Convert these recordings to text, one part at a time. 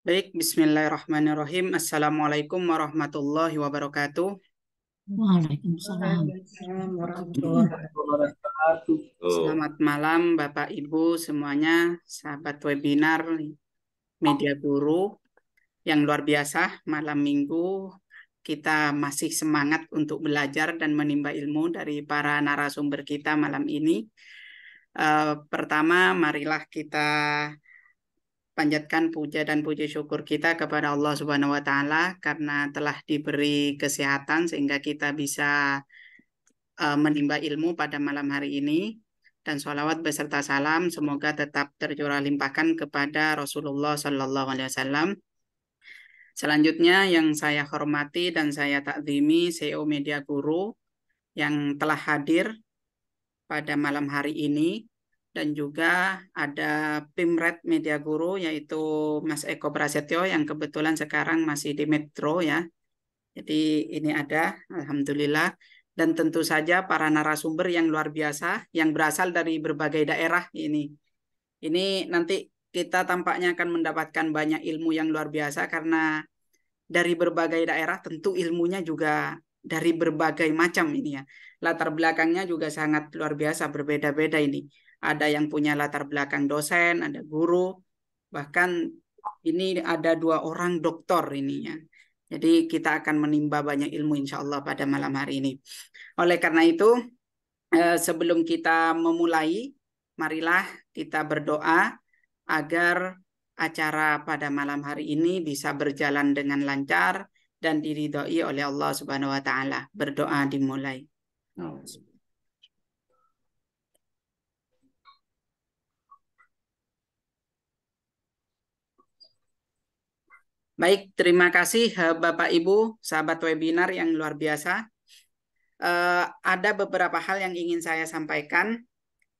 Baik, bismillahirrahmanirrahim. Assalamualaikum warahmatullahi wabarakatuh. Waalaikumsalam. Selamat malam Bapak Ibu semuanya, sahabat webinar Media Guru yang luar biasa malam Minggu kita masih semangat untuk belajar dan menimba ilmu dari para narasumber kita malam ini. Uh, pertama, marilah kita panjatkan puja dan puji syukur kita kepada Allah Subhanahu wa taala karena telah diberi kesehatan sehingga kita bisa uh, menimba ilmu pada malam hari ini dan sholawat beserta salam semoga tetap tercurah limpahkan kepada Rasulullah Sallallahu alaihi wasallam. Selanjutnya yang saya hormati dan saya takzimi CEO Media Guru yang telah hadir pada malam hari ini dan juga ada Pimret Media Guru yaitu Mas Eko Prasetyo yang kebetulan sekarang masih di Metro ya. Jadi ini ada, Alhamdulillah. Dan tentu saja para narasumber yang luar biasa, yang berasal dari berbagai daerah ini. Ini nanti kita tampaknya akan mendapatkan banyak ilmu yang luar biasa karena dari berbagai daerah tentu ilmunya juga dari berbagai macam ini ya. Latar belakangnya juga sangat luar biasa berbeda-beda ini ada yang punya latar belakang dosen, ada guru, bahkan ini ada dua orang doktor ininya. Jadi kita akan menimba banyak ilmu insya Allah pada malam hari ini. Oleh karena itu, eh, sebelum kita memulai, marilah kita berdoa agar acara pada malam hari ini bisa berjalan dengan lancar dan diridhoi oleh Allah Subhanahu wa taala. Berdoa dimulai. Oh. Baik, terima kasih eh, Bapak Ibu, sahabat webinar yang luar biasa. Eh, ada beberapa hal yang ingin saya sampaikan.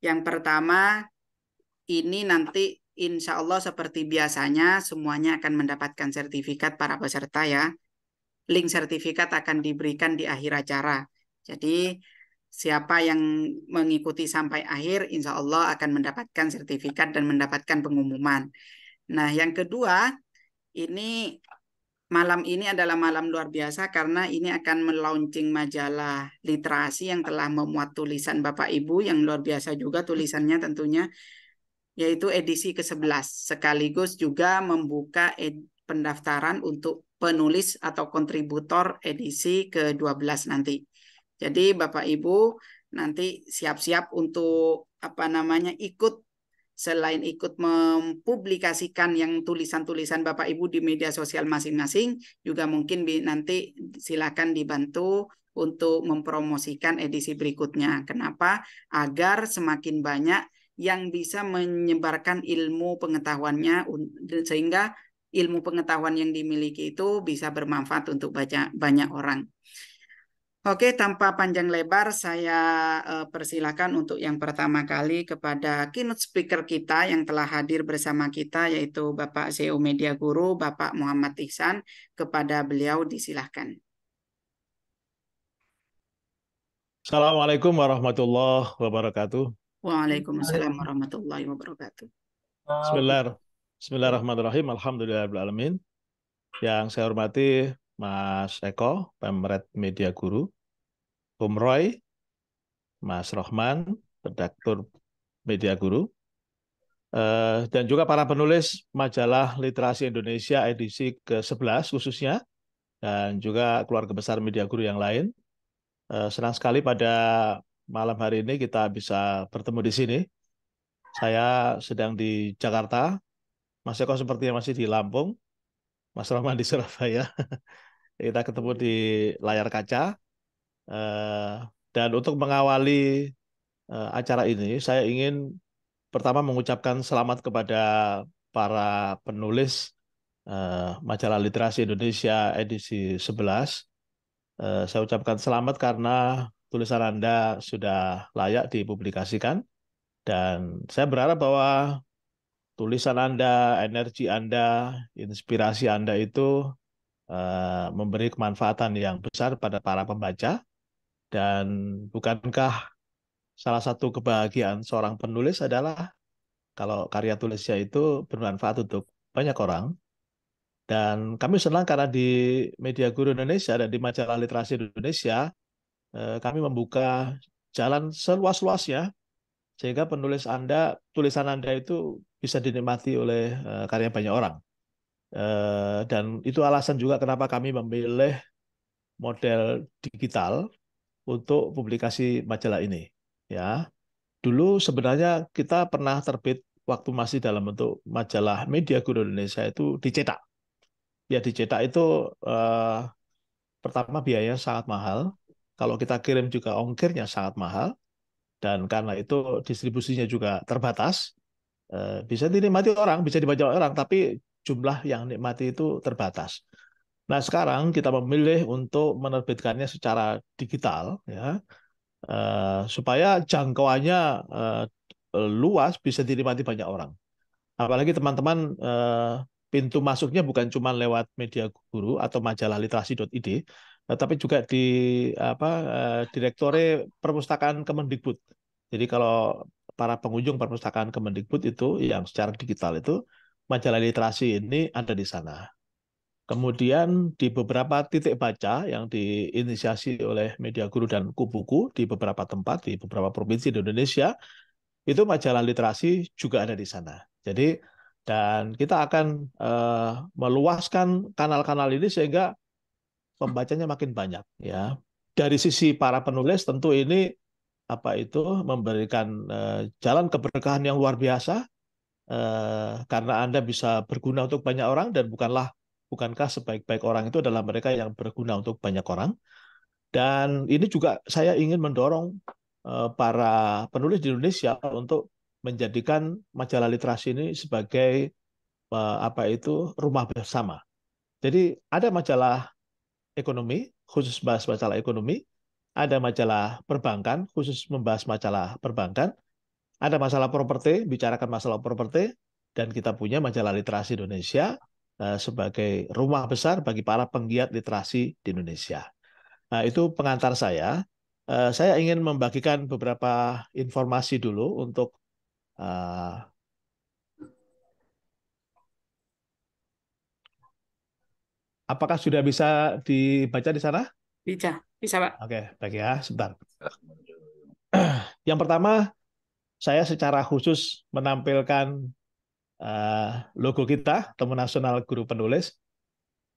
Yang pertama, ini nanti insya Allah seperti biasanya semuanya akan mendapatkan sertifikat para peserta ya. Link sertifikat akan diberikan di akhir acara. Jadi siapa yang mengikuti sampai akhir insya Allah akan mendapatkan sertifikat dan mendapatkan pengumuman. Nah yang kedua, ini malam ini adalah malam luar biasa karena ini akan melaunching majalah literasi yang telah memuat tulisan Bapak Ibu yang luar biasa juga tulisannya tentunya yaitu edisi ke-11 sekaligus juga membuka pendaftaran untuk penulis atau kontributor edisi ke-12 nanti. Jadi Bapak Ibu nanti siap-siap untuk apa namanya ikut selain ikut mempublikasikan yang tulisan-tulisan Bapak Ibu di media sosial masing-masing, juga mungkin nanti silakan dibantu untuk mempromosikan edisi berikutnya. Kenapa? Agar semakin banyak yang bisa menyebarkan ilmu pengetahuannya sehingga ilmu pengetahuan yang dimiliki itu bisa bermanfaat untuk banyak banyak orang. Oke, tanpa panjang lebar, saya uh, eh, persilahkan untuk yang pertama kali kepada keynote speaker kita yang telah hadir bersama kita, yaitu Bapak CEO Media Guru, Bapak Muhammad Ihsan. Kepada beliau disilahkan. Assalamualaikum warahmatullahi wabarakatuh. Waalaikumsalam warahmatullahi wabarakatuh. Bismillahirrahmanirrahim. Alhamdulillahirrahmanirrahim. Yang saya hormati Mas Eko, Pemret Media Guru, Om Roy, Mas Rohman, redaktur Media Guru, eh, dan juga para penulis majalah Literasi Indonesia edisi ke-11 khususnya, dan juga keluarga besar Media Guru yang lain. Eh, senang sekali pada malam hari ini kita bisa bertemu di sini. Saya sedang di Jakarta, Mas Eko sepertinya masih di Lampung, Mas Rohman di Surabaya. kita ketemu di iya. layar kaca. Eh, dan untuk mengawali eh, acara ini, saya ingin pertama mengucapkan selamat kepada para penulis eh, majalah literasi Indonesia edisi 11. saya ucapkan selamat karena tulisan Anda sudah layak dipublikasikan. Dan saya berharap bahwa tulisan Anda, energi Anda, inspirasi Anda itu Eh, memberi kemanfaatan yang besar pada para pembaca dan bukankah salah satu kebahagiaan seorang penulis adalah kalau karya tulisnya itu bermanfaat untuk banyak orang dan kami senang karena di Media Guru Indonesia dan di Majalah Literasi Indonesia eh, kami membuka jalan seluas-luasnya sehingga penulis Anda, tulisan Anda itu bisa dinikmati oleh eh, karya banyak orang. Eh, dan itu alasan juga kenapa kami memilih model digital untuk publikasi majalah ini. Ya, dulu sebenarnya kita pernah terbit waktu masih dalam bentuk majalah media guru Indonesia itu dicetak. Ya dicetak itu eh, pertama biayanya sangat mahal. Kalau kita kirim juga ongkirnya sangat mahal dan karena itu distribusinya juga terbatas. Eh, bisa dinikmati orang, bisa dibaca orang, tapi jumlah yang nikmati itu terbatas. Nah, sekarang kita memilih untuk menerbitkannya secara digital ya. Uh, supaya jangkauannya uh, luas bisa dinikmati banyak orang. Apalagi teman-teman uh, pintu masuknya bukan cuma lewat media guru atau majalah literasi.id, tapi juga di apa direktore perpustakaan Kemendikbud. Jadi kalau para pengunjung perpustakaan Kemendikbud itu yang secara digital itu majalah literasi ini ada di sana. Kemudian di beberapa titik baca yang diinisiasi oleh Media Guru dan Kubuku di beberapa tempat di beberapa provinsi di Indonesia itu majalah literasi juga ada di sana. Jadi dan kita akan uh, meluaskan kanal-kanal ini sehingga pembacanya makin banyak ya. Dari sisi para penulis tentu ini apa itu memberikan uh, jalan keberkahan yang luar biasa Eh, karena Anda bisa berguna untuk banyak orang dan bukanlah bukankah sebaik-baik orang itu adalah mereka yang berguna untuk banyak orang. Dan ini juga saya ingin mendorong eh, para penulis di Indonesia untuk menjadikan majalah literasi ini sebagai eh, apa itu rumah bersama. Jadi ada majalah ekonomi khusus bahas majalah ekonomi, ada majalah perbankan khusus membahas majalah perbankan, ada masalah properti, bicarakan masalah properti, dan kita punya majalah literasi Indonesia eh, sebagai rumah besar bagi para penggiat literasi di Indonesia. Nah, itu pengantar saya. Eh, saya ingin membagikan beberapa informasi dulu untuk eh, apakah sudah bisa dibaca di sana? Bisa, bisa Pak. Oke, baik ya, sebentar. Yang pertama, saya secara khusus menampilkan eh, logo kita, Temu Nasional Guru Penulis.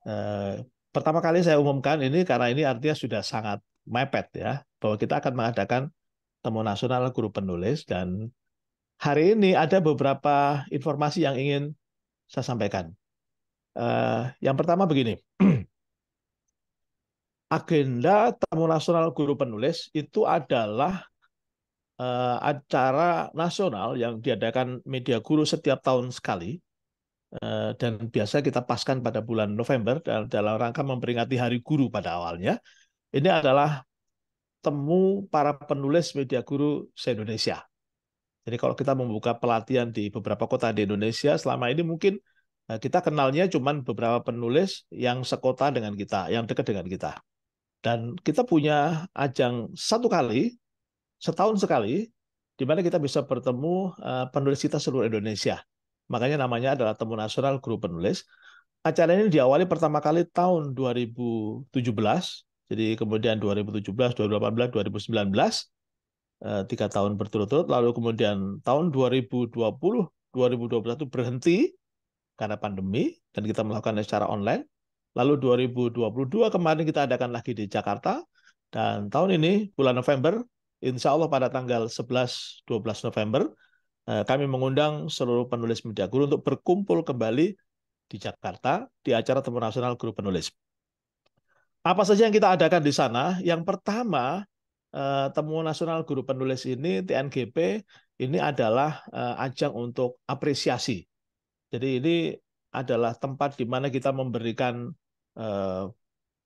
Eh, pertama kali saya umumkan ini karena ini artinya sudah sangat mepet ya, bahwa kita akan mengadakan Temu Nasional Guru Penulis dan hari ini ada beberapa informasi yang ingin saya sampaikan. Eh, yang pertama begini, agenda Temu Nasional Guru Penulis itu adalah uh, acara nasional yang diadakan media guru setiap tahun sekali uh, dan biasa kita paskan pada bulan November dalam, dalam rangka memperingati Hari Guru pada awalnya. Ini adalah temu para penulis media guru se-Indonesia. Jadi kalau kita membuka pelatihan di beberapa kota di Indonesia selama ini mungkin eh, kita kenalnya cuma beberapa penulis yang sekota dengan kita, yang dekat dengan kita. Dan kita punya ajang satu kali setahun sekali di mana kita bisa bertemu uh, penulis kita seluruh Indonesia. Makanya namanya adalah Temu Nasional Guru Penulis. Acara ini diawali pertama kali tahun 2017, jadi kemudian 2017, 2018, 2019, tiga tahun berturut-turut, lalu kemudian tahun 2020, 2021 berhenti karena pandemi dan kita melakukan secara online. Lalu 2022 kemarin kita adakan lagi di Jakarta dan tahun ini bulan November insya Allah pada tanggal 11-12 November eh, kami mengundang seluruh penulis media guru untuk berkumpul kembali di Jakarta di acara Temu Nasional Guru Penulis. Apa saja yang kita adakan di sana? Yang pertama, eh, Temu Nasional Guru Penulis ini TNGP ini adalah eh, ajang untuk apresiasi. Jadi ini adalah tempat di mana kita memberikan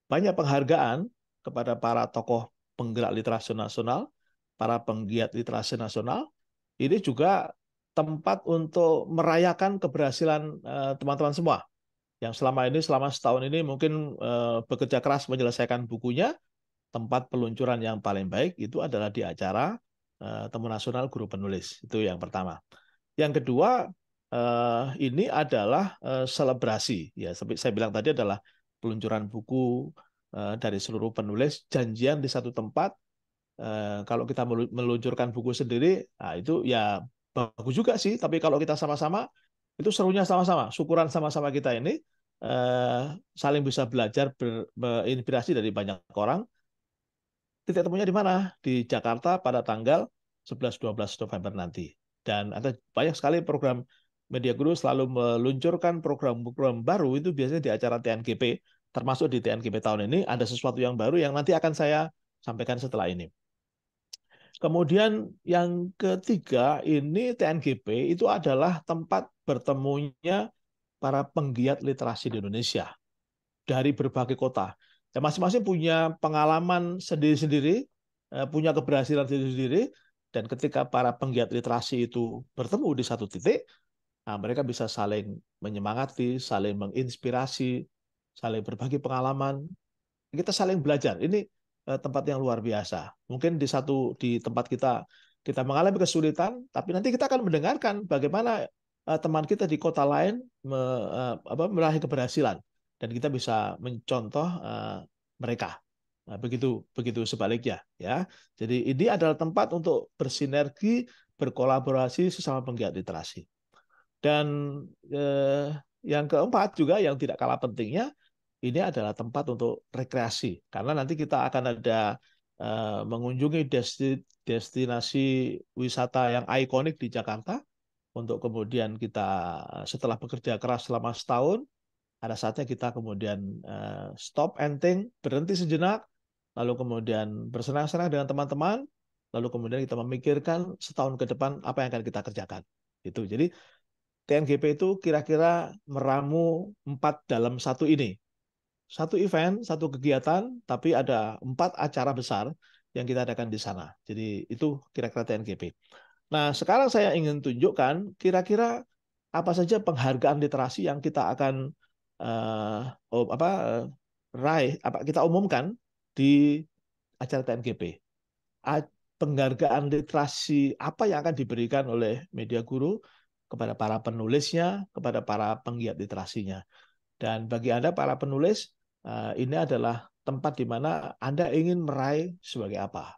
banyak penghargaan kepada para tokoh penggerak literasi nasional para penggiat literasi nasional. Ini juga tempat untuk merayakan keberhasilan eh, teman-teman semua yang selama ini selama setahun ini mungkin eh, bekerja keras menyelesaikan bukunya tempat peluncuran yang paling baik itu adalah di acara eh, temu nasional guru penulis itu yang pertama yang kedua ini adalah selebrasi ya saya bilang tadi adalah peluncuran buku dari seluruh penulis janjian di satu tempat Eh, kalau kita meluncurkan buku sendiri, nah itu ya bagus juga sih. Tapi kalau kita sama-sama, itu serunya sama-sama. Syukuran sama-sama kita ini eh, saling bisa belajar berinspirasi dari banyak orang. Titik temunya di mana? Di Jakarta pada tanggal 11-12 November nanti. Dan ada banyak sekali program Media Guru selalu meluncurkan program-program baru itu biasanya di acara TNGP, termasuk di TNGP tahun ini ada sesuatu yang baru yang nanti akan saya sampaikan setelah ini. Kemudian yang ketiga ini TNGP itu adalah tempat bertemunya para penggiat literasi di Indonesia dari berbagai kota. Ya, masing-masing punya pengalaman sendiri-sendiri, eh, punya keberhasilan sendiri-sendiri, dan ketika para penggiat literasi itu bertemu di satu titik, nah mereka bisa saling menyemangati, saling menginspirasi, saling berbagi pengalaman. Kita saling belajar. Ini Eh, tempat yang luar biasa. Mungkin di satu di tempat kita kita mengalami kesulitan, tapi nanti kita akan mendengarkan bagaimana eh, teman kita di kota lain me, eh, apa, meraih keberhasilan dan kita bisa mencontoh mereka. Nah, begitu begitu sebaliknya ya. Jadi ini adalah tempat untuk bersinergi, berkolaborasi sesama penggiat literasi. Dan eh, yang keempat juga yang tidak kalah pentingnya ini adalah tempat untuk rekreasi karena nanti kita akan ada uh, mengunjungi desti, destinasi wisata yang ikonik di Jakarta untuk kemudian kita eh, setelah bekerja keras selama setahun ada saatnya kita kemudian uh, stop and think berhenti sejenak lalu kemudian bersenang-senang dengan teman-teman lalu kemudian kita memikirkan setahun ke depan apa yang akan kita kerjakan itu jadi TNGP itu kira-kira meramu empat dalam satu ini satu event, satu kegiatan, tapi ada empat acara besar yang kita adakan di sana. Jadi itu kira-kira TNGP. Nah, sekarang saya ingin tunjukkan kira-kira apa saja penghargaan literasi yang kita akan uh, apa uh, raih apa kita umumkan di acara TNGP. Penghargaan literasi apa yang akan diberikan oleh media guru kepada para penulisnya, kepada para penggiat literasinya. Dan bagi Anda para penulis, Eh, ini adalah tempat di mana Anda ingin meraih sebagai apa.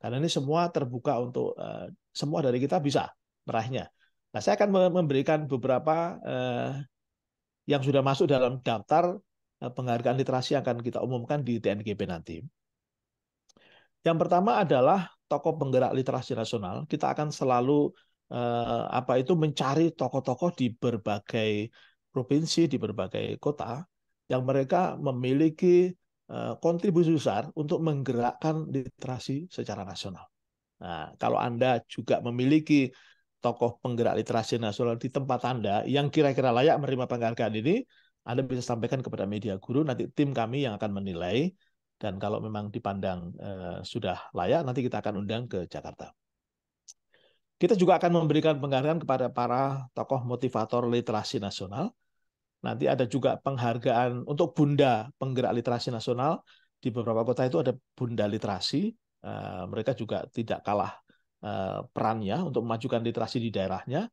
Karena ini semua terbuka untuk eh, semua dari kita bisa meraihnya. Nah, saya akan memberikan beberapa eh, yang sudah masuk dalam daftar penghargaan literasi yang akan kita umumkan di TNGP nanti. Yang pertama adalah tokoh penggerak literasi nasional. Kita akan selalu apa itu mencari tokoh-tokoh di berbagai provinsi, di berbagai kota yang mereka memiliki eh, kontribusi besar untuk menggerakkan literasi secara nasional. Nah, kalau Anda juga memiliki tokoh penggerak literasi nasional di tempat Anda yang kira-kira layak menerima penghargaan ini, Anda bisa sampaikan kepada media guru, nanti tim kami yang akan menilai, dan kalau memang dipandang eh, sudah layak, nanti kita akan undang ke Jakarta. Kita juga akan memberikan penghargaan kepada para tokoh motivator literasi nasional, Nanti ada juga penghargaan untuk Bunda Penggerak Literasi Nasional. Di beberapa kota itu ada Bunda Literasi. Eh, mereka juga tidak kalah eh, perannya untuk memajukan literasi di daerahnya.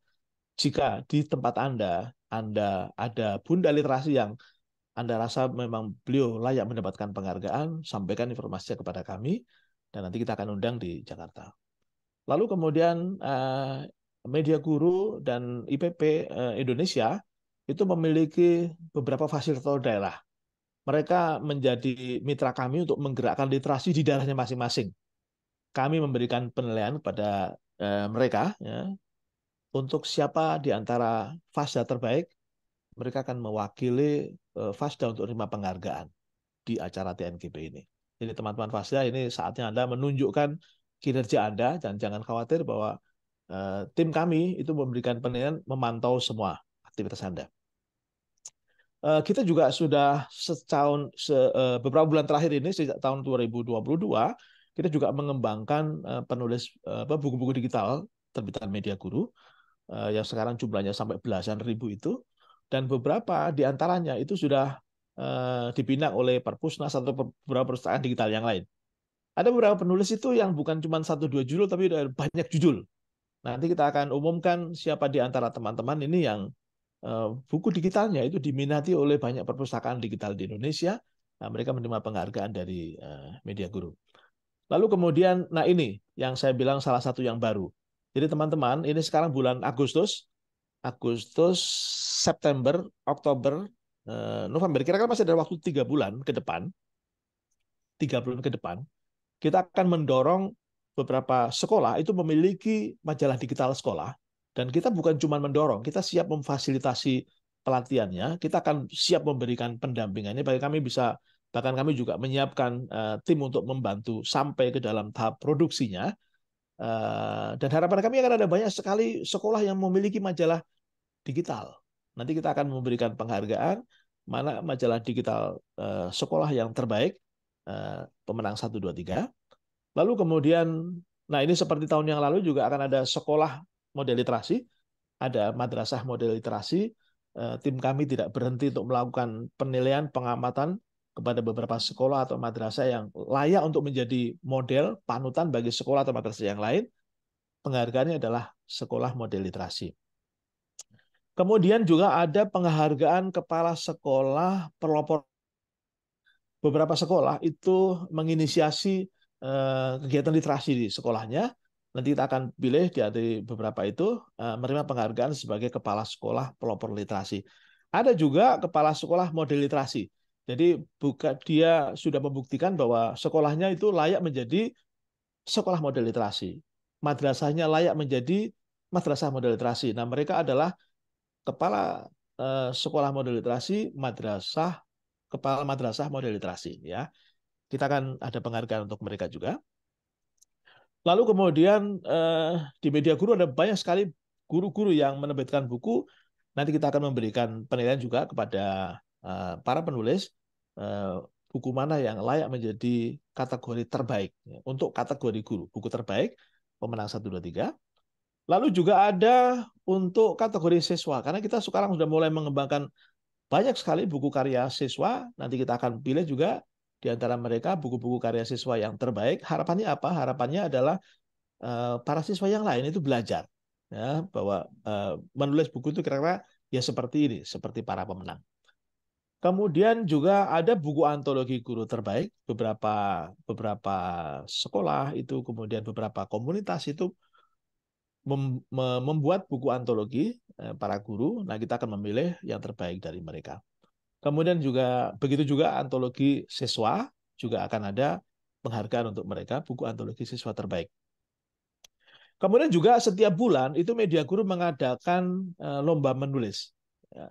Jika di tempat Anda, Anda ada Bunda Literasi yang Anda rasa memang beliau layak mendapatkan penghargaan, sampaikan informasinya kepada kami, dan nanti kita akan undang di Jakarta. Lalu kemudian eh, media guru dan IPP Indonesia itu memiliki beberapa fasilitator daerah. Mereka menjadi mitra kami untuk menggerakkan literasi di daerahnya masing-masing. Kami memberikan penilaian kepada eh, mereka ya, untuk siapa di antara FASDA terbaik, mereka akan mewakili eh, FASDA untuk menerima penghargaan di acara TNGP ini. Jadi teman-teman FASDA ini saatnya Anda menunjukkan kinerja Anda dan jangan khawatir bahwa eh, tim kami itu memberikan penilaian memantau semua aktivitas Anda. Eh, kita juga sudah setahun se, eh, beberapa bulan terakhir ini sejak tahun 2022 kita juga mengembangkan eh, penulis buku-buku digital terbitan Media Guru yang sekarang jumlahnya sampai belasan ribu itu dan beberapa di antaranya itu sudah dibina oleh Perpusnas atau beberapa perusahaan digital yang lain. Ada beberapa penulis itu yang bukan cuma satu dua judul tapi banyak judul. Nanti kita akan umumkan siapa di antara teman-teman ini yang Eh, buku digitalnya itu diminati oleh banyak perpustakaan digital di Indonesia. Nah, mereka menerima penghargaan dari uh, Media Guru. Lalu kemudian, nah ini yang saya bilang salah satu yang baru. Jadi teman-teman, ini sekarang bulan Agustus, Agustus, September, Oktober, uh, November. Kira-kira masih ada waktu tiga bulan ke depan, tiga bulan ke depan, kita akan mendorong beberapa sekolah itu memiliki majalah digital sekolah dan kita bukan cuma mendorong, kita siap memfasilitasi pelatihannya, kita akan siap memberikan pendampingannya bagi kami bisa bahkan kami juga menyiapkan uh, tim untuk membantu sampai ke dalam tahap produksinya. Uh, dan harapan kami akan ada banyak sekali sekolah yang memiliki majalah digital. Nanti kita akan memberikan penghargaan mana majalah digital uh, sekolah yang terbaik uh, pemenang 1 2 3. Lalu kemudian nah ini seperti tahun yang lalu juga akan ada sekolah model literasi, ada madrasah model literasi. Eh, tim kami tidak berhenti untuk melakukan penilaian pengamatan kepada beberapa sekolah atau madrasah yang layak untuk menjadi model panutan bagi sekolah atau madrasah yang lain. Penghargaannya adalah sekolah model literasi. Kemudian juga ada penghargaan kepala sekolah pelopor. Beberapa sekolah itu menginisiasi eh, kegiatan literasi di sekolahnya Nanti kita akan pilih dari beberapa itu eh, menerima penghargaan sebagai kepala sekolah pelopor literasi. Ada juga kepala sekolah model literasi. Jadi buka dia sudah membuktikan bahwa sekolahnya itu layak menjadi sekolah model literasi. Madrasahnya layak menjadi madrasah model literasi. Nah, mereka adalah kepala eh, sekolah model literasi, madrasah, kepala madrasah model literasi ya. Kita akan ada penghargaan untuk mereka juga. Lalu kemudian eh, di Media Guru ada banyak sekali guru-guru yang menerbitkan buku. Nanti kita akan memberikan penilaian juga kepada eh, para penulis eh, buku mana yang layak menjadi kategori terbaik ya, untuk kategori guru, buku terbaik pemenang satu dua tiga. Lalu juga ada untuk kategori siswa karena kita sekarang sudah mulai mengembangkan banyak sekali buku karya siswa. Nanti kita akan pilih juga di antara mereka buku-buku karya siswa yang terbaik. Harapannya apa? Harapannya adalah eh, para siswa yang lain itu belajar ya bahwa eh, menulis buku itu kira-kira ya seperti ini, seperti para pemenang. Kemudian juga ada buku antologi guru terbaik beberapa beberapa sekolah itu kemudian beberapa komunitas itu membuat buku antologi eh, para guru. Nah, kita akan memilih yang terbaik dari mereka. Kemudian juga begitu juga antologi siswa juga akan ada penghargaan untuk mereka buku antologi siswa terbaik. Kemudian juga setiap bulan itu Media Guru mengadakan eh, lomba menulis ya,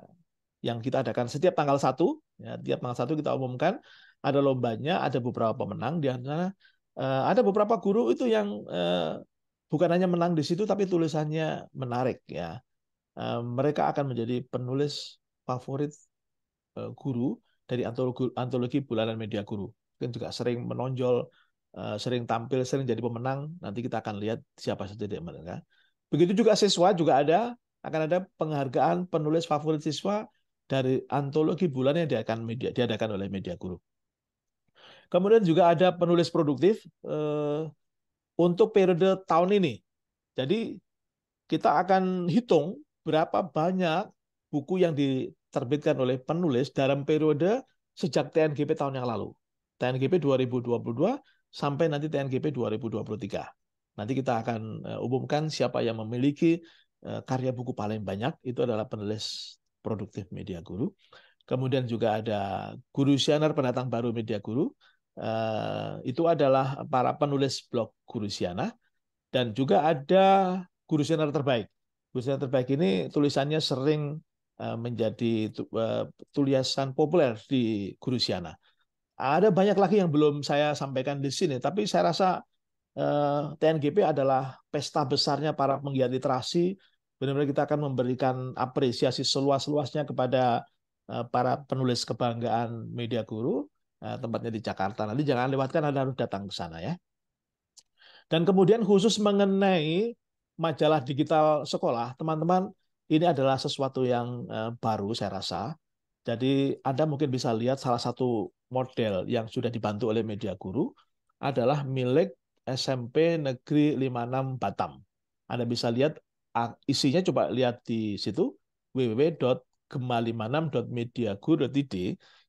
yang kita adakan setiap tanggal satu ya, setiap tanggal satu kita umumkan ada lombanya, ada beberapa pemenang di antara eh, ada beberapa guru itu yang eh, bukan hanya menang di situ tapi tulisannya menarik ya. mereka akan menjadi penulis favorit Eh, guru dari antologi, antologi bulanan media guru. Mungkin juga sering menonjol, eh, sering tampil, sering jadi pemenang. Nanti kita akan lihat siapa saja di mereka. Ya. Begitu juga siswa juga ada akan ada penghargaan penulis favorit siswa dari antologi bulan yang diadakan media diadakan oleh media guru. Kemudian juga ada penulis produktif eh, untuk periode tahun ini. Jadi kita akan hitung berapa banyak buku yang di diterbitkan oleh penulis dalam periode sejak TNGP tahun yang lalu. TNGP 2022 sampai nanti TNGP 2023. Nanti kita akan eh, umumkan siapa yang memiliki eh, karya buku paling banyak, itu adalah penulis produktif Media Guru. Kemudian juga ada Guru Sianar pendatang baru Media Guru. Eh, itu adalah para penulis blog Guru Sianar. Dan juga ada Guru Sianar terbaik. Guru Sianar terbaik ini tulisannya sering Eh, menjadi eh, tulisan populer di Guru Ada banyak lagi yang belum saya sampaikan di sini, tapi saya rasa eh, TNGP adalah pesta besarnya para penggiat literasi. Benar-benar kita akan memberikan apresiasi seluas-luasnya kepada para penulis kebanggaan media guru tempatnya di Jakarta. Nanti jangan lewatkan Anda harus datang ke sana ya. Dan kemudian khusus mengenai majalah digital sekolah, teman-teman ini adalah sesuatu yang eh, baru saya rasa. Jadi Anda mungkin bisa lihat salah satu model yang sudah dibantu oleh Media Guru adalah milik SMP Negeri 56 Batam. Anda bisa lihat isinya coba lihat di situ www.gema56.mediaguru.id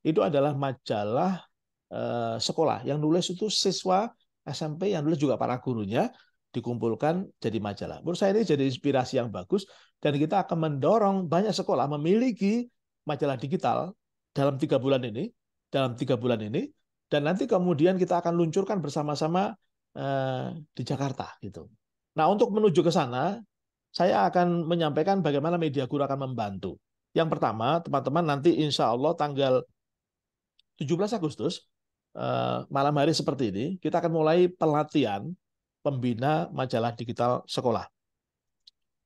itu adalah majalah eh, sekolah yang nulis itu siswa SMP yang nulis juga para gurunya dikumpulkan jadi majalah. Menurut saya ini jadi inspirasi yang bagus dan kita akan mendorong banyak sekolah memiliki majalah digital dalam tiga bulan ini, dalam tiga bulan ini, dan nanti kemudian kita akan luncurkan bersama-sama eh, di Jakarta gitu. Nah untuk menuju ke sana, saya akan menyampaikan bagaimana media guru akan membantu. Yang pertama, teman-teman nanti insya Allah tanggal 17 Agustus eh, malam hari seperti ini, kita akan mulai pelatihan pembina majalah digital sekolah.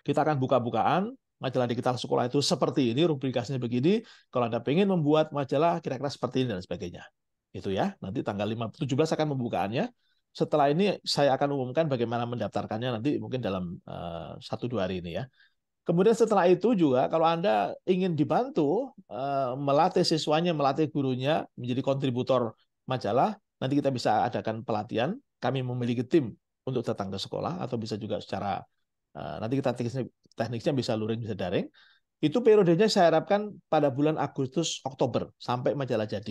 Kita akan buka-bukaan majalah digital sekolah itu seperti ini, rubrikasinya begini. Kalau Anda ingin membuat majalah kira-kira seperti ini dan sebagainya. Itu ya, nanti tanggal 5, 17 akan membukaannya. Setelah ini saya akan umumkan bagaimana mendaftarkannya nanti mungkin dalam eh, satu uh, dua hari ini ya. Kemudian setelah itu juga kalau Anda ingin dibantu uh, melatih siswanya, melatih gurunya menjadi kontributor majalah, nanti kita bisa adakan pelatihan. Kami memiliki tim untuk datang ke sekolah atau bisa juga secara Eh, nanti kita tekniknya teknisnya bisa luring bisa daring. Itu periodenya saya harapkan pada bulan Agustus Oktober sampai majalah jadi.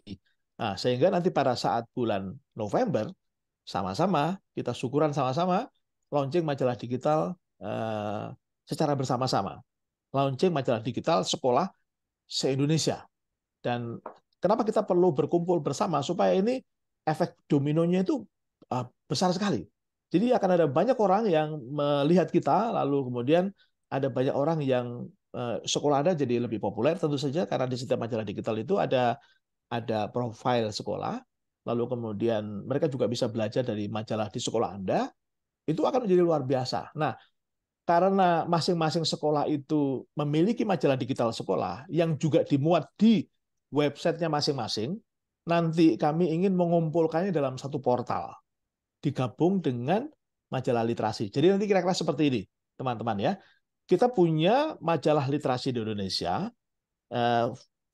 Nah, sehingga nanti pada saat bulan November sama-sama kita syukuran sama-sama launching majalah digital eh, secara bersama-sama. Launching majalah digital sekolah se-Indonesia. Dan kenapa kita perlu berkumpul bersama supaya ini efek dominonya itu eh, besar sekali. Jadi akan ada banyak orang yang melihat kita, lalu kemudian ada banyak orang yang eh, sekolah Anda jadi lebih populer tentu saja karena di setiap majalah digital itu ada ada profil sekolah, lalu kemudian mereka juga bisa belajar dari majalah di sekolah Anda, itu akan menjadi luar biasa. Nah, karena masing-masing sekolah itu memiliki majalah digital sekolah yang juga dimuat di websitenya masing-masing, nanti kami ingin mengumpulkannya dalam satu portal digabung dengan majalah literasi. Jadi nanti kira-kira seperti ini, teman-teman ya. Kita punya majalah literasi di Indonesia. Eh,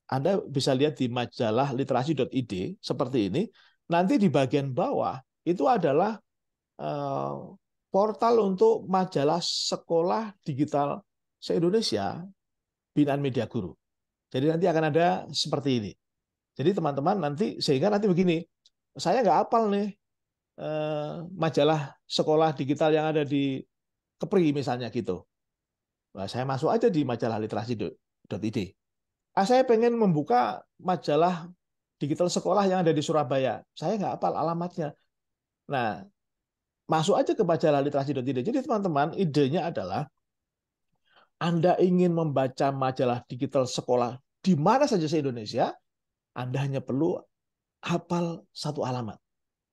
Anda bisa lihat di majalah literasi.id seperti ini. Nanti di bagian bawah itu adalah eh, portal untuk majalah sekolah digital se-Indonesia binaan media guru. Jadi nanti akan ada seperti ini. Jadi teman-teman nanti sehingga nanti begini, saya nggak apal nih Eh, majalah sekolah digital yang ada di Kepri misalnya gitu. Nah, saya masuk aja di majalah literasi.id. Ah, saya pengen membuka majalah digital sekolah yang ada di Surabaya. Saya nggak apal alamatnya. Nah, masuk aja ke majalah literasi.id. Jadi teman-teman, idenya adalah Anda ingin membaca majalah digital sekolah di mana saja se-Indonesia, Anda hanya perlu hafal satu alamat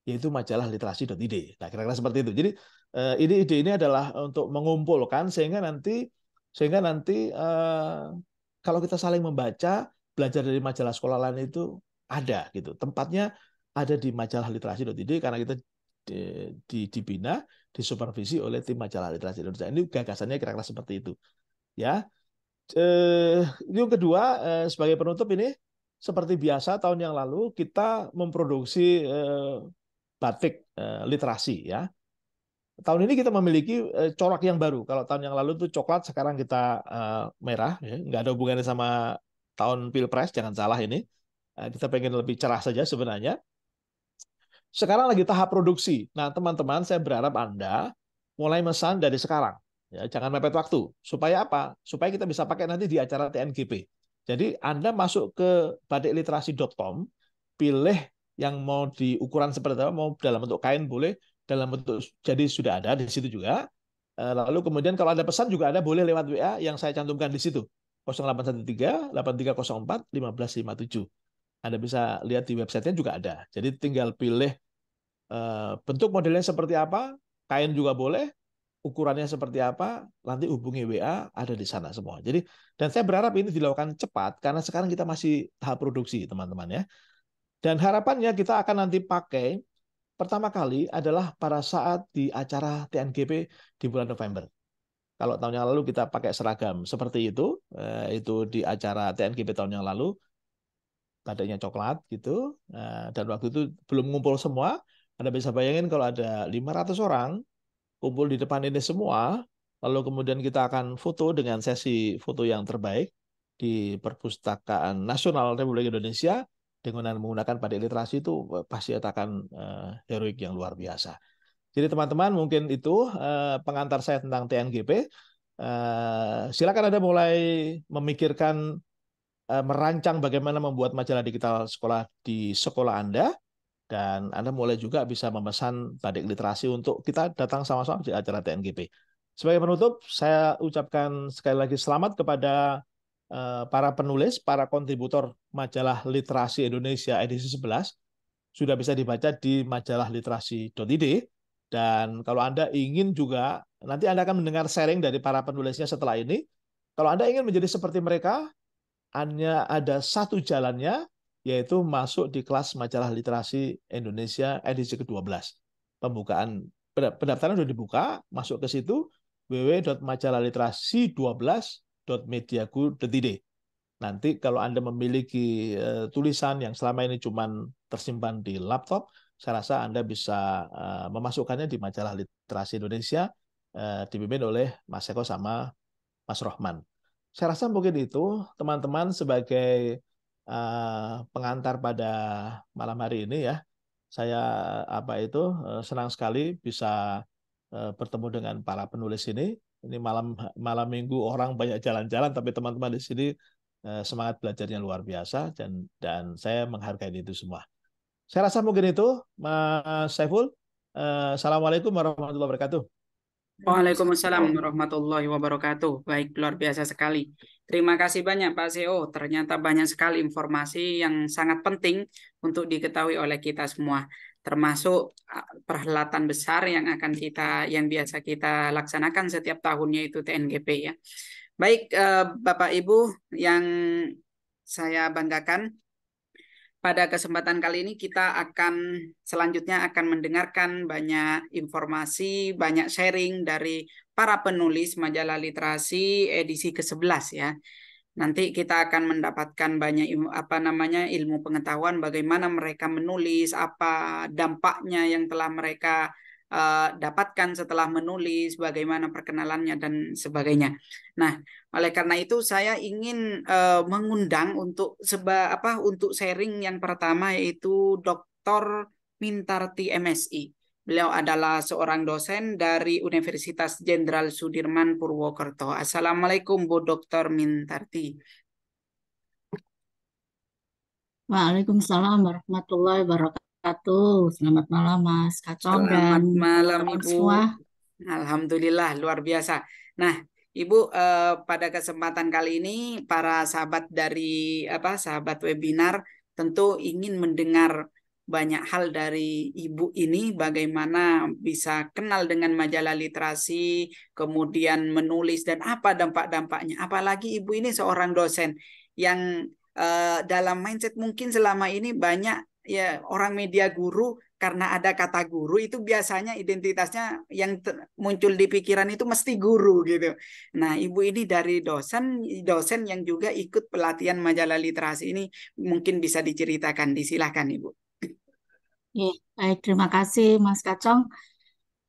yaitu majalah literasi literasi.id. Nah, kira-kira seperti itu. Jadi eh, ide-ide ini adalah untuk mengumpulkan sehingga nanti sehingga nanti eh, kalau kita saling membaca, belajar dari majalah sekolah lain itu ada gitu. Tempatnya ada di majalah literasi literasi.id karena kita di, di, dibina, disupervisi oleh tim majalah literasi Indonesia. Ini gagasannya kira-kira seperti itu. Ya. Eh, yang kedua eh, sebagai penutup ini seperti biasa tahun yang lalu kita memproduksi eh, batik eh, literasi ya. Tahun ini kita memiliki eh, corak yang baru. Kalau tahun yang lalu itu coklat, sekarang kita eh, merah. Ya. Nggak ada hubungannya sama tahun pilpres, jangan salah ini. Kita pengen lebih cerah saja sebenarnya. Sekarang lagi tahap produksi. Nah, teman-teman, saya berharap Anda mulai mesan dari sekarang. Ya, jangan mepet waktu. Supaya apa? Supaya kita bisa pakai nanti di acara TNGP. Jadi Anda masuk ke badikliterasi.com, pilih yang mau diukuran seperti apa, mau dalam bentuk kain boleh, dalam bentuk jadi sudah ada di situ juga. Eh, lalu kemudian kalau ada pesan juga ada boleh lewat WA yang saya cantumkan di situ. 0813 8304 1557. Anda bisa lihat di websitenya juga ada. Jadi tinggal pilih eh, bentuk modelnya seperti apa, kain juga boleh, ukurannya seperti apa, nanti hubungi WA, ada di sana semua. Jadi, dan saya berharap ini dilakukan cepat, karena sekarang kita masih tahap produksi, teman-teman ya. Dan harapannya kita akan nanti pakai pertama kali adalah pada saat di acara TNGP di bulan November. Kalau tahun yang lalu kita pakai seragam seperti itu, eh, itu di acara TNGP tahun yang lalu, tadinya coklat gitu, eh, dan waktu itu belum ngumpul semua, Anda bisa bayangin kalau ada 500 orang kumpul di depan ini semua, lalu kemudian kita akan foto dengan sesi foto yang terbaik di Perpustakaan Nasional Republik Indonesia, dengan menggunakan pada literasi itu pasti akan uh, eh, heroik yang luar biasa. Jadi teman-teman mungkin itu uh, pengantar saya tentang TNGP. Uh, eh, silakan Anda mulai memikirkan uh, merancang bagaimana membuat majalah digital sekolah di sekolah Anda dan Anda mulai juga bisa memesan badik literasi untuk kita datang sama-sama di acara TNGP. Sebagai penutup, saya ucapkan sekali lagi selamat kepada Eh, para penulis, para kontributor majalah literasi Indonesia edisi 11 sudah bisa dibaca di majalah literasi.id dan kalau Anda ingin juga nanti Anda akan mendengar sharing dari para penulisnya setelah ini. Kalau Anda ingin menjadi seperti mereka, hanya ada satu jalannya yaitu masuk di kelas majalah literasi Indonesia edisi ke-12. Pembukaan pendaftaran sudah dibuka, masuk ke situ wwwmajalahliterasi 12 www.mediaku.id. Nanti kalau Anda memiliki eh, tulisan yang selama ini cuma tersimpan di laptop, saya rasa Anda bisa eh, memasukkannya di majalah literasi Indonesia uh, dipimpin oleh Mas Eko sama Mas Rohman. Saya rasa mungkin itu teman-teman sebagai pengantar pada malam hari ini ya. Saya apa itu senang sekali bisa bertemu dengan para penulis ini ini malam malam minggu orang banyak jalan-jalan tapi teman-teman di sini eh, semangat belajarnya luar biasa dan dan saya menghargai itu semua. Saya rasa mungkin itu Mas Saiful. Eh, Assalamualaikum warahmatullahi wabarakatuh. Waalaikumsalam warahmatullahi wabarakatuh. Baik, luar biasa sekali. Terima kasih banyak Pak CEO. Ternyata banyak sekali informasi yang sangat penting untuk diketahui oleh kita semua termasuk perhelatan besar yang akan kita yang biasa kita laksanakan setiap tahunnya itu TNGP ya. Baik e, Bapak Ibu yang saya banggakan pada kesempatan kali ini kita akan selanjutnya akan mendengarkan banyak informasi, banyak sharing dari para penulis majalah literasi edisi ke-11 ya nanti kita akan mendapatkan banyak ilmu, apa namanya ilmu pengetahuan bagaimana mereka menulis apa dampaknya yang telah mereka uh, dapatkan setelah menulis bagaimana perkenalannya dan sebagainya. Nah, oleh karena itu saya ingin uh, mengundang untuk seba apa untuk sharing yang pertama yaitu Dr. Mintarti MSI. Beliau adalah seorang dosen dari Universitas Jenderal Sudirman Purwokerto. Assalamualaikum Bu Dr. Mintarti. Waalaikumsalam warahmatullahi wabarakatuh. Selamat malam Mas Kacong Selamat dan malam Ibu. Semua. Alhamdulillah luar biasa. Nah, Ibu eh, pada kesempatan kali ini para sahabat dari apa sahabat webinar tentu ingin mendengar banyak hal dari ibu ini bagaimana bisa kenal dengan majalah literasi, kemudian menulis dan apa dampak-dampaknya. Apalagi ibu ini seorang dosen yang uh, dalam mindset mungkin selama ini banyak ya orang media guru karena ada kata guru itu biasanya identitasnya yang muncul di pikiran itu mesti guru gitu. Nah, ibu ini dari dosen dosen yang juga ikut pelatihan majalah literasi ini mungkin bisa diceritakan, disilahkan ibu. Oke, baik. Terima kasih, Mas Kacong.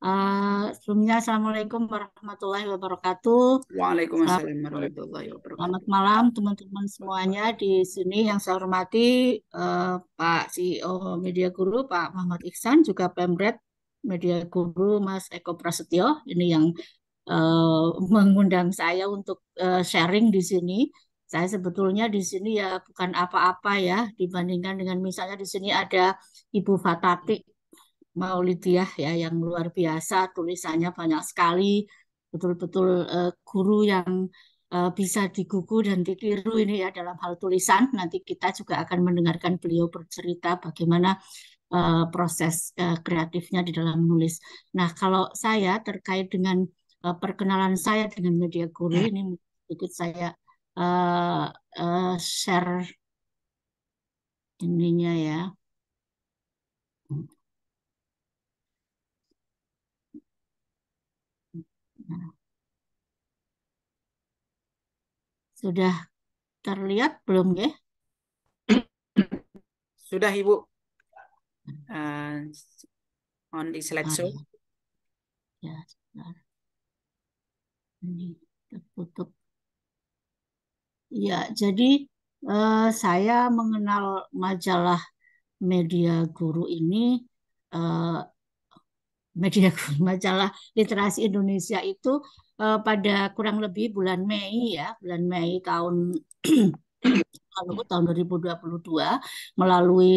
Uh, sebelumnya, Assalamualaikum warahmatullahi wabarakatuh. Waalaikumsalam eh, warahmatullahi wabarakatuh. Selamat malam, teman-teman semuanya di sini yang saya hormati, uh, Pak CEO Media Guru, Pak Muhammad Iksan, juga Pemret Media Guru, Mas Eko Prasetyo. Ini yang uh, mengundang saya untuk sharing di sini. Saya sebetulnya di sini ya bukan apa-apa ya dibandingkan dengan misalnya di sini ada Ibu Fatati Maulidiah ya yang luar biasa tulisannya banyak sekali betul-betul uh, guru yang uh, bisa digugu dan ditiru ini ya dalam hal tulisan nanti kita juga akan mendengarkan beliau bercerita bagaimana uh, proses uh, kreatifnya di dalam menulis. Nah kalau saya terkait dengan uh, perkenalan saya dengan media guru hmm. ini sedikit saya uh, uh, share ininya ya. Sudah terlihat belum ya? Sudah Ibu. Uh, on the selection. Ah, ya. sebentar. sudah. Ini tertutup. Ya, jadi eh, saya mengenal majalah media guru ini, eh, media guru majalah literasi Indonesia itu eh, pada kurang lebih bulan Mei ya, bulan Mei tahun lalu hmm. tahun 2022 melalui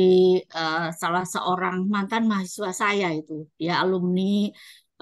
uh, salah seorang mantan mahasiswa saya itu ya alumni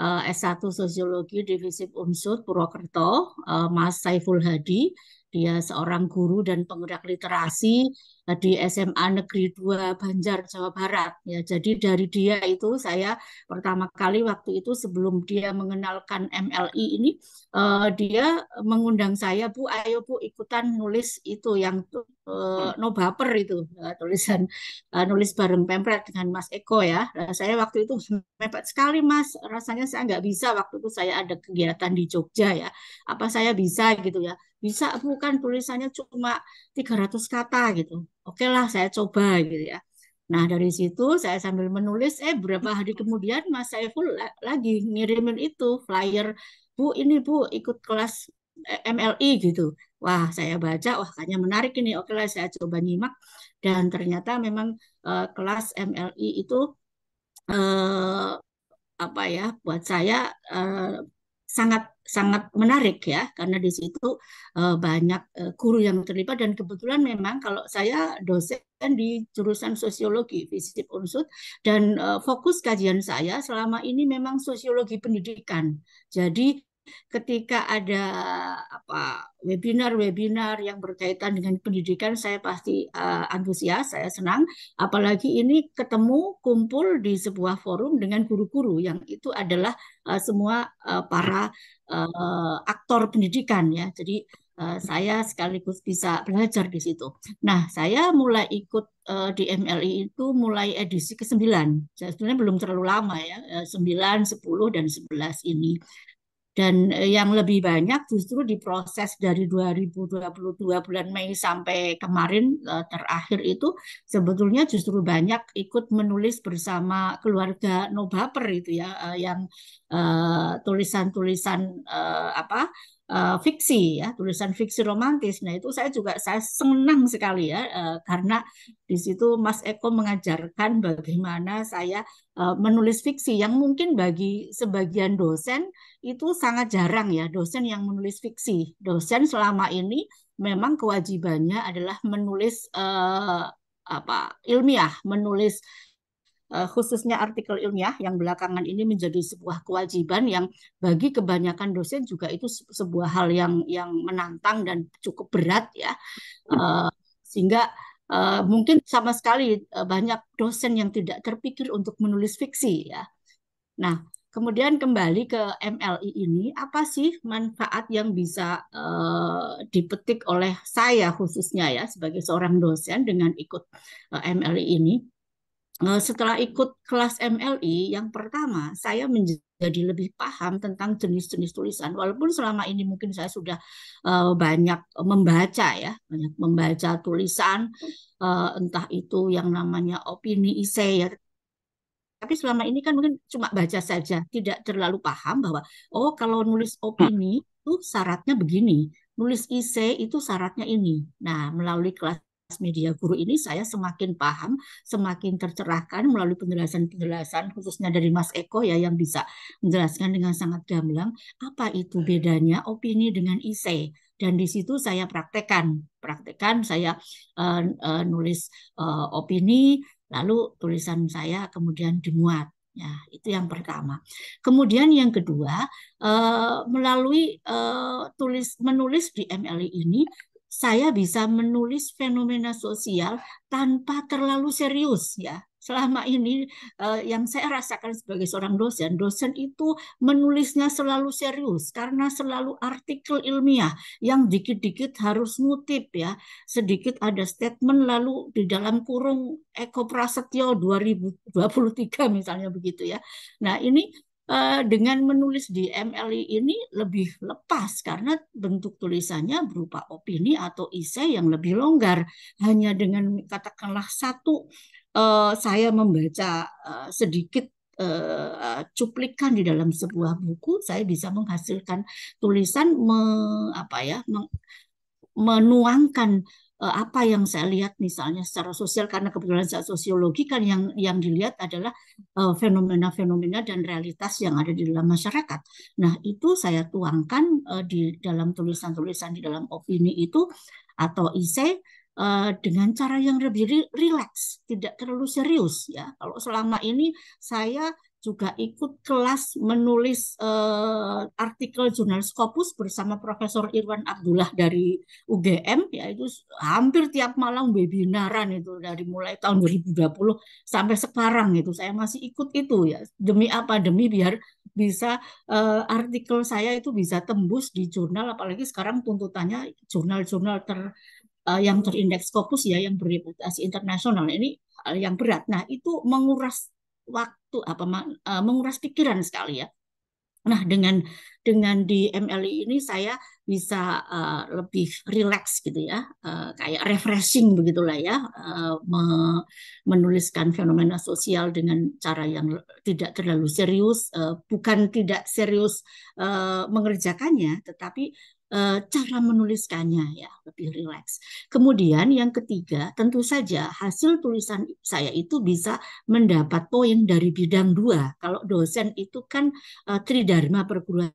eh, S1 Sosiologi Divisi Unsur Purwokerto eh, Mas Saiful Hadi dia seorang guru dan penggerak literasi eh, di SMA Negeri 2 Banjar Jawa Barat ya. Jadi dari dia itu saya pertama kali waktu itu sebelum dia mengenalkan MLI ini uh, dia mengundang saya, Bu, ayo Bu ikutan nulis itu yang uh, no baper itu uh, tulisan uh, nulis bareng pemret dengan Mas Eko ya. Nah, saya waktu itu mepet sekali Mas, rasanya saya nggak bisa waktu itu saya ada kegiatan di Jogja ya. Apa saya bisa gitu ya bisa bukan tulisannya cuma 300 kata gitu oke lah saya coba gitu ya nah dari situ saya sambil menulis eh berapa hari kemudian Mas Saiful lagi ngirimin itu flyer Bu ini Bu ikut kelas eh, MLI gitu wah saya baca wah kayaknya menarik ini oke lah saya coba nyimak dan ternyata memang uh, kelas MLI itu uh, apa ya buat saya uh, sangat sangat menarik ya karena di situ eh, banyak eh, guru yang terlibat dan kebetulan memang kalau saya dosen di jurusan sosiologi FISIP Unsur dan eh, fokus kajian saya selama ini memang sosiologi pendidikan. Jadi ketika ada apa webinar-webinar yang berkaitan dengan pendidikan saya pasti uh, antusias, saya senang apalagi ini ketemu kumpul di sebuah forum dengan guru-guru yang itu adalah uh, semua uh, para uh, aktor pendidikan ya. Jadi uh, saya sekaligus bisa belajar di situ. Nah, saya mulai ikut uh, di MLI itu mulai edisi ke-9. sebenarnya belum terlalu lama ya, sembilan 9, 10 dan 11 ini dan eh, yang lebih banyak justru diproses dari 2022 bulan Mei sampai kemarin eh, terakhir itu sebetulnya justru banyak ikut menulis bersama keluarga Nobaper itu ya eh, yang tulisan-tulisan uh, uh, apa uh, fiksi ya tulisan fiksi romantis. Nah itu saya juga saya senang sekali ya uh, karena di situ Mas Eko mengajarkan bagaimana saya uh, menulis fiksi yang mungkin bagi sebagian dosen itu sangat jarang ya dosen yang menulis fiksi. Dosen selama ini memang kewajibannya adalah menulis uh, apa ilmiah, menulis Eh, khususnya artikel ilmiah yang belakangan ini menjadi sebuah kewajiban yang bagi kebanyakan dosen juga itu sebuah hal yang yang menantang dan cukup berat ya hmm. eh, sehingga Uh, mungkin sama sekali banyak dosen yang tidak terpikir untuk menulis fiksi ya. Nah, kemudian kembali ke MLI ini, apa sih manfaat yang bisa uh, dipetik oleh saya khususnya ya sebagai seorang dosen dengan ikut uh, MLI ini? Eh, setelah ikut kelas MLI yang pertama saya menjadi lebih paham tentang jenis-jenis tulisan walaupun selama ini mungkin saya sudah eh, banyak membaca ya banyak membaca tulisan eh, entah itu yang namanya opini essay. ya tapi selama ini kan mungkin cuma baca saja tidak terlalu paham bahwa oh kalau nulis opini hmm. itu syaratnya begini nulis essay itu syaratnya ini nah melalui kelas media guru ini saya semakin paham, semakin tercerahkan melalui penjelasan-penjelasan khususnya dari Mas Eko ya yang bisa menjelaskan dengan sangat gamblang apa itu bedanya opini dengan isei dan di situ saya praktekkan praktekan saya uh, uh, nulis uh, opini lalu tulisan saya kemudian dimuat ya itu yang pertama kemudian yang kedua uh, melalui uh, tulis menulis di MLI ini saya bisa menulis fenomena sosial tanpa terlalu serius ya selama ini uh, yang saya rasakan sebagai seorang dosen, dosen itu menulisnya selalu serius karena selalu artikel ilmiah yang dikit-dikit harus ngutip ya. Sedikit ada statement lalu di dalam kurung Eko Prasetyo 2023 misalnya begitu ya. Nah, ini Eh, dengan menulis di MLI ini lebih lepas karena bentuk tulisannya berupa opini atau isai yang lebih longgar hanya dengan katakanlah satu uh, saya membaca uh, sedikit cuplikan di dalam sebuah buku saya bisa menghasilkan tulisan me, apa ya menuangkan Eh, apa yang saya lihat misalnya secara sosial karena kebetulan saya sosiologi kan yang yang dilihat adalah eh, fenomena-fenomena dan realitas yang ada di dalam masyarakat. Nah, itu saya tuangkan eh, di dalam tulisan-tulisan di dalam opini itu atau isai dengan cara yang lebih rileks, tidak terlalu serius ya. Kalau selama ini saya juga ikut kelas menulis uh, artikel jurnal Scopus bersama Profesor Irwan Abdullah dari UGM yaitu hampir tiap malam webinaran itu dari mulai tahun 2020 sampai sekarang itu saya masih ikut itu ya demi apa demi biar bisa uh, artikel saya itu bisa tembus di jurnal apalagi sekarang tuntutannya jurnal-jurnal ter uh, yang terindeks Scopus ya yang bereputasi internasional ini yang berat. Nah, itu menguras waktu apa uh, menguras pikiran sekali ya. Nah, dengan dengan di MLI ini saya bisa uh, lebih rileks gitu ya, uh, kayak refreshing begitulah ya, uh, me menuliskan fenomena sosial dengan cara yang tidak terlalu serius, uh, bukan tidak serius uh, mengerjakannya, tetapi Eh, cara menuliskannya ya lebih rileks. Kemudian yang ketiga tentu saja hasil tulisan saya itu bisa mendapat poin dari bidang dua. Kalau dosen itu kan uh, tridharma perguruan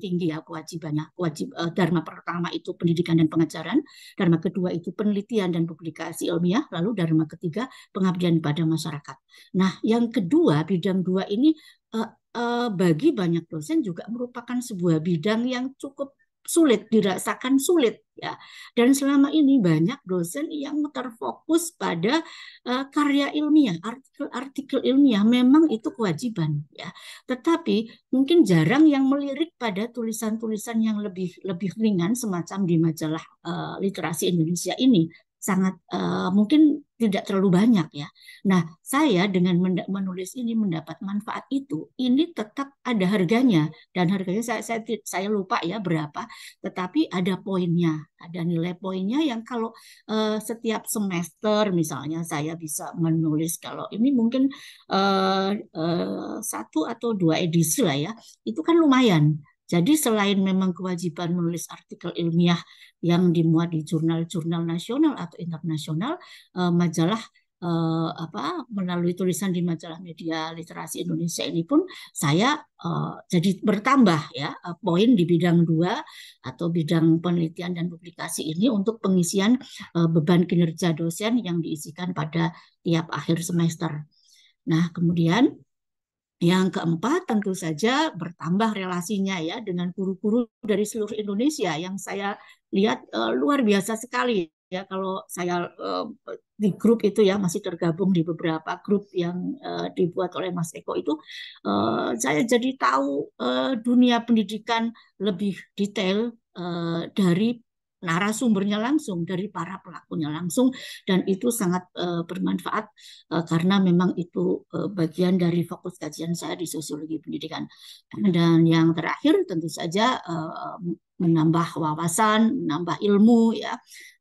tinggi ya kewajibannya wajib uh, eh, dharma pertama itu pendidikan dan pengajaran dharma kedua itu penelitian dan publikasi ilmiah lalu dharma ketiga pengabdian pada masyarakat nah yang kedua bidang dua ini uh, eh, bagi banyak dosen juga merupakan sebuah bidang yang cukup sulit dirasakan sulit ya dan selama ini banyak dosen yang terfokus pada uh, karya ilmiah artikel-artikel ilmiah memang itu kewajiban ya tetapi mungkin jarang yang melirik pada tulisan-tulisan yang lebih lebih ringan semacam di majalah uh, literasi Indonesia ini sangat uh, mungkin tidak terlalu banyak ya. Nah, saya dengan menulis ini mendapat manfaat itu, ini tetap ada harganya dan harganya saya saya, saya lupa ya berapa, tetapi ada poinnya, ada nilai poinnya yang kalau uh, setiap semester misalnya saya bisa menulis kalau ini mungkin uh, uh, satu atau dua edisi lah ya, itu kan lumayan. Jadi selain memang kewajiban menulis artikel ilmiah yang dimuat di jurnal-jurnal nasional atau internasional, eh, majalah uh, apa melalui tulisan di majalah media literasi Indonesia ini pun saya uh, jadi bertambah ya poin di bidang dua atau bidang penelitian dan publikasi ini untuk pengisian uh, beban kinerja dosen yang diisikan pada tiap akhir semester. Nah kemudian yang keempat, tentu saja bertambah relasinya ya dengan guru-guru dari seluruh Indonesia yang saya lihat uh, luar biasa sekali ya kalau saya uh, di grup itu ya masih tergabung di beberapa grup yang uh, dibuat oleh Mas Eko itu uh, saya jadi tahu uh, dunia pendidikan lebih detail uh, dari narasumbernya langsung dari para pelakunya langsung dan itu sangat uh, bermanfaat uh, karena memang itu uh, bagian dari fokus kajian saya di sosiologi pendidikan dan yang terakhir tentu saja uh, menambah wawasan menambah ilmu ya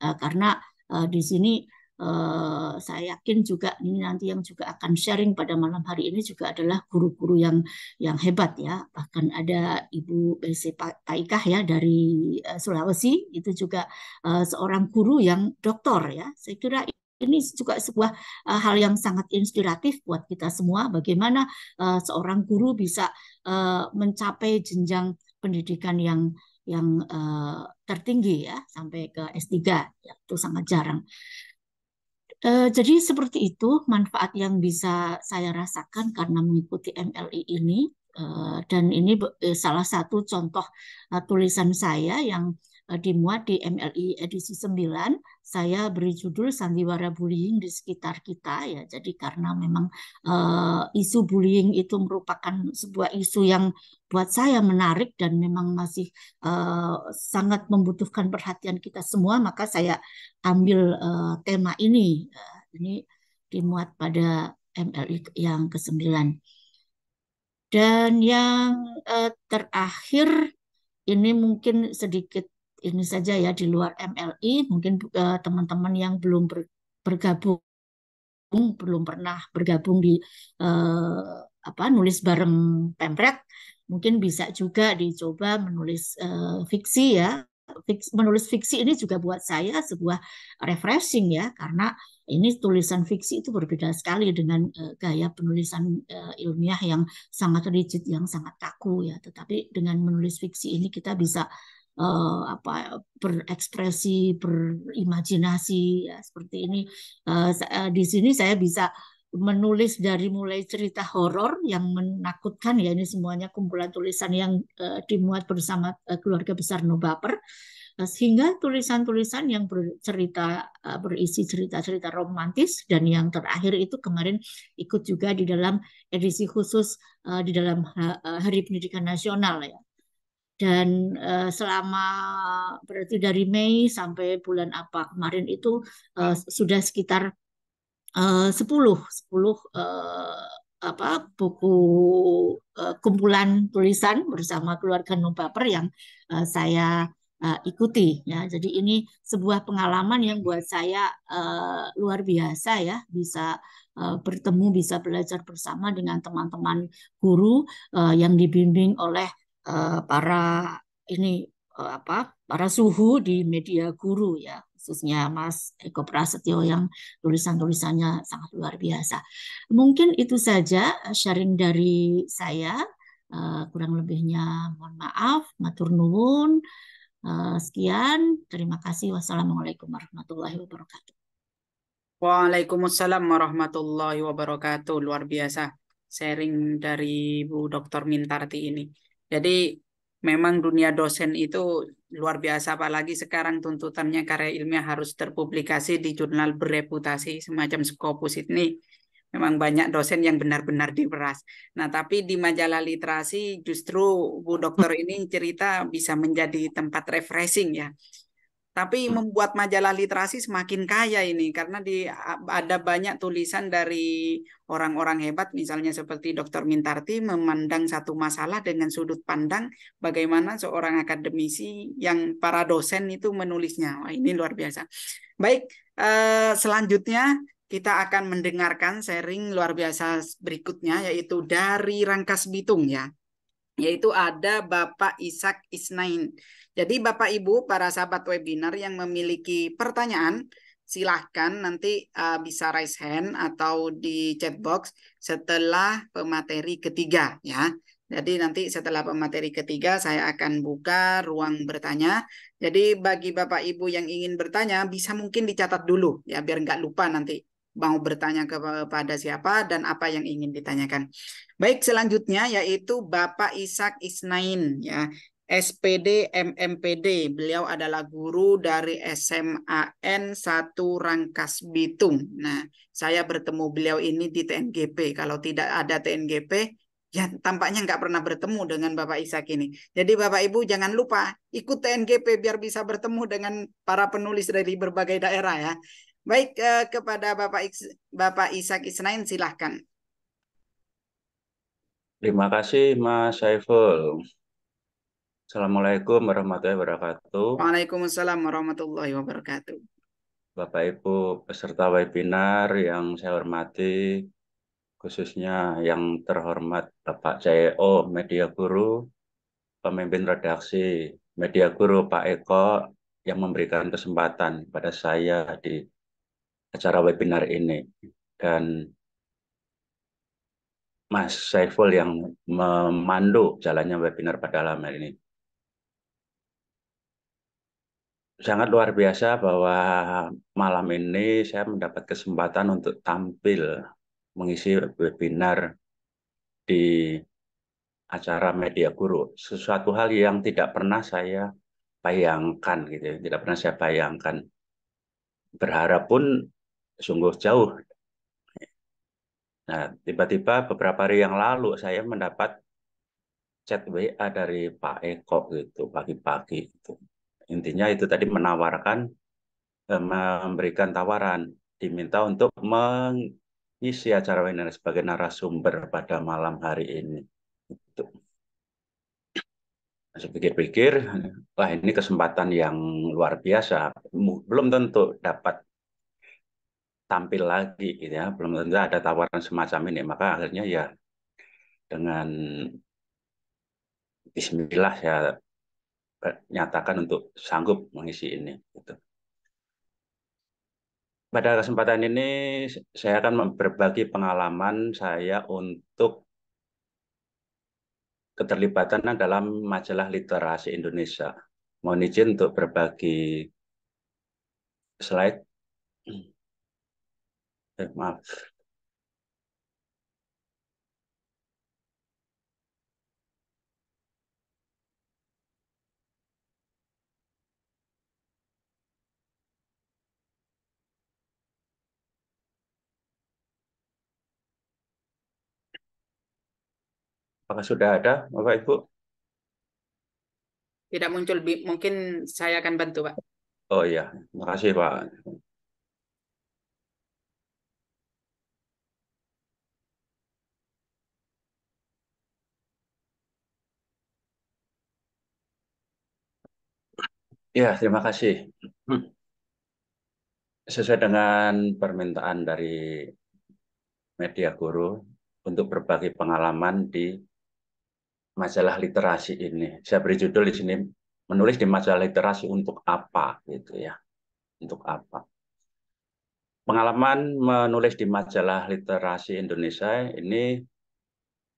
uh, karena uh, di sini Eh, saya yakin juga ini nanti yang juga akan sharing pada malam hari ini juga adalah guru-guru yang yang hebat ya bahkan ada Ibu BC Taikah ya dari eh, Sulawesi itu juga eh, seorang guru yang doktor ya saya kira ini juga sebuah hal yang sangat inspiratif buat kita semua bagaimana seorang guru bisa mencapai jenjang pendidikan yang yang uh, tertinggi ya sampai ke S3 ya, itu sangat jarang. Eh, jadi seperti itu manfaat yang bisa saya rasakan karena mengikuti MLI ini eh, dan ini eh, salah satu contoh tulisan saya yang dimuat eh, di MLI edisi 9 saya beri judul sandiwara bullying di sekitar kita ya jadi karena memang uh, isu bullying itu merupakan sebuah isu yang buat saya menarik dan memang masih uh, sangat membutuhkan perhatian kita semua maka saya ambil uh, tema ini uh, ini dimuat pada MLI yang ke-9 dan yang uh, terakhir ini mungkin sedikit ini saja ya di luar MLI mungkin eh, teman-teman uh, yang belum ber, bergabung belum pernah bergabung di uh, apa nulis bareng pemret, mungkin bisa juga dicoba menulis uh, fiksi ya Fiks, menulis fiksi ini juga buat saya sebuah refreshing ya karena ini tulisan fiksi itu berbeda sekali dengan uh, gaya penulisan uh, ilmiah yang sangat rigid yang sangat kaku ya tetapi dengan menulis fiksi ini kita bisa uh, apa berekspresi berimajinasi ya seperti ini uh, di sini saya bisa menulis dari mulai cerita horor yang menakutkan ya ini semuanya kumpulan tulisan yang uh, dimuat bersama uh, keluarga besar Nobaper uh, sehingga tulisan-tulisan yang bercerita berisi cerita-cerita romantis dan yang terakhir itu kemarin ikut juga di dalam edisi khusus di dalam Hari Pendidikan Nasional ya dan uh, selama berarti dari Mei sampai bulan apa kemarin itu uh, sudah sekitar uh, 10 10 apa buku uh, kumpulan tulisan bersama keluarga Numpaper yang uh, saya uh, ikuti ya. Jadi ini sebuah pengalaman yang buat saya uh, luar biasa ya bisa uh, bertemu bisa belajar bersama dengan teman-teman guru uh, yang dibimbing oleh Eh, para ini uh, apa para suhu di media guru ya khususnya Mas Eko Prasetyo yang tulisan-tulisannya sangat luar biasa. Mungkin itu saja eh, sharing dari saya. kurang lebihnya mohon maaf, matur nuwun. sekian, terima kasih. Wassalamualaikum warahmatullahi wabarakatuh. Waalaikumsalam warahmatullahi wabarakatuh. Luar biasa sharing dari Bu Dr. Mintarti ini. Jadi memang dunia dosen itu luar biasa apalagi sekarang tuntutannya karya ilmiah harus terpublikasi di jurnal bereputasi semacam Scopus ini memang banyak dosen yang benar-benar diperas. Nah, tapi di majalah literasi justru Bu Dokter hmm. ini cerita bisa menjadi tempat refreshing ya tapi hmm. membuat majalah literasi semakin kaya ini karena di ada banyak tulisan dari orang-orang hebat misalnya seperti Dr. Mintarti memandang satu masalah dengan sudut pandang bagaimana seorang akademisi yang para dosen itu menulisnya. Wah, ini luar biasa. Baik, eh, selanjutnya kita akan mendengarkan sharing luar biasa berikutnya yaitu dari Rangkas Bitung ya. Yaitu ada Bapak Ishak Isnain jadi Bapak Ibu para sahabat webinar yang memiliki pertanyaan silahkan nanti uh, bisa raise hand atau di chat box setelah pemateri ketiga ya. Jadi nanti setelah pemateri ketiga saya akan buka ruang bertanya. Jadi bagi Bapak Ibu yang ingin bertanya bisa mungkin dicatat dulu ya biar nggak lupa nanti mau bertanya kepada siapa dan apa yang ingin ditanyakan. Baik selanjutnya yaitu Bapak Ishak Isnain ya. SPD MMPD. Beliau adalah guru dari SMAN 1 Rangkas Bitung. Nah, saya bertemu beliau ini di TNGP. Kalau tidak ada TNGP, ya tampaknya nggak pernah bertemu dengan Bapak Ishak ini. Jadi Bapak Ibu jangan lupa ikut TNGP biar bisa bertemu dengan para penulis dari berbagai daerah ya. Baik eh, kepada Bapak Is Bapak Ishak Isnain silahkan. Terima kasih Mas Saiful. Assalamualaikum warahmatullahi wabarakatuh. Waalaikumsalam warahmatullahi wabarakatuh. Bapak Ibu peserta webinar yang saya hormati, khususnya yang terhormat Bapak CEO Media Guru, pemimpin redaksi Media Guru Pak Eko yang memberikan kesempatan pada saya di acara webinar ini. Dan Mas Saiful yang memandu jalannya webinar pada malam ini. sangat luar biasa bahwa malam ini saya mendapat kesempatan untuk tampil mengisi webinar di acara Media Guru. Sesuatu hal yang tidak pernah saya bayangkan gitu, ya, tidak pernah saya bayangkan. Berharap pun sungguh jauh. Nah, tiba-tiba beberapa hari yang lalu saya mendapat chat WA dari Pak Eko gitu pagi-pagi itu. -pagi, intinya itu tadi menawarkan eh, memberikan tawaran diminta untuk mengisi acara webinar sebagai narasumber pada malam hari ini. Itu. Saya pikir-pikir, wah ini kesempatan yang luar biasa. Belum tentu dapat tampil lagi, gitu ya. Belum tentu ada tawaran semacam ini. Maka akhirnya ya dengan Bismillah ya nyatakan untuk sanggup mengisi ini. Gitu. Pada kesempatan ini saya akan berbagi pengalaman saya untuk keterlibatan dalam majalah literasi Indonesia. Mohon izin untuk berbagi slide. Eh, maaf. Apakah sudah ada, Bapak Ibu? Tidak muncul, mungkin saya akan bantu, Pak. Oh iya, terima kasih, Pak. Ya, terima kasih. Sesuai dengan permintaan dari media guru untuk berbagi pengalaman di majalah literasi ini. Saya beri judul di sini menulis di majalah literasi untuk apa gitu ya. Untuk apa? Pengalaman menulis di majalah literasi Indonesia ini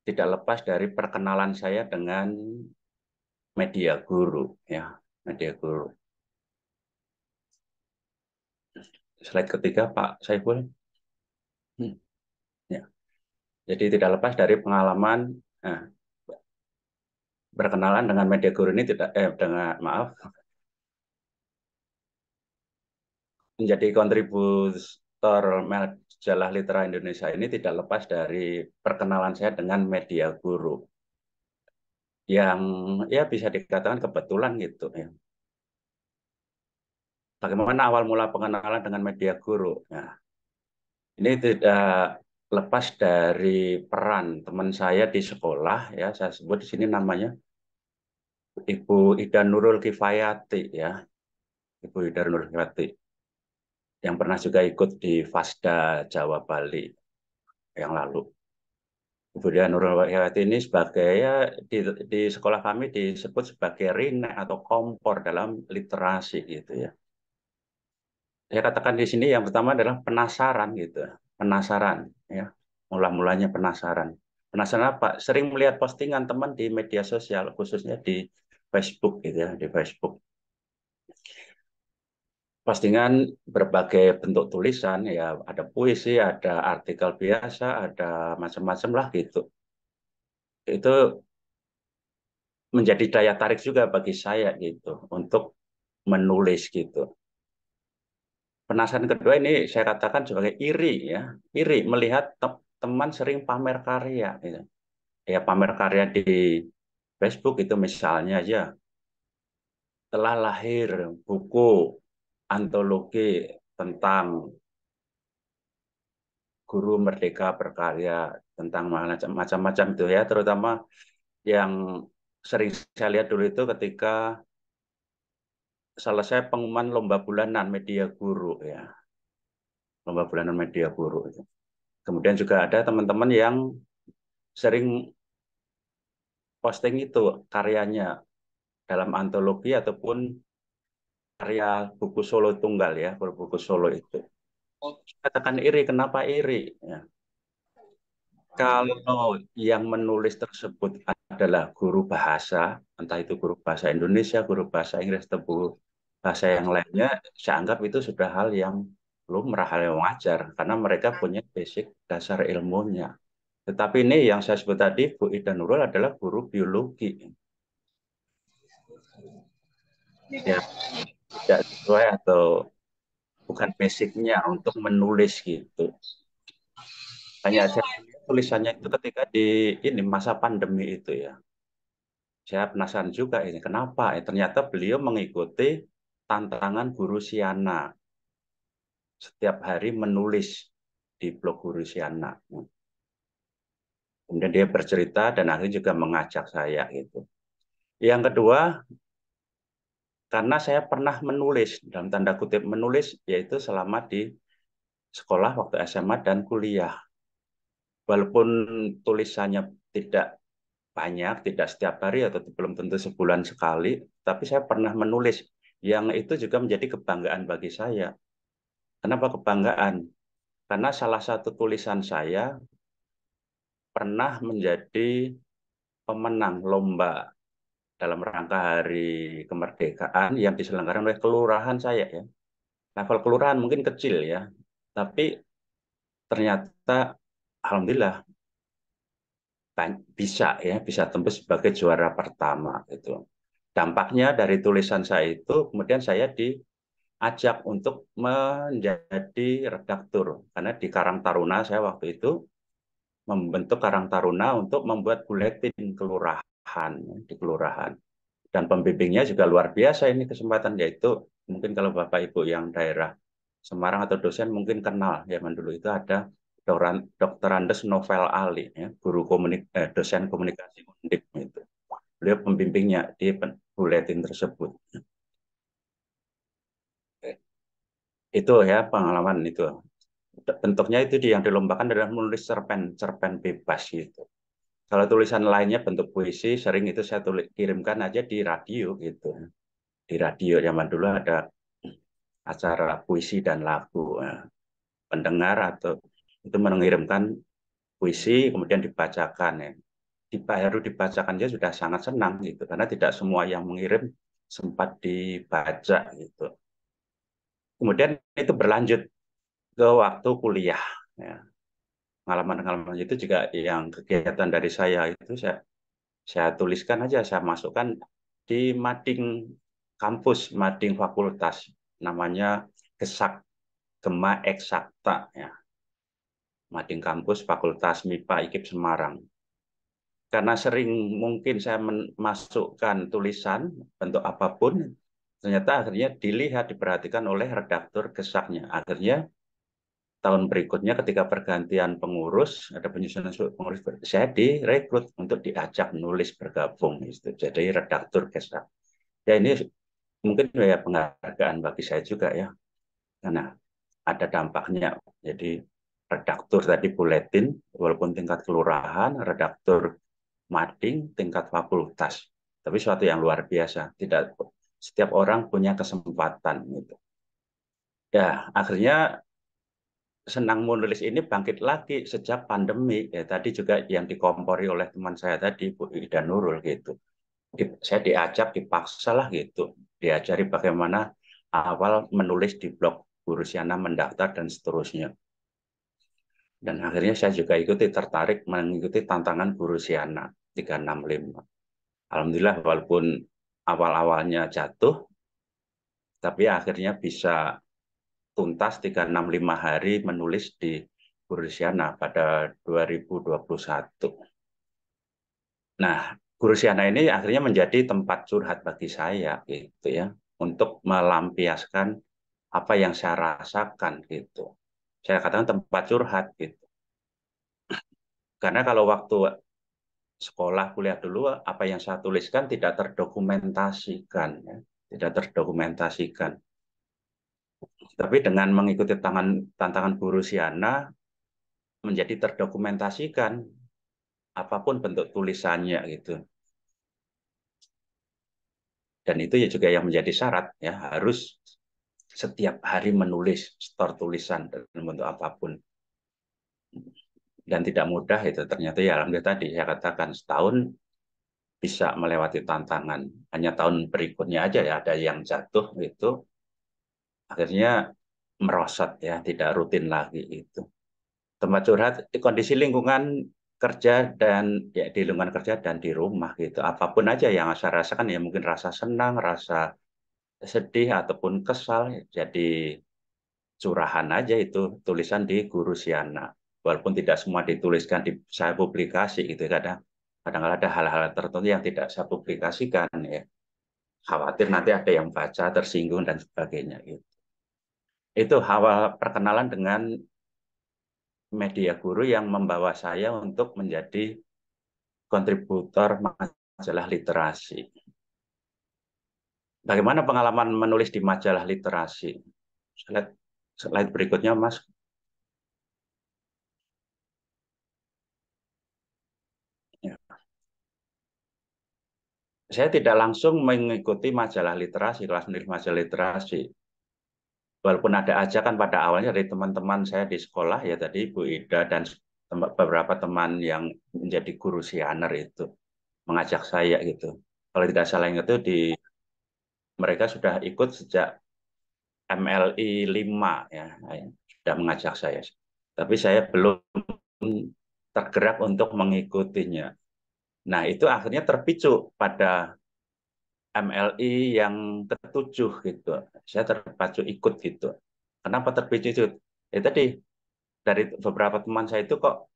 tidak lepas dari perkenalan saya dengan media guru ya, media guru. Slide ketiga Pak Saiful. Hmm. Ya. Jadi tidak lepas dari pengalaman nah, berkenalan dengan media guru ini tidak eh dengan maaf menjadi kontributor majalah litera Indonesia ini tidak lepas dari perkenalan saya dengan media guru yang ya bisa dikatakan kebetulan gitu ya. Bagaimana awal mula pengenalan dengan media guru? Nah, ini tidak lepas dari peran teman saya di sekolah ya saya sebut di sini namanya Ibu Ida Nurul Kifayati ya. Ibu Ida Nurul Kifayati yang pernah juga ikut di Fasda Jawa Bali yang lalu. Ibu Ida Nurul Kifayati ini sebagai ya, di, di sekolah kami disebut sebagai rine atau kompor dalam literasi gitu ya. Saya katakan di sini yang pertama adalah penasaran gitu, penasaran ya. Mula-mulanya penasaran. Penasaran apa? Sering melihat postingan teman di media sosial khususnya di Facebook gitu ya di Facebook postingan berbagai bentuk tulisan ya ada puisi ada artikel biasa ada macam-macam lah gitu itu menjadi daya tarik juga bagi saya gitu untuk menulis gitu penasaran kedua ini saya katakan sebagai iri ya iri melihat teman sering pamer karya gitu. ya pamer karya di Facebook itu misalnya aja telah lahir buku antologi tentang guru merdeka berkarya tentang macam-macam itu ya terutama yang sering saya lihat dulu itu ketika selesai pengumuman lomba bulanan media guru ya lomba bulanan media guru itu kemudian juga ada teman-teman yang sering posting itu karyanya dalam antologi ataupun karya buku solo tunggal ya buku solo itu katakan iri kenapa iri ya. kalau yang menulis tersebut adalah guru bahasa entah itu guru bahasa Indonesia guru bahasa Inggris atau bahasa yang lainnya saya anggap itu sudah hal yang belum merahal yang wajar karena mereka punya basic dasar ilmunya tetapi ini yang saya sebut tadi, Bu Ida Nurul adalah guru biologi. Ya, tidak sesuai atau bukan basicnya untuk menulis gitu. Hanya aja iya. tulisannya itu ketika di ini masa pandemi itu ya. Saya penasaran juga ini kenapa ya ternyata beliau mengikuti tantangan guru Siana setiap hari menulis di blog guru Siana. Kemudian dia bercerita dan akhirnya juga mengajak saya itu. Yang kedua, karena saya pernah menulis dalam tanda kutip menulis yaitu selama di sekolah waktu SMA dan kuliah. Walaupun tulisannya tidak banyak, tidak setiap hari atau belum tentu sebulan sekali, tapi saya pernah menulis yang itu juga menjadi kebanggaan bagi saya. Kenapa kebanggaan? Karena salah satu tulisan saya pernah menjadi pemenang lomba dalam rangka hari kemerdekaan yang diselenggarakan oleh kelurahan saya ya. Level kelurahan mungkin kecil ya, tapi ternyata alhamdulillah bisa ya, bisa tembus sebagai juara pertama itu Dampaknya dari tulisan saya itu kemudian saya diajak untuk menjadi redaktur karena di Karang Taruna saya waktu itu membentuk Karang Taruna untuk membuat buletin kelurahan ya, di kelurahan. Dan pembimbingnya juga luar biasa ini kesempatan yaitu mungkin kalau Bapak Ibu yang daerah Semarang atau dosen mungkin kenal zaman ya, dulu itu ada dokter Andes Novel Ali ya, guru komunik eh, dosen komunikasi Undip itu. Beliau pembimbingnya di buletin tersebut. Itu ya pengalaman itu bentuknya itu yang dilombakan adalah menulis cerpen cerpen bebas gitu kalau tulisan lainnya bentuk puisi sering itu saya tulis kirimkan aja di radio gitu di radio zaman dulu ada acara puisi dan lagu nah, pendengar atau itu mengirimkan puisi kemudian dibacakan ya baru dibacakan dia sudah sangat senang gitu karena tidak semua yang mengirim sempat dibaca gitu kemudian itu berlanjut ke waktu kuliah. Ya. Pengalaman-pengalaman itu juga yang kegiatan dari saya itu saya saya tuliskan aja, saya masukkan di mading kampus, mading fakultas, namanya Gesak Gema Eksakta ya. Mading kampus Fakultas MIPA IKIP Semarang. Karena sering mungkin saya memasukkan tulisan bentuk apapun, ternyata akhirnya dilihat diperhatikan oleh redaktur gesaknya. Akhirnya tahun berikutnya ketika pergantian pengurus ada penyusunan pengurus saya direkrut untuk diajak nulis bergabung itu jadi redaktur kesak ya ini mungkin ya penghargaan bagi saya juga ya karena ada dampaknya jadi redaktur tadi buletin walaupun tingkat kelurahan redaktur mading tingkat fakultas tapi suatu yang luar biasa tidak setiap orang punya kesempatan gitu ya akhirnya senang menulis ini bangkit lagi sejak pandemi. Ya, tadi juga yang dikompori oleh teman saya tadi, Bu Ida Nurul gitu. Saya diajak, dipaksa lah gitu. Diajari bagaimana awal menulis di blog Siana mendaftar dan seterusnya. Dan akhirnya saya juga ikuti tertarik mengikuti tantangan burusiana 365. Alhamdulillah walaupun awal-awalnya jatuh, tapi akhirnya bisa tuntas 365 hari menulis di Gurusiana pada 2021. Nah, Gurusiana ini akhirnya menjadi tempat curhat bagi saya gitu ya, untuk melampiaskan apa yang saya rasakan gitu. Saya katakan tempat curhat gitu. Karena kalau waktu sekolah kuliah dulu apa yang saya tuliskan tidak terdokumentasikan ya, tidak terdokumentasikan. Tapi dengan mengikuti tangan, tantangan Bu Rusiana, menjadi terdokumentasikan apapun bentuk tulisannya gitu. Dan itu ya juga yang menjadi syarat ya harus setiap hari menulis store tulisan dalam bentuk apapun. Dan tidak mudah itu ternyata ya alhamdulillah tadi saya katakan setahun bisa melewati tantangan. Hanya tahun berikutnya aja ya ada yang jatuh gitu akhirnya merosot ya tidak rutin lagi itu tempat curhat kondisi lingkungan kerja dan ya di lingkungan kerja dan di rumah gitu apapun aja yang saya rasakan ya mungkin rasa senang rasa sedih ataupun kesal jadi curahan aja itu tulisan di Guru Siana walaupun tidak semua dituliskan di saya publikasi gitu ya, kadang kadang ada hal-hal tertentu yang tidak saya publikasikan ya khawatir nanti ada yang baca tersinggung dan sebagainya gitu itu awal perkenalan dengan media guru yang membawa saya untuk menjadi kontributor majalah literasi. Bagaimana pengalaman menulis di majalah literasi? Slide, berikutnya, Mas. Ya. Saya tidak langsung mengikuti majalah literasi, kelas menulis majalah literasi walaupun ada ajakan pada awalnya dari teman-teman saya di sekolah ya tadi Bu Ida dan beberapa teman yang menjadi guru sianer itu mengajak saya gitu. Kalau tidak salah itu di mereka sudah ikut sejak MLI 5 ya, sudah mengajak saya. Tapi saya belum tergerak untuk mengikutinya. Nah, itu akhirnya terpicu pada MLI yang ketujuh gitu. Saya terpacu ikut gitu. Kenapa terpicu Ya tadi dari beberapa teman saya itu kok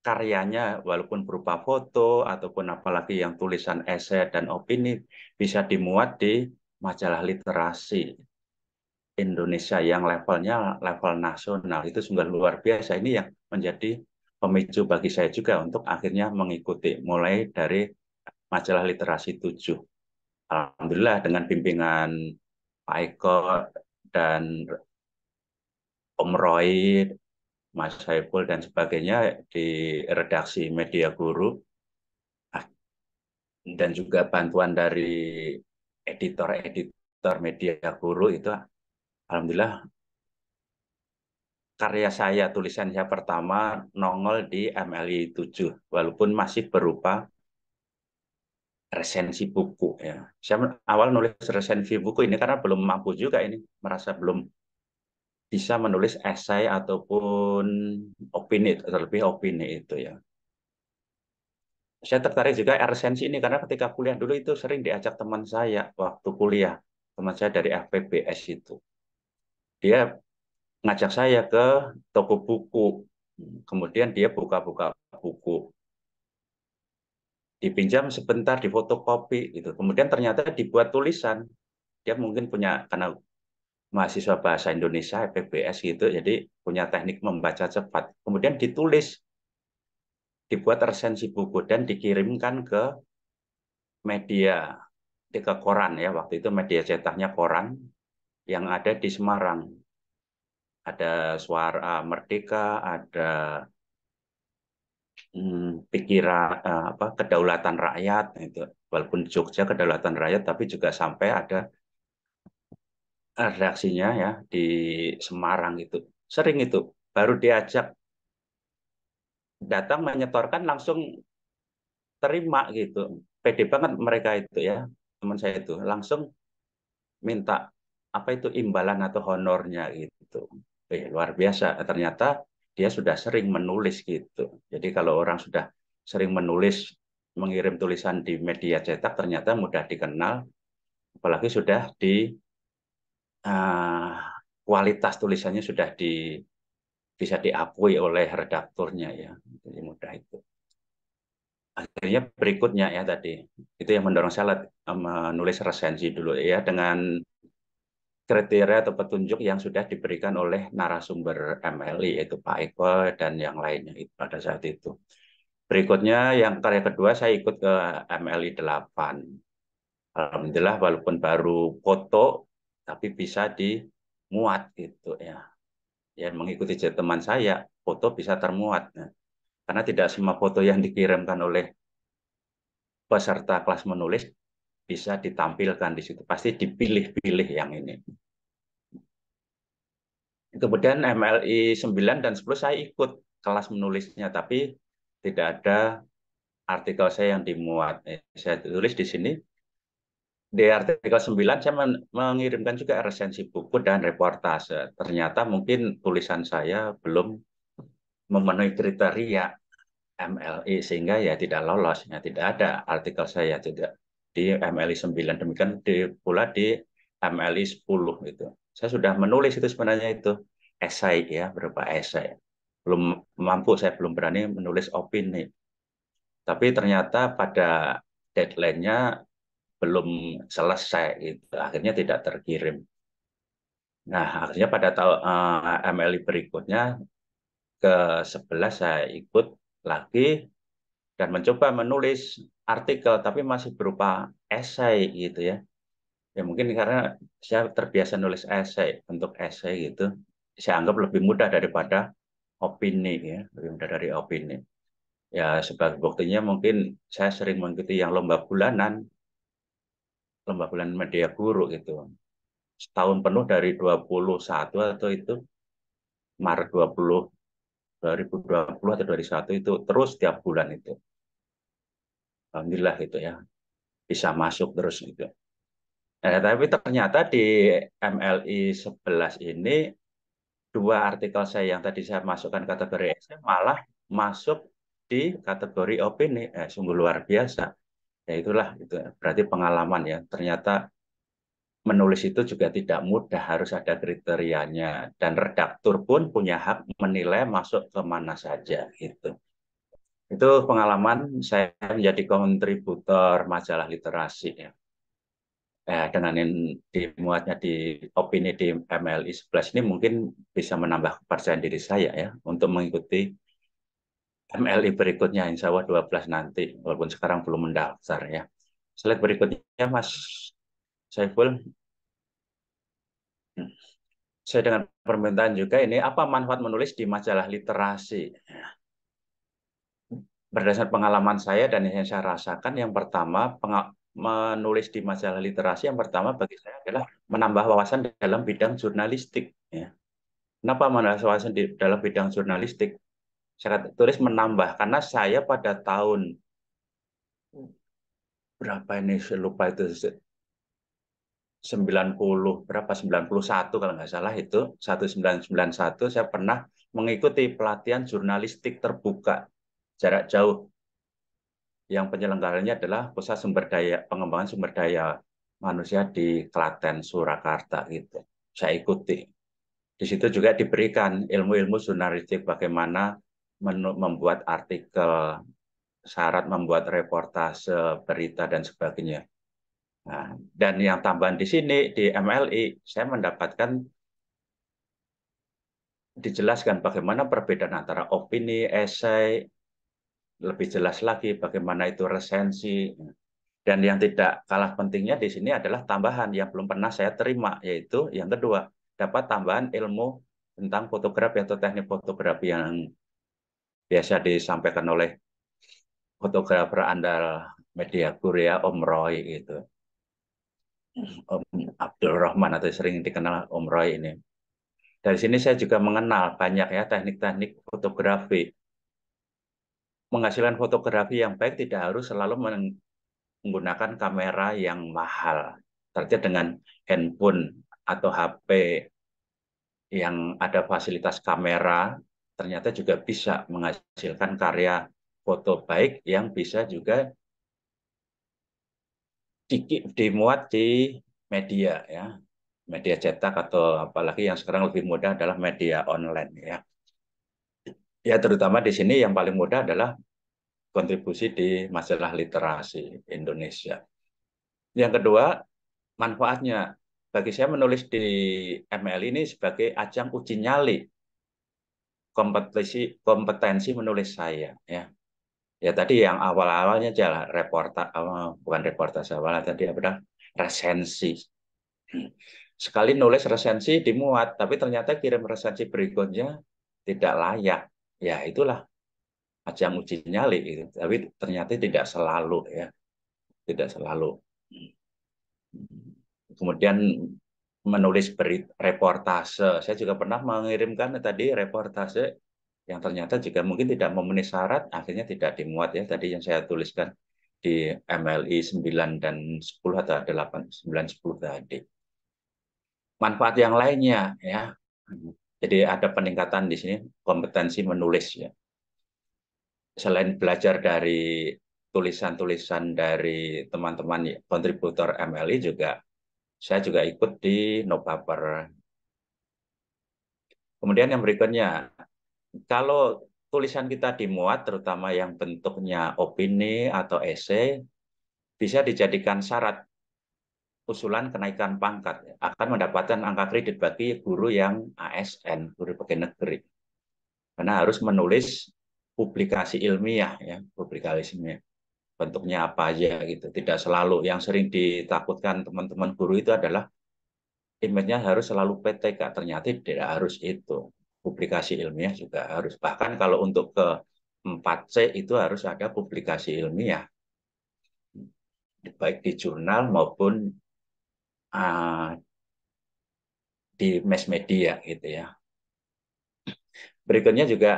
karyanya walaupun berupa foto ataupun apalagi yang tulisan esai dan opini bisa dimuat di majalah literasi Indonesia yang levelnya level nasional itu sungguh luar biasa ini yang menjadi pemicu bagi saya juga untuk akhirnya mengikuti mulai dari majalah literasi 7 alhamdulillah dengan pimpinan Pak Eko dan Om Roy, Mas Saiful dan sebagainya di redaksi Media Guru ah, dan juga bantuan dari editor-editor Media Guru itu ah, alhamdulillah karya saya tulisan saya pertama nongol di MLI 7 walaupun masih berupa resensi buku ya. Saya awal nulis resensi buku ini karena belum mampu juga ini, merasa belum bisa menulis esai ataupun opini, terlebih opini itu ya. Saya tertarik juga resensi ini karena ketika kuliah dulu itu sering diajak teman saya waktu kuliah, teman saya dari FPBS itu. Dia ngajak saya ke toko buku, kemudian dia buka-buka buku dipinjam sebentar di difotokopi gitu kemudian ternyata dibuat tulisan dia mungkin punya karena mahasiswa bahasa Indonesia PBS gitu jadi punya teknik membaca cepat kemudian ditulis dibuat resensi buku dan dikirimkan ke media ke koran ya waktu itu media cetaknya koran yang ada di Semarang ada suara Merdeka ada hmm, pikiran eh, apa kedaulatan rakyat nah itu walaupun Jogja kedaulatan rakyat tapi juga sampai ada eh, reaksinya ya di Semarang itu sering itu baru diajak datang menyetorkan langsung terima gitu pede banget mereka itu ya teman saya itu langsung minta apa itu imbalan atau honornya gitu eh, luar biasa ternyata dia sudah sering menulis gitu. Jadi kalau orang sudah sering menulis, mengirim tulisan di media cetak ternyata mudah dikenal, apalagi sudah di uh, kualitas tulisannya sudah di bisa diakui oleh redaktornya ya, jadi mudah itu. Akhirnya berikutnya ya tadi itu yang mendorong saya eh, menulis resensi dulu ya dengan kriteria atau petunjuk yang sudah diberikan oleh narasumber MLI yaitu Pak Eko dan yang lainnya itu pada saat itu. Berikutnya yang karya kedua saya ikut ke MLI 8. Alhamdulillah walaupun baru foto tapi bisa dimuat gitu ya. Ya mengikuti teman saya foto bisa termuat. Nah, karena tidak semua foto yang dikirimkan oleh peserta kelas menulis bisa ditampilkan di situ. Pasti dipilih-pilih yang ini. Kemudian MLI 9 dan 10 saya ikut kelas menulisnya, tapi tidak ada artikel saya yang dimuat. Eh, saya tulis di sini. Di artikel 9 saya mengirimkan juga resensi buku dan reportase. Ternyata mungkin tulisan saya belum memenuhi kriteria MLI sehingga ya tidak lolos, ya tidak ada artikel saya tidak di MLI 9 demikian di, pula di MLI 10 itu saya sudah menulis itu sebenarnya itu esai ya berupa esai belum mampu saya belum berani menulis opini tapi ternyata pada deadline-nya belum selesai itu akhirnya tidak terkirim nah akhirnya pada tahun uh, eh, MLI berikutnya ke 11 saya ikut lagi dan mencoba menulis artikel tapi masih berupa esai gitu ya ya mungkin karena saya terbiasa nulis esai untuk esai gitu saya anggap lebih mudah daripada opini ya lebih mudah dari opini ya sebagai buktinya mungkin saya sering mengikuti yang lomba bulanan lomba bulanan media guru gitu setahun penuh dari 21 atau itu Maret 20 2020 atau 2021 itu terus tiap bulan itu alhamdulillah gitu ya bisa masuk terus gitu. Nah, tapi ternyata di MLI 11 ini dua artikel saya yang tadi saya masukkan kategori esai malah masuk di kategori opini eh, sungguh luar biasa ya itulah itu berarti pengalaman ya ternyata menulis itu juga tidak mudah harus ada kriterianya dan redaktur pun punya hak menilai masuk ke mana saja gitu itu pengalaman saya menjadi kontributor majalah literasi ya. Eh, dengan yang dimuatnya di opini di MLI 11 ini mungkin bisa menambah kepercayaan diri saya ya untuk mengikuti MLI berikutnya insya Allah 12 nanti walaupun sekarang belum mendaftar ya. Slide berikutnya Mas Saiful. Hmm. Saya dengan permintaan juga ini apa manfaat menulis di majalah literasi berdasar pengalaman saya dan yang saya rasakan, yang pertama menulis di majalah literasi yang pertama bagi saya adalah menambah wawasan dalam bidang jurnalistik. Ya. Kenapa menambah wawasan di dalam bidang jurnalistik? Saya tulis menambah karena saya pada tahun berapa ini saya lupa itu 90 berapa 91 kalau nggak salah itu 1991 saya pernah mengikuti pelatihan jurnalistik terbuka jarak jauh yang penyelenggaranya adalah Pusat Sumber Daya Pengembangan Sumber Daya Manusia di Klaten Surakarta gitu. Saya ikuti. Di situ juga diberikan ilmu-ilmu jurnalistik bagaimana membuat artikel, syarat membuat reportase, berita dan sebagainya. Nah, dan yang tambahan di sini di MLI saya mendapatkan dijelaskan bagaimana perbedaan antara opini, esai, lebih jelas lagi bagaimana itu resensi. Dan yang tidak kalah pentingnya di sini adalah tambahan yang belum pernah saya terima, yaitu yang kedua, dapat tambahan ilmu tentang fotografi atau teknik fotografi yang biasa disampaikan oleh fotografer andal media Korea Om Roy itu Om Abdul Rahman atau sering dikenal Om Roy ini. Dari sini saya juga mengenal banyak ya teknik-teknik fotografi menghasilkan fotografi yang baik tidak harus selalu menggunakan kamera yang mahal. Saja dengan handphone atau HP yang ada fasilitas kamera ternyata juga bisa menghasilkan karya foto baik yang bisa juga di, dimuat di media ya media cetak atau apalagi yang sekarang lebih mudah adalah media online ya ya terutama di sini yang paling mudah adalah kontribusi di masalah literasi Indonesia. Yang kedua, manfaatnya. Bagi saya menulis di ML ini sebagai ajang uji nyali kompetensi kompetensi menulis saya ya. Ya tadi yang awal-awalnya jalan reporta oh, bukan reportase awal tadi apa resensi. Sekali nulis resensi dimuat, tapi ternyata kirim resensi berikutnya tidak layak ya itulah ajang uji nyali gitu. tapi ternyata tidak selalu ya tidak selalu kemudian menulis berita reportase saya juga pernah mengirimkan tadi reportase yang ternyata juga mungkin tidak memenuhi syarat akhirnya tidak dimuat ya tadi yang saya tuliskan di MLI 9 dan 10 atau 8 9 10 tadi manfaat yang lainnya ya jadi ada peningkatan di sini kompetensi menulis ya. Selain belajar dari tulisan-tulisan dari teman-teman kontributor MLI juga saya juga ikut di Nopaper. Kemudian yang berikutnya, kalau tulisan kita dimuat terutama yang bentuknya opini atau esai bisa dijadikan syarat usulan kenaikan pangkat akan mendapatkan angka kredit bagi guru yang ASN, guru pegawai negeri. Karena harus menulis publikasi ilmiah ya, publikasi ilmiah. Bentuknya apa aja gitu. Tidak selalu yang sering ditakutkan teman-teman guru itu adalah image-nya harus selalu PTK. Ternyata tidak harus itu. Publikasi ilmiah juga harus. Bahkan kalau untuk ke 4C itu harus ada publikasi ilmiah baik di jurnal maupun uh, di mass media gitu ya. Berikutnya juga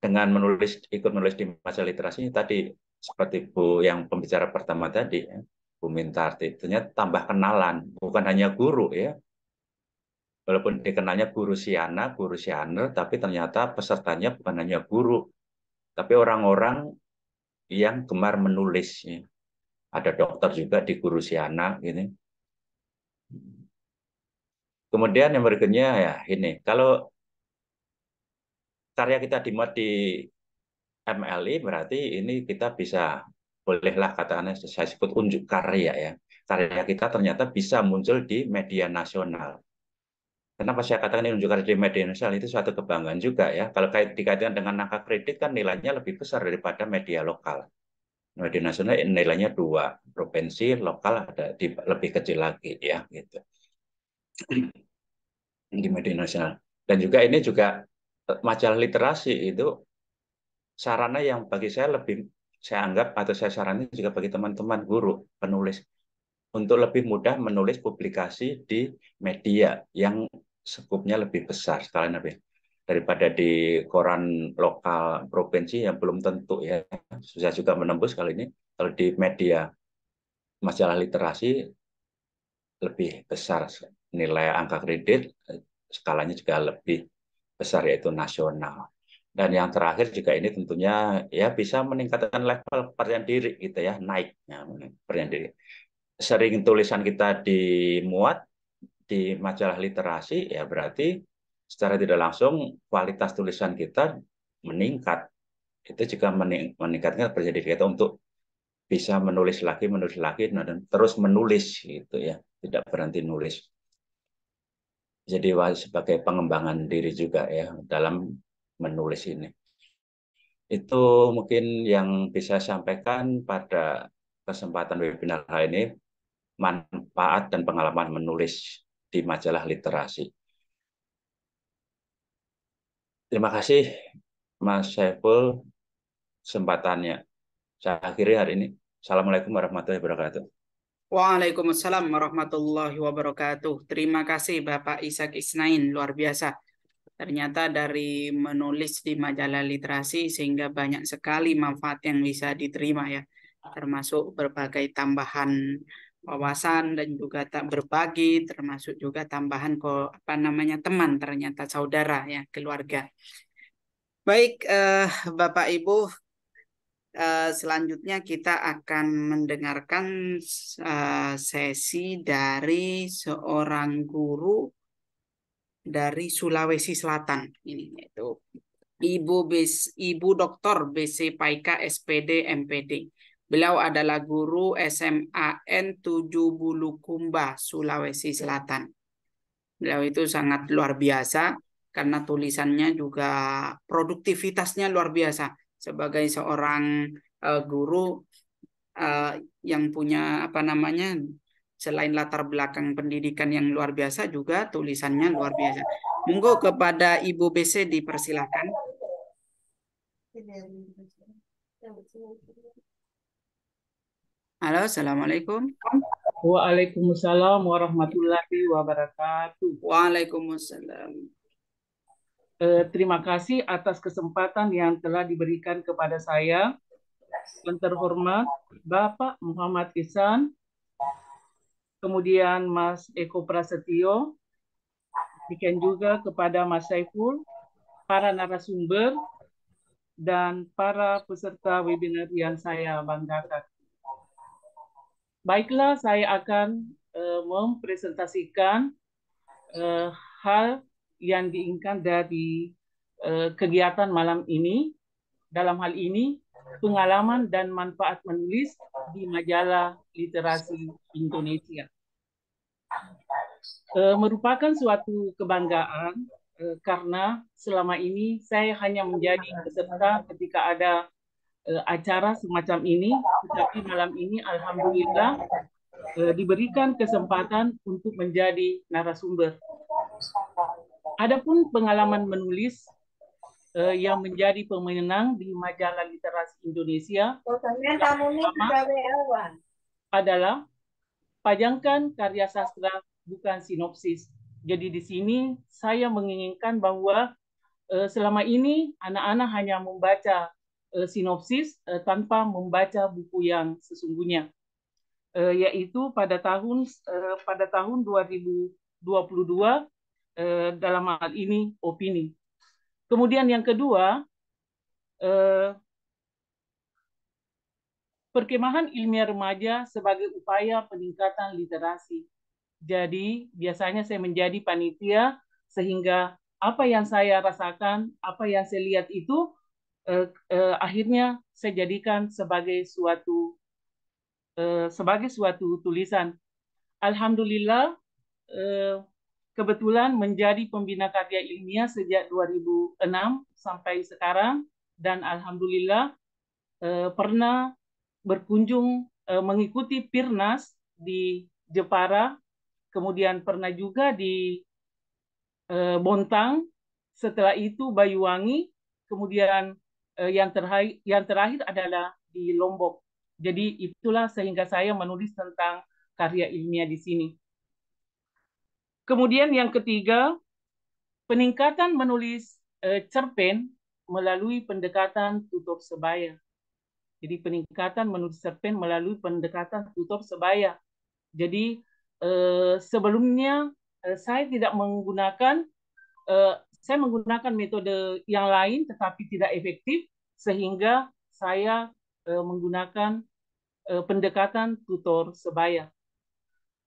dengan menulis ikut menulis di masa literasi tadi seperti Bu yang pembicara pertama tadi ya, Bu Mintarti ternyata tambah kenalan bukan hanya guru ya walaupun dikenalnya guru siana guru sianer tapi ternyata pesertanya bukan hanya guru tapi orang-orang yang gemar menulis ya. ada dokter juga di guru siana gitu Kemudian yang berikutnya ya ini, kalau karya kita dimuat di MLI berarti ini kita bisa bolehlah katakan saya sebut unjuk karya ya. Karya kita ternyata bisa muncul di media nasional. Kenapa saya katakan ini unjuk karya di media nasional itu suatu kebanggaan juga ya. Kalau dikaitkan dengan angka kredit kan nilainya lebih besar daripada media lokal. Media nah, nasional nilainya dua, provinsi, lokal ada di, lebih kecil lagi ya gitu di media nasional. Dan juga ini juga eh, majalah literasi itu sarana yang bagi saya lebih saya anggap atau saya sarankan juga bagi teman-teman guru penulis untuk lebih mudah menulis publikasi di media yang skupnya lebih besar sekali lebih daripada di koran lokal provinsi yang belum tentu ya susah juga menembus kali ini kalau di media masalah literasi lebih besar nilai angka kredit skalanya juga lebih besar yaitu nasional dan yang terakhir juga ini tentunya ya bisa meningkatkan level kepercayaan diri gitu ya naik ya, kepercayaan diri sering tulisan kita dimuat di majalah literasi ya berarti secara tidak langsung kualitas tulisan kita meningkat. Itu juga mening meningkatkan diri kita untuk bisa menulis lagi, menulis lagi, dan terus menulis gitu ya, tidak berhenti nulis. Jadi sebagai pengembangan diri juga ya dalam menulis ini. Itu mungkin yang bisa sampaikan pada kesempatan webinar hari ini manfaat dan pengalaman menulis di majalah literasi. Terima kasih Mas Saiful kesempatannya. Saya akhiri hari ini. Assalamualaikum warahmatullahi wabarakatuh. Waalaikumsalam warahmatullahi wabarakatuh. Terima kasih Bapak Isak Isnain, luar biasa. Ternyata dari menulis di majalah literasi sehingga banyak sekali manfaat yang bisa diterima ya, termasuk berbagai tambahan wawasan dan juga tak berbagi termasuk juga tambahan ko apa namanya teman ternyata saudara ya keluarga baik eh, bapak ibu eh, selanjutnya kita akan mendengarkan eh, sesi dari seorang guru dari Sulawesi Selatan ini yaitu Ibu Bis, Ibu dokter BC Paika SPD MPD. Beliau adalah guru SMAN 7 Bulukumba, Sulawesi Selatan. Beliau itu sangat luar biasa karena tulisannya juga produktivitasnya luar biasa sebagai seorang uh, guru uh, yang punya apa namanya selain latar belakang pendidikan yang luar biasa juga tulisannya luar biasa. Monggo kepada Ibu BC dipersilakan. Halo, Assalamualaikum. Waalaikumsalam warahmatullahi wabarakatuh. Waalaikumsalam. Eh, terima kasih atas kesempatan yang telah diberikan kepada saya. Yang terhormat Bapak Muhammad Ihsan, kemudian Mas Eko Prasetyo, demikian juga kepada Mas Saiful, para narasumber, dan para peserta webinar yang saya banggakan. Baiklah, saya akan uh, mempresentasikan uh, hal yang diinginkan dari uh, kegiatan malam ini. Dalam hal ini, pengalaman dan manfaat menulis di majalah literasi Indonesia. Uh, merupakan suatu kebanggaan karena selama ini saya hanya menjadi peserta ketika ada Eh, acara semacam ini, tetapi malam ini alhamdulillah eh, diberikan kesempatan untuk menjadi narasumber. Adapun pengalaman menulis eh, yang menjadi pemenang di majalah literasi Indonesia adalah pajangkan karya sastra bukan sinopsis. Jadi di sini saya menginginkan bahwa selama ini anak-anak hanya membaca Eh, sinopsis eh, tanpa membaca buku yang sesungguhnya eh, yaitu pada tahun pada tahun 2022 dalam hal ini opini. Kemudian yang kedua perkemahan ilmiah remaja sebagai upaya peningkatan literasi. Jadi biasanya saya menjadi panitia sehingga apa yang saya rasakan, apa yang saya lihat itu eh, eh, akhirnya saya jadikan sebagai suatu eh, sebagai suatu tulisan. Alhamdulillah eh, kebetulan menjadi pembina karya ilmiah sejak 2006 sampai sekarang dan alhamdulillah eh, pernah berkunjung eh, mengikuti Pirnas di Jepara, kemudian pernah juga di eh, Bontang, setelah itu Bayuwangi, kemudian Eh, yang terakhir yang terakhir adalah di Lombok. Jadi itulah sehingga saya menulis tentang karya ilmiah di sini. Kemudian yang ketiga, peningkatan menulis eh, cerpen melalui pendekatan tutur sebaya. Jadi peningkatan menulis cerpen melalui pendekatan tutur sebaya. Jadi eh, sebelumnya saya tidak menggunakan saya menggunakan metode yang lain tetapi tidak efektif sehingga saya e, menggunakan e, pendekatan tutor sebaya.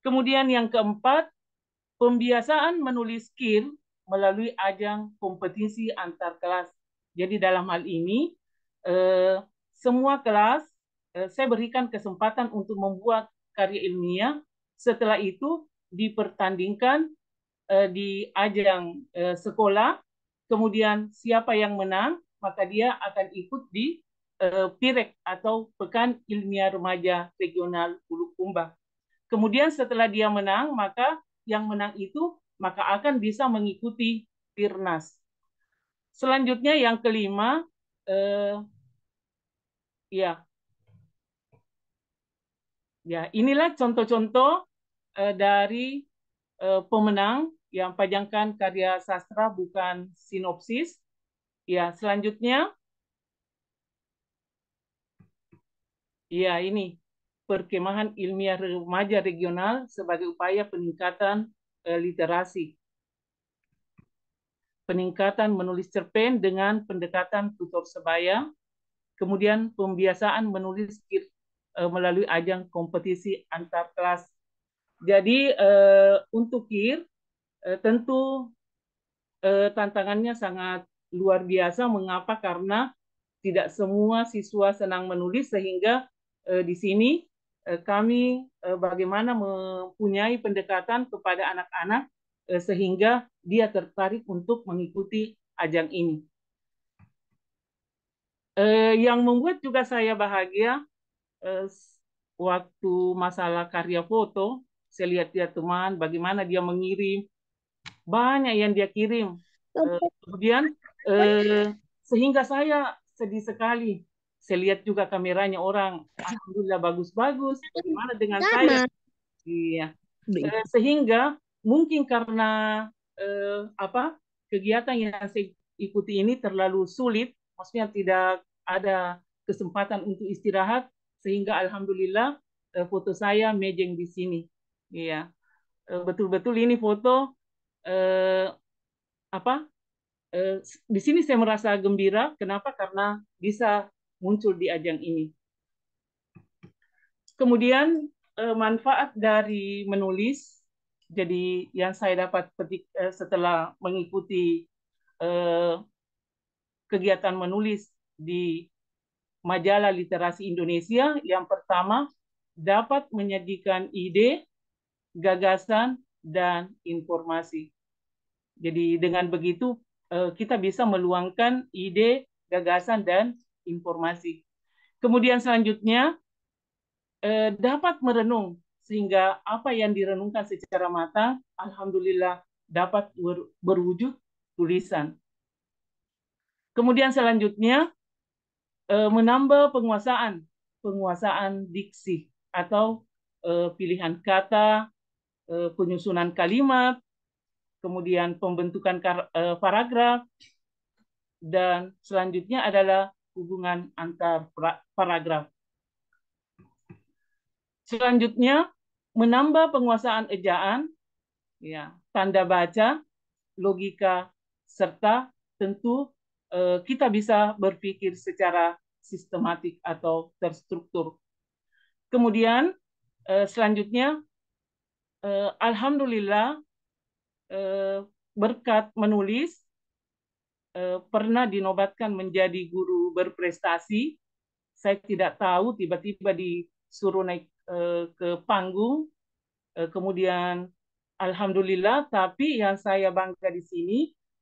Kemudian yang keempat, pembiasaan menulis skill melalui ajang kompetisi antar kelas. Jadi dalam hal ini, e, semua kelas saya berikan kesempatan untuk membuat karya ilmiah. Setelah itu dipertandingkan uh, di ajang uh, sekolah, kemudian siapa yang menang, maka dia akan ikut di uh, PIREK atau Pekan Ilmiah Remaja Regional Ulu Kumba. Kemudian setelah dia menang, maka yang menang itu maka akan bisa mengikuti PIRNAS. Selanjutnya yang kelima, uh, ya, ya inilah contoh-contoh dari pemenang yang pajangkan karya sastra bukan sinopsis. Ya, selanjutnya ya ini perkemahan ilmiah remaja regional sebagai upaya peningkatan eh, literasi. Peningkatan menulis cerpen dengan pendekatan tutor sebaya, kemudian pembiasaan menulis eh, melalui ajang kompetisi antar kelas. Jadi eh, untuk KIR eh, tentu eh, tantangannya sangat luar biasa. Mengapa? Karena tidak semua siswa senang menulis sehingga eh, di sini eh, kami eh, bagaimana mempunyai pendekatan kepada anak-anak eh, sehingga dia tertarik untuk mengikuti ajang ini. Eh, yang membuat juga saya bahagia eh, waktu masalah karya foto, saya lihat dia teman, bagaimana dia mengirim banyak yang dia kirim. Uh, kemudian uh, sehingga saya sedih sekali. Saya lihat juga kameranya orang, alhamdulillah bagus-bagus. Gimana dengan Sama. saya? Iya. Uh, sehingga mungkin karena uh, apa kegiatan yang saya ikuti ini terlalu sulit, maksudnya tidak ada kesempatan untuk istirahat, sehingga alhamdulillah uh, foto saya mejeng di sini. Iya. Betul-betul ini foto eh, apa eh, di sini saya merasa gembira kenapa karena bisa muncul di ajang ini kemudian eh, manfaat dari menulis jadi yang saya dapat petik eh, setelah mengikuti eh, kegiatan menulis di majalah literasi Indonesia yang pertama dapat menyajikan ide, gagasan, dan informasi. Jadi dengan begitu eh, kita bisa meluangkan ide, gagasan dan informasi. Kemudian selanjutnya eh, dapat merenung sehingga apa yang direnungkan secara mata, alhamdulillah dapat berwujud tulisan. Kemudian selanjutnya eh, menambah penguasaan, penguasaan diksi atau pilihan kata, penyusunan kalimat, kemudian pembentukan eh, paragraf, dan selanjutnya adalah hubungan antar paragraf. Selanjutnya, menambah penguasaan ejaan, ya, tanda baca, logika, serta tentu eh, kita bisa berpikir secara sistematik atau terstruktur. Kemudian eh, selanjutnya, eh, Alhamdulillah Eh, berkat menulis eh, pernah dinobatkan menjadi guru berprestasi. Saya tidak tahu tiba-tiba disuruh naik eh, ke panggung, kemudian alhamdulillah. Tapi yang saya bangga di sini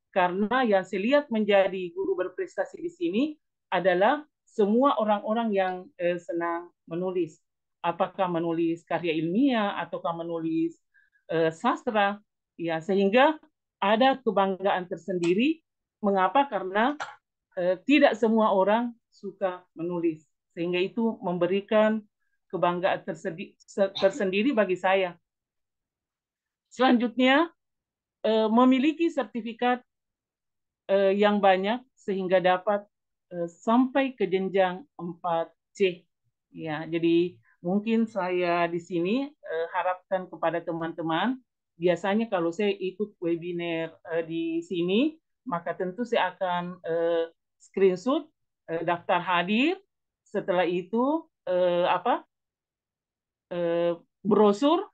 karena yang saya lihat menjadi guru berprestasi di sini adalah semua orang-orang yang senang menulis. Apakah menulis karya ilmiah ataukah menulis sastra, Ya, sehingga ada kebanggaan tersendiri. Mengapa? Karena eh, tidak semua orang suka menulis. Sehingga itu memberikan kebanggaan tersedi- tersendiri bagi saya. Selanjutnya, eh, memiliki sertifikat eh, yang banyak sehingga dapat eh, sampai ke jenjang 4C. Ya, jadi mungkin saya di sini eh, harapkan kepada teman-teman biasanya kalau saya ikut webinar uh, di sini, maka tentu saya akan uh, screenshot uh, daftar hadir. Setelah itu uh, apa uh, brosur,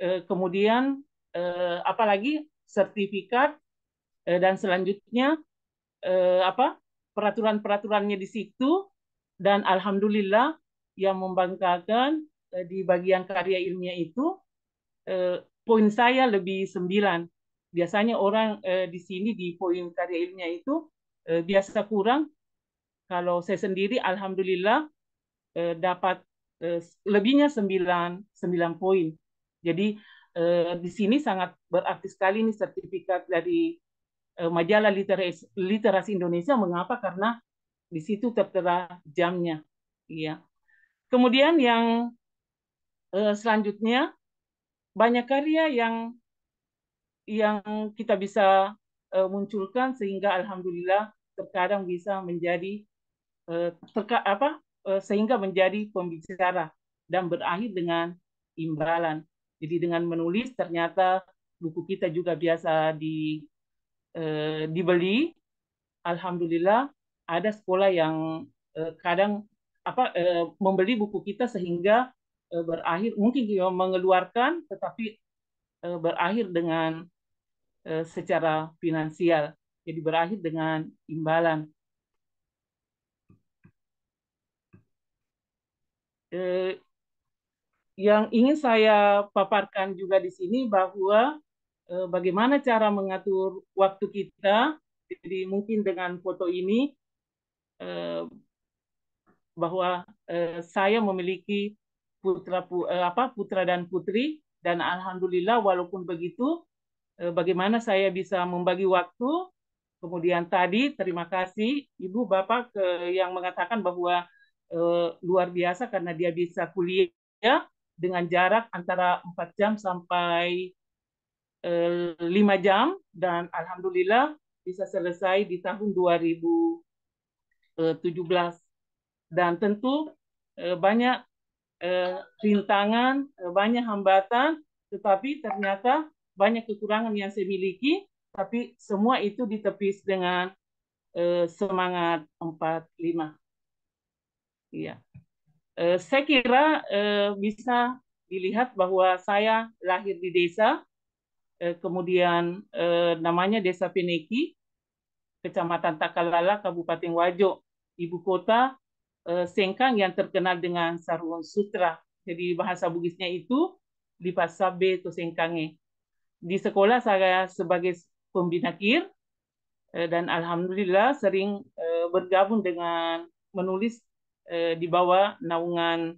uh, kemudian uh, apalagi sertifikat uh, dan selanjutnya uh, apa peraturan-peraturannya di situ. Dan alhamdulillah yang membanggakan di bagian karya ilmiah itu poin saya lebih sembilan. Biasanya orang eh, di sini di poin karya ilmiah itu eh, biasa kurang. Kalau saya sendiri alhamdulillah eh, dapat eh, lebihnya sembilan, sembilan poin. Jadi eh, di sini sangat berarti sekali ini sertifikat dari eh, majalah literasi, literasi Indonesia. Mengapa? Karena di situ tertera jamnya. Iya. Kemudian yang eh, selanjutnya banyak karya yang yang kita bisa uh, munculkan sehingga alhamdulillah terkadang bisa menjadi uh, terka, apa uh, sehingga menjadi pembicara dan berakhir dengan imbalan. Jadi dengan menulis ternyata buku kita juga biasa di uh, dibeli. Alhamdulillah ada sekolah yang uh, kadang apa uh, membeli buku kita sehingga Eh, berakhir mungkin mengeluarkan tetapi eh, berakhir dengan eh, secara finansial jadi berakhir dengan imbalan yang ingin saya paparkan juga di sini bahwa bagaimana cara mengatur waktu kita jadi mungkin dengan foto ini bahwa saya memiliki putra eh, apa putra dan putri dan alhamdulillah walaupun begitu eh, bagaimana saya bisa membagi waktu kemudian tadi terima kasih ibu bapak ke, yang mengatakan bahwa eh, luar biasa karena dia bisa kuliah dengan jarak antara 4 jam sampai eh, 5 jam dan alhamdulillah bisa selesai di tahun 2017 eh, dan tentu banyak eh, rintangan, eh, banyak hambatan, tetapi ternyata banyak kekurangan yang saya miliki, tapi semua itu ditepis dengan eh, semangat 45. Iya. Eh, saya kira eh, bisa dilihat bahwa saya lahir di desa, eh, kemudian eh, namanya Desa Peneki, Kecamatan Takalala, Kabupaten Wajo, ibu kota Eh, sengkang yang terkenal dengan Sarwon Sutra. Jadi bahasa Bugisnya itu Lipasabe atau Sengkange. Di sekolah saya sebagai pembina kir eh, dan alhamdulillah sering eh, bergabung dengan menulis di bawah naungan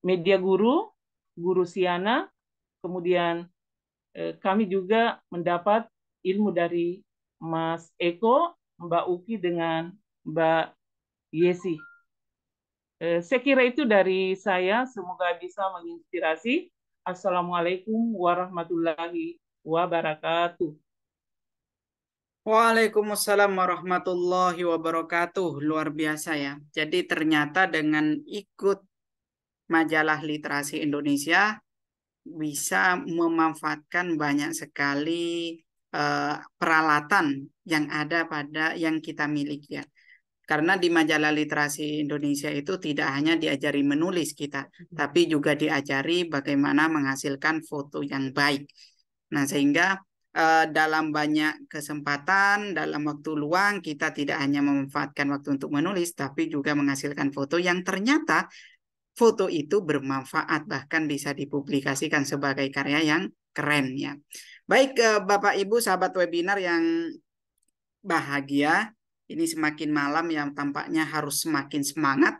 media guru, guru Siana, kemudian kami juga mendapat ilmu dari Mas Eko, Mbak Uki dengan Mbak Yesi. Iya eh, saya kira itu dari saya. Semoga bisa menginspirasi. Assalamualaikum warahmatullahi wabarakatuh. Waalaikumsalam warahmatullahi wabarakatuh. Luar biasa ya. Jadi ternyata dengan ikut majalah literasi Indonesia bisa memanfaatkan banyak sekali eh, peralatan yang ada pada yang kita miliki ya. Karena di majalah literasi Indonesia itu tidak hanya diajari menulis kita, tapi juga diajari bagaimana menghasilkan foto yang baik. Nah, sehingga eh, dalam banyak kesempatan, dalam waktu luang, kita tidak hanya memanfaatkan waktu untuk menulis, tapi juga menghasilkan foto yang ternyata foto itu bermanfaat, bahkan bisa dipublikasikan sebagai karya yang keren ya. Baik eh, Bapak Ibu sahabat webinar yang bahagia, ini semakin malam yang tampaknya harus semakin semangat,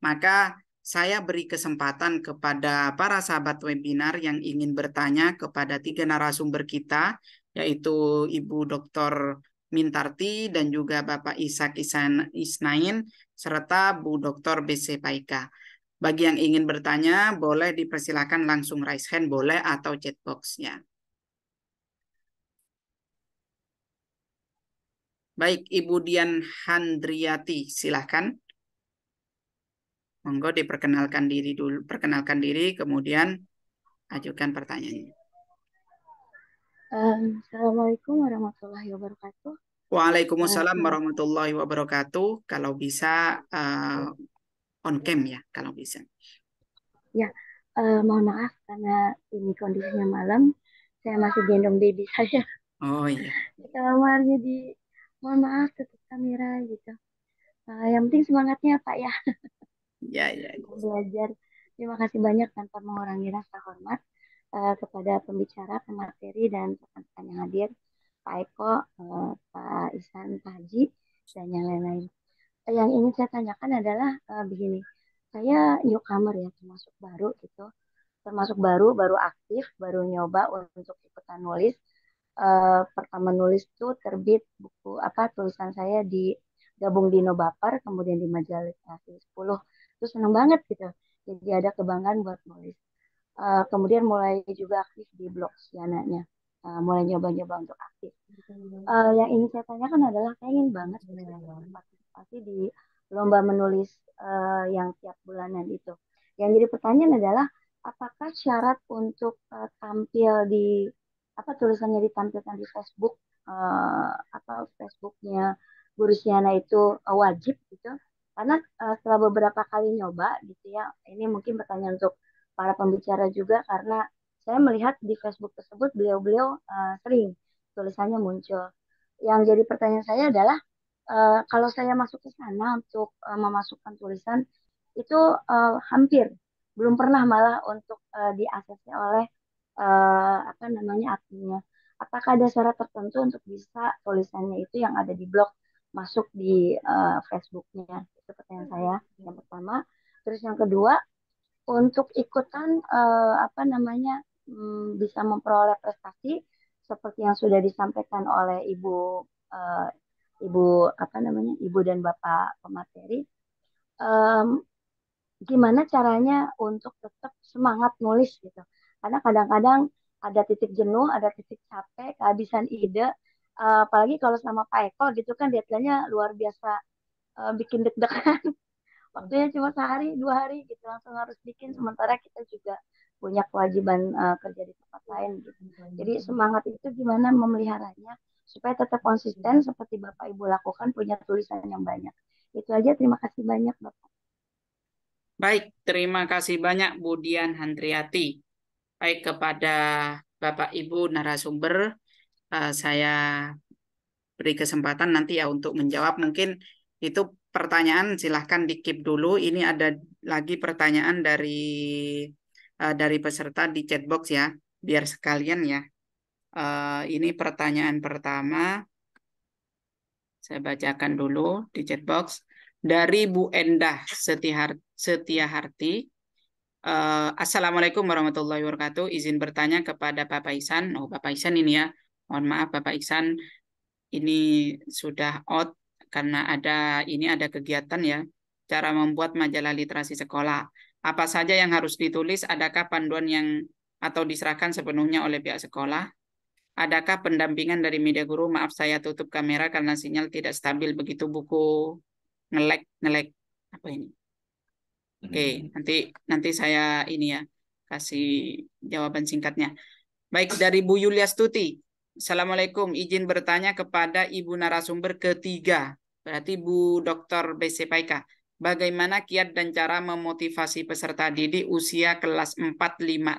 maka saya beri kesempatan kepada para sahabat webinar yang ingin bertanya kepada tiga narasumber kita, yaitu Ibu Dr. Mintarti dan juga Bapak Ishak Isnain serta Bu Dr. BC Paika. Bagi yang ingin bertanya, boleh dipersilakan langsung raise hand, boleh atau chat box ya. Baik, Ibu Dian Handriati, silahkan. Monggo diperkenalkan diri dulu, perkenalkan diri, kemudian ajukan pertanyaannya. Um, Assalamualaikum warahmatullahi wabarakatuh. Waalaikumsalam uh, warahmatullahi wabarakatuh. Kalau bisa uh, on cam ya, kalau bisa. Ya, uh, mohon maaf karena ini kondisinya malam, saya masih gendong baby saya. Oh iya. Kamarnya eh, di mohon maaf tutup kamera gitu uh, yang penting semangatnya pak ya ya ya belajar terima kasih banyak tanpa mengurangi rasa hormat uh, kepada pembicara pemateri dan teman-teman yang hadir pak Eko uh, pak Isan pak Haji dan yang lain-lain yang ingin saya tanyakan adalah uh, begini saya newcomer ya termasuk baru gitu termasuk baru baru aktif baru nyoba untuk ikutan nulis uh, pertama nulis tuh terbit buku apa tulisan saya di gabung di Nobaper kemudian di majalah Nasi 10 terus seneng banget gitu jadi ada kebanggaan buat nulis uh, kemudian mulai juga aktif di blog si uh, eh, mulai nyoba-nyoba untuk aktif uh, yang ingin saya tanyakan adalah saya ingin banget partisipasi di lomba menulis uh, yang tiap bulanan itu yang jadi pertanyaan adalah apakah syarat untuk uh, tampil di apa tulisannya ditampilkan di Facebook uh, apa Facebooknya Burusiana itu uh, wajib gitu karena uh, setelah beberapa kali nyoba gitu ya ini mungkin pertanyaan untuk para pembicara juga karena saya melihat di Facebook tersebut beliau-beliau uh, sering tulisannya muncul yang jadi pertanyaan saya adalah uh, kalau saya masuk ke sana untuk uh, memasukkan tulisan itu uh, hampir belum pernah malah untuk uh, diaksesnya oleh uh, apa namanya artinya, Apakah ada syarat tertentu untuk bisa tulisannya itu yang ada di blog masuk di uh, Facebooknya? Itu pertanyaan hmm. saya yang pertama. Terus yang kedua, untuk ikutan uh, apa namanya um, bisa memperoleh prestasi seperti yang sudah disampaikan oleh ibu uh, ibu apa namanya ibu dan bapak pemateri um, gimana caranya untuk tetap semangat nulis gitu karena kadang-kadang ada titik jenuh ada titik capek kehabisan ide uh, apalagi kalau sama Pak Eko gitu kan deadline-nya luar biasa uh, bikin deg-degan waktunya cuma sehari dua hari gitu langsung harus bikin sementara kita juga punya kewajiban uh, kerja di tempat lain gitu jadi semangat itu gimana memeliharanya supaya tetap konsisten iya. seperti bapak ibu lakukan punya tulisan yang banyak itu aja terima kasih banyak bapak baik terima kasih banyak Budian Handriati baik kepada Bapak Ibu narasumber eh, saya beri kesempatan nanti ya untuk menjawab mungkin itu pertanyaan silahkan dikip dulu ini ada lagi pertanyaan dari eh, dari peserta di chatbox ya biar sekalian ya eh, ini pertanyaan pertama saya bacakan dulu di chatbox dari Bu Endah Setia Uh, Assalamualaikum warahmatullahi wabarakatuh. Izin bertanya kepada Bapak Isan. Oh, Bapak Isan ini ya. Mohon maaf Bapak Isan. Ini sudah out karena ada ini ada kegiatan ya. Cara membuat majalah literasi sekolah. Apa saja yang harus ditulis? Adakah panduan yang atau diserahkan sepenuhnya oleh pihak sekolah? Adakah pendampingan dari media guru? Maaf saya tutup kamera karena sinyal tidak stabil begitu buku ngelek ngelek apa ini? Oke, okay, hmm. nanti nanti saya ini ya kasih jawaban singkatnya. Baik dari Bu Yulia Stuti. Assalamualaikum, izin bertanya kepada Ibu narasumber ketiga, berarti Bu Dr. BC Paika. Bagaimana kiat dan cara memotivasi peserta didik usia kelas 4, 5,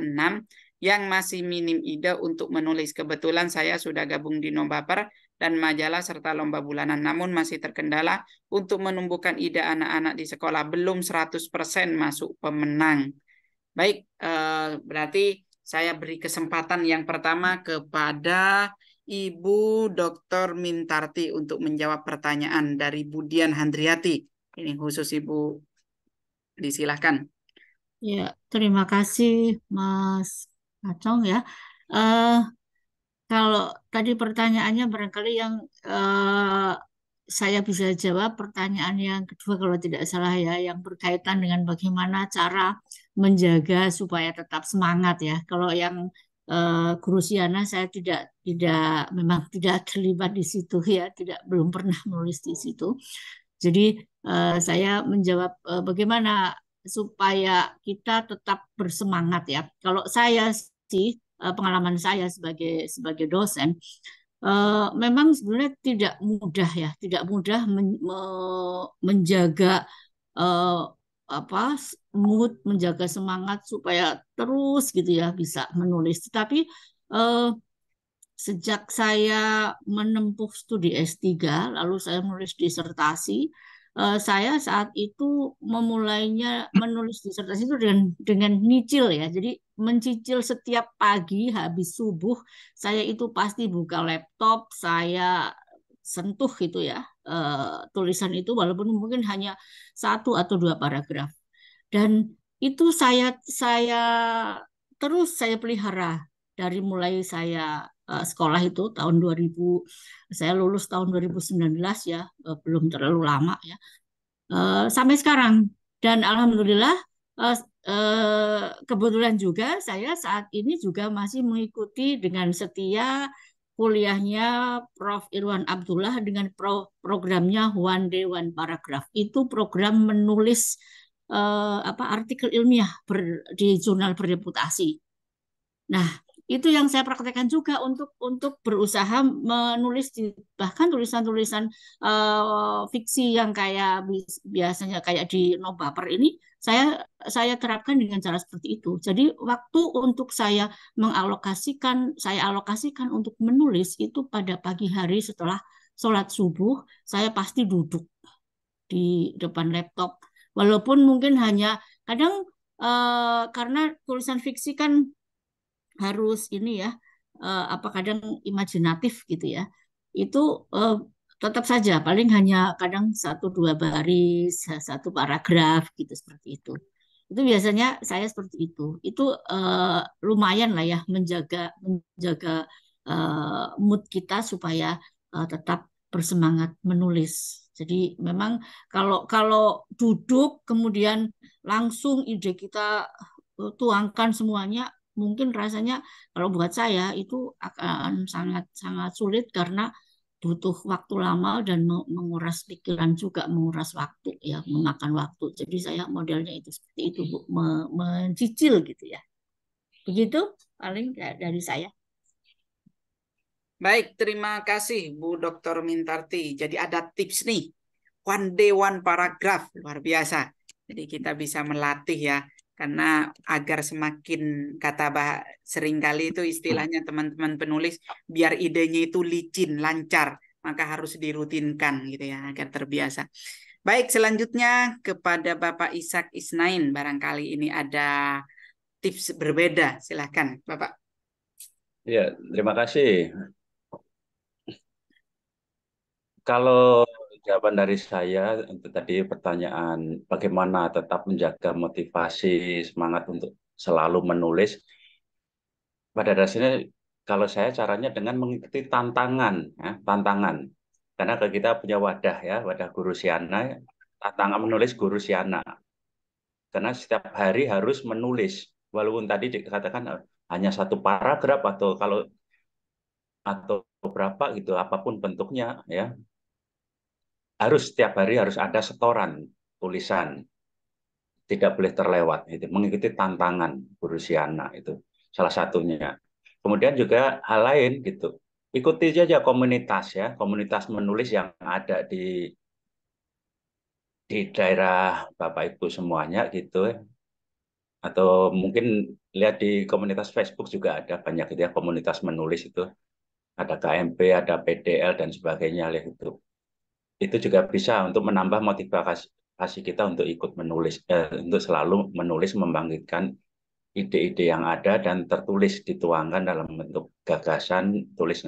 6 yang masih minim ide untuk menulis? Kebetulan saya sudah gabung di Nobaper, dan majalah serta lomba bulanan. Namun masih terkendala untuk menumbuhkan ide anak-anak di sekolah belum 100% masuk pemenang. Baik, eh, berarti saya beri kesempatan yang pertama kepada Ibu Dr. Mintarti untuk menjawab pertanyaan dari Budian Handriati. Ini khusus Ibu disilahkan. Ya, terima kasih Mas Acong ya. Uh, kalau tadi pertanyaannya barangkali yang uh, saya bisa jawab pertanyaan yang kedua kalau tidak salah ya yang berkaitan dengan bagaimana cara menjaga supaya tetap semangat ya. Kalau yang Uh, saya tidak tidak memang tidak terlibat di situ ya tidak belum pernah menulis di situ jadi uh, saya menjawab uh, bagaimana supaya kita tetap bersemangat ya kalau saya sih Eh, pengalaman saya sebagai sebagai dosen eh, memang sebenarnya tidak mudah ya tidak mudah men, me, menjaga uh, apa mood menjaga semangat supaya terus gitu ya bisa menulis tetapi uh, sejak saya menempuh studi S3 lalu saya menulis disertasi uh, saya saat itu memulainya menulis disertasi itu dengan dengan nyicil ya. Jadi mencicil setiap pagi habis subuh saya itu pasti buka laptop, saya sentuh gitu ya uh, tulisan itu walaupun mungkin hanya satu atau dua paragraf. Dan itu saya saya terus saya pelihara dari mulai saya Eh, sekolah itu tahun 2000 saya lulus tahun 2019 ya eh, belum terlalu lama ya eh, sampai sekarang dan alhamdulillah kebetulan juga saya saat ini juga masih mengikuti dengan setia kuliahnya Prof. Irwan Abdullah dengan pro programnya One Day One Paragraph. Itu program menulis uh, apa artikel ilmiah ber, di jurnal berreputasi. Nah, itu yang saya praktekkan juga untuk untuk berusaha menulis di, bahkan tulisan-tulisan uh, fiksi yang kayak biasanya kayak di nobaper ini saya saya terapkan dengan cara seperti itu. Jadi waktu untuk saya mengalokasikan saya alokasikan untuk menulis itu pada pagi hari setelah sholat subuh saya pasti duduk di depan laptop walaupun mungkin hanya kadang uh, karena tulisan fiksi kan harus ini ya uh, apa kadang imajinatif gitu ya itu eh, tetap saja paling hanya kadang satu dua baris satu paragraf gitu seperti itu itu biasanya saya seperti itu itu eh, lumayan lah ya menjaga menjaga mood kita supaya tetap bersemangat menulis jadi memang kalau kalau duduk kemudian langsung ide kita tuangkan semuanya mungkin rasanya kalau buat saya itu akan sangat-sangat sulit karena butuh waktu lama dan menguras pikiran juga menguras waktu ya memakan waktu jadi saya modelnya itu seperti itu bu mencicil gitu ya begitu paling dari saya baik terima kasih bu dokter Mintarti jadi ada tips nih one day one paragraph luar biasa jadi kita bisa melatih ya karena agar semakin kata bah seringkali itu istilahnya teman-teman penulis biar idenya itu licin lancar maka harus dirutinkan gitu ya agar terbiasa baik selanjutnya kepada Bapak Ishak Isnain barangkali ini ada tips berbeda silahkan Bapak ya terima kasih kalau jawaban dari saya untuk tadi pertanyaan bagaimana tetap menjaga motivasi semangat untuk selalu menulis. Pada dasarnya kalau saya caranya dengan mengikuti tantangan, ya, tantangan. Karena kalau kita punya wadah ya, wadah guru Siana, tantangan menulis guru Siana. Karena setiap hari harus menulis, walaupun tadi dikatakan eh, hanya satu paragraf atau kalau atau berapa gitu, apapun bentuknya ya, harus setiap hari harus ada setoran tulisan tidak boleh terlewat itu mengikuti tantangan Burusiana itu salah satunya kemudian juga hal lain gitu ikuti saja komunitas ya komunitas menulis yang ada di di daerah bapak ibu semuanya gitu atau mungkin lihat di komunitas Facebook juga ada banyak gitu ya komunitas menulis itu ada KMP ada PDL dan sebagainya lihat itu itu juga bisa untuk menambah motivasi kita untuk ikut menulis, eh, untuk selalu menulis membangkitkan ide-ide yang ada dan tertulis dituangkan dalam bentuk gagasan tulis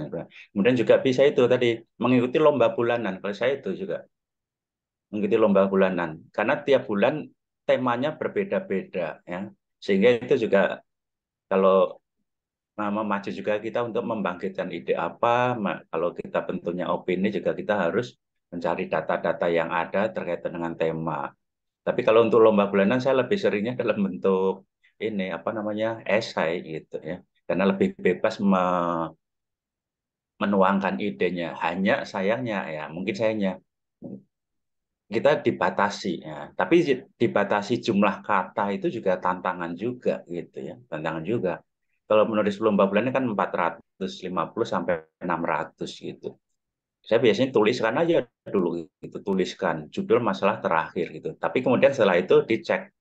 kemudian juga bisa itu tadi mengikuti lomba bulanan kalau saya itu juga mengikuti lomba bulanan karena tiap bulan temanya berbeda-beda ya sehingga itu juga kalau maju juga kita untuk membangkitkan ide apa kalau kita bentuknya opini juga kita harus mencari data-data yang ada terkait dengan tema. Tapi kalau untuk lomba bulanan saya lebih seringnya dalam bentuk ini apa namanya esai gitu ya. Karena lebih bebas me menuangkan idenya. Hanya sayangnya ya, mungkin sayangnya kita dibatasi ya. Tapi dibatasi jumlah kata itu juga tantangan juga gitu ya, tantangan juga. Kalau menulis lomba bulanan kan 450 sampai 600 gitu saya biasanya tuliskan aja dulu itu tuliskan judul masalah terakhir gitu tapi kemudian setelah itu dicek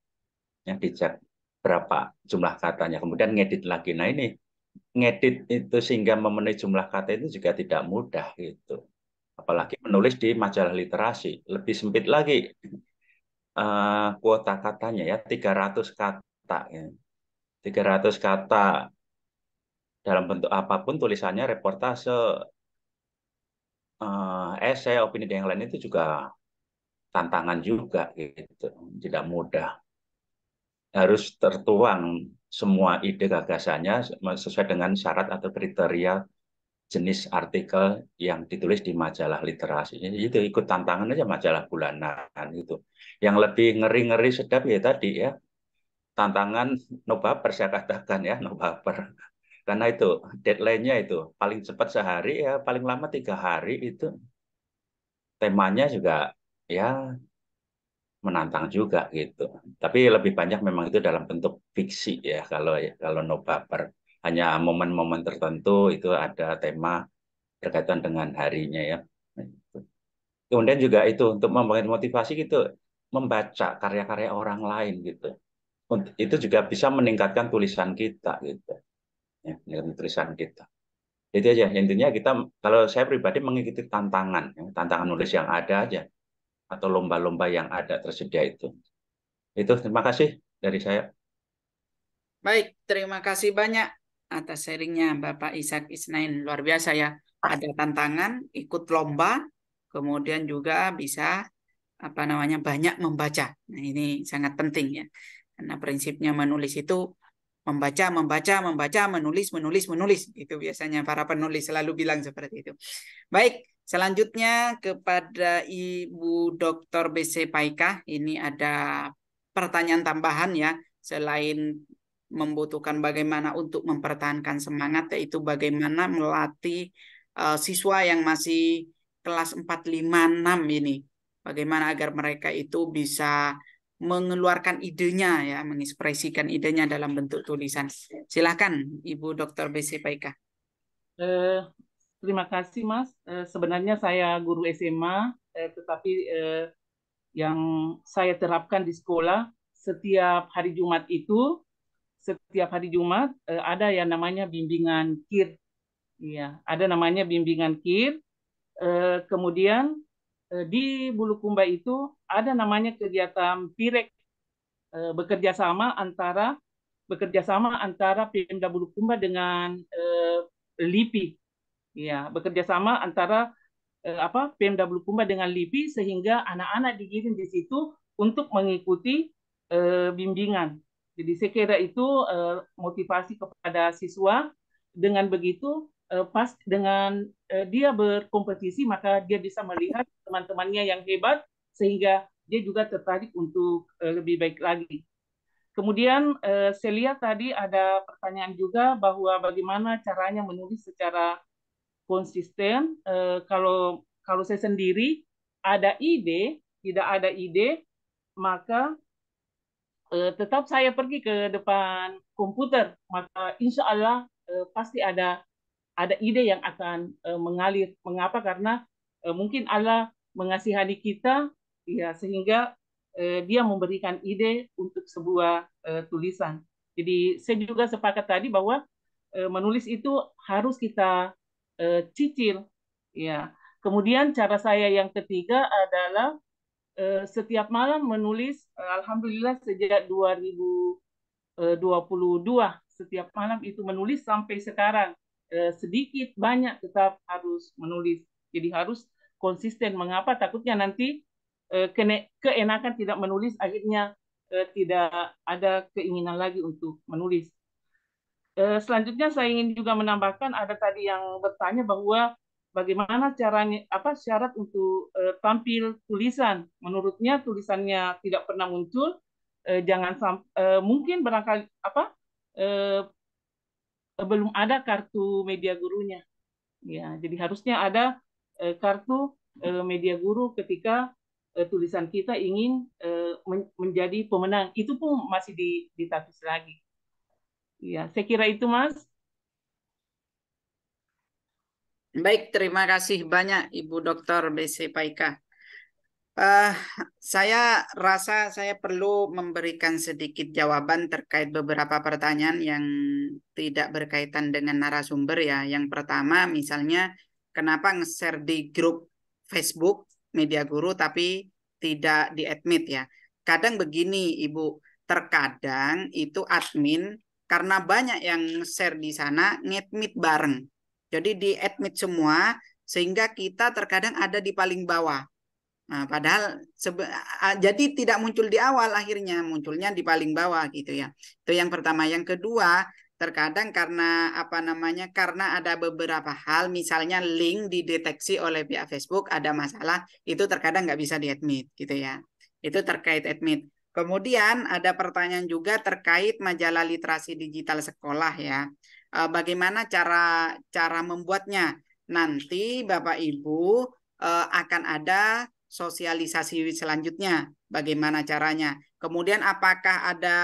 ya dicek berapa jumlah katanya kemudian ngedit lagi nah ini ngedit itu sehingga memenuhi jumlah kata itu juga tidak mudah gitu apalagi menulis di majalah literasi lebih sempit lagi uh, kuota katanya ya 300 kata ya. 300 kata dalam bentuk apapun tulisannya reportase uh, eh, essay, eh, opini dan yang lain itu juga tantangan juga gitu, tidak mudah. Harus tertuang semua ide gagasannya sesuai dengan syarat atau kriteria jenis artikel yang ditulis di majalah literasi. Itu ikut tantangan aja majalah bulanan itu. Yang lebih ngeri-ngeri sedap ya tadi ya. Tantangan nobaper saya katakan ya, nobaper. Karena itu deadline-nya itu paling cepat sehari ya paling lama tiga hari itu temanya juga ya menantang juga gitu. Tapi lebih banyak memang itu dalam bentuk fiksi ya kalau ya, kalau paper hanya momen-momen tertentu itu ada tema berkaitan dengan harinya ya. Kemudian juga itu untuk membangun motivasi gitu membaca karya-karya orang lain gitu. Itu juga bisa meningkatkan tulisan kita gitu ya, dengan tulisan kita. Jadi aja intinya kita kalau saya pribadi mengikuti tantangan, ya, tantangan nulis yang ada aja atau lomba-lomba yang ada tersedia itu. Itu terima kasih dari saya. Baik, terima kasih banyak atas sharingnya Bapak Isak Isnain. Luar biasa ya. Ada tantangan, ikut lomba, kemudian juga bisa apa namanya banyak membaca. Nah, ini sangat penting ya. Karena prinsipnya menulis itu membaca, membaca, membaca, menulis, menulis, menulis. Itu biasanya para penulis selalu bilang seperti itu. Baik, selanjutnya kepada Ibu Dr. BC Paika. Ini ada pertanyaan tambahan ya. Selain membutuhkan bagaimana untuk mempertahankan semangat, yaitu bagaimana melatih uh, siswa yang masih kelas 4, 5, 6 ini. Bagaimana agar mereka itu bisa mengeluarkan idenya ya, mengekspresikan idenya dalam bentuk tulisan. silakan Ibu Dr. BC Paika. Eh, terima kasih Mas. Eh, sebenarnya saya guru SMA, eh, tetapi eh, yang saya terapkan di sekolah setiap hari Jumat itu, setiap hari Jumat eh, ada yang namanya bimbingan kir. Iya, ada namanya bimbingan kir. Eh, kemudian E, di Bulukumba itu ada namanya kegiatan PIREK e, bekerja sama antara bekerja sama antara Pemda Bulukumba dengan eh, LIPI. Ya, bekerja sama antara eh, apa Pemda Bulukumba dengan LIPI sehingga anak-anak digiring di situ untuk mengikuti eh, bimbingan. Jadi saya kira itu eh, motivasi kepada siswa dengan begitu Eh, pas dengan eh, dia berkompetisi maka dia bisa melihat teman-temannya yang hebat sehingga dia juga tertarik untuk eh, lebih baik lagi. Kemudian saya lihat tadi ada pertanyaan juga bahwa bagaimana caranya menulis secara konsisten. kalau kalau saya sendiri ada ide, tidak ada ide, maka tetap saya pergi ke depan komputer. Maka insya Allah pasti ada ada ide yang akan uh, mengalir. Mengapa? Karena uh, mungkin Allah mengasihani kita, ya sehingga uh, dia memberikan ide untuk sebuah uh, tulisan. Jadi saya juga sepakat tadi bahwa uh, menulis itu harus kita uh, cicil, ya. Kemudian cara saya yang ketiga adalah setiap malam menulis alhamdulillah sejak 2022 setiap malam itu menulis sampai sekarang. Eh, sedikit banyak tetap harus menulis. Jadi harus konsisten. Mengapa? Takutnya nanti eh, keenakan tidak menulis akhirnya eh, tidak ada keinginan lagi untuk menulis. selanjutnya saya ingin juga menambahkan ada tadi yang bertanya bahwa bagaimana caranya apa syarat untuk tampil tulisan menurutnya tulisannya tidak pernah muncul jangan mungkin barangkali apa belum ada kartu media gurunya. Ya, jadi harusnya ada eh, kartu eh, media guru ketika eh, tulisan kita ingin eh, men menjadi pemenang. Itu pun masih ditatus lagi. Ya, saya kira itu, Mas. Baik, terima kasih banyak Ibu Dr. BC Paika. Uh, saya rasa saya perlu memberikan sedikit jawaban terkait beberapa pertanyaan yang tidak berkaitan dengan narasumber ya. Yang pertama misalnya kenapa nge-share di grup Facebook Media Guru tapi tidak di-admit ya. Kadang begini Ibu, terkadang itu admin karena banyak yang share di sana nge-admit bareng. Jadi di admit semua sehingga kita terkadang ada di paling bawah Nah, padahal jadi tidak muncul di awal akhirnya munculnya di paling bawah gitu ya. Itu yang pertama. Yang kedua, terkadang karena apa namanya? karena ada beberapa hal misalnya link dideteksi oleh pihak Facebook ada masalah, itu terkadang nggak bisa diadmit gitu ya. Itu terkait admit. Kemudian ada pertanyaan juga terkait majalah literasi digital sekolah ya. E, bagaimana cara cara membuatnya? Nanti Bapak Ibu e, akan ada sosialisasi selanjutnya bagaimana caranya kemudian apakah ada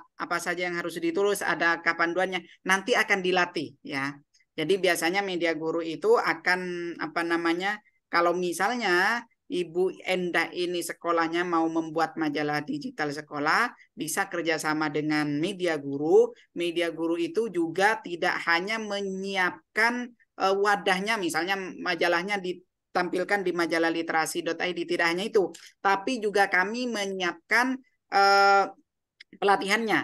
apa saja yang harus ditulis ada kapan kapanduannya nanti akan dilatih ya jadi biasanya media guru itu akan apa namanya kalau misalnya Ibu Endah ini sekolahnya mau membuat majalah digital sekolah, bisa kerjasama dengan media guru. Media guru itu juga tidak hanya menyiapkan eh, wadahnya, misalnya majalahnya di tampilkan di majalah literasi.id. Tidak hanya itu, tapi juga kami menyiapkan eh, pelatihannya.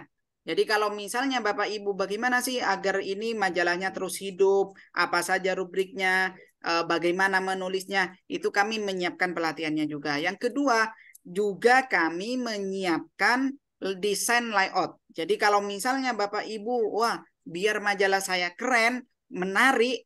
Jadi kalau misalnya Bapak Ibu bagaimana sih agar ini majalahnya terus hidup, apa saja rubriknya, eh, bagaimana menulisnya, itu kami menyiapkan pelatihannya juga. Yang kedua, juga kami menyiapkan desain layout. Jadi kalau misalnya Bapak Ibu, wah biar majalah saya keren, menarik,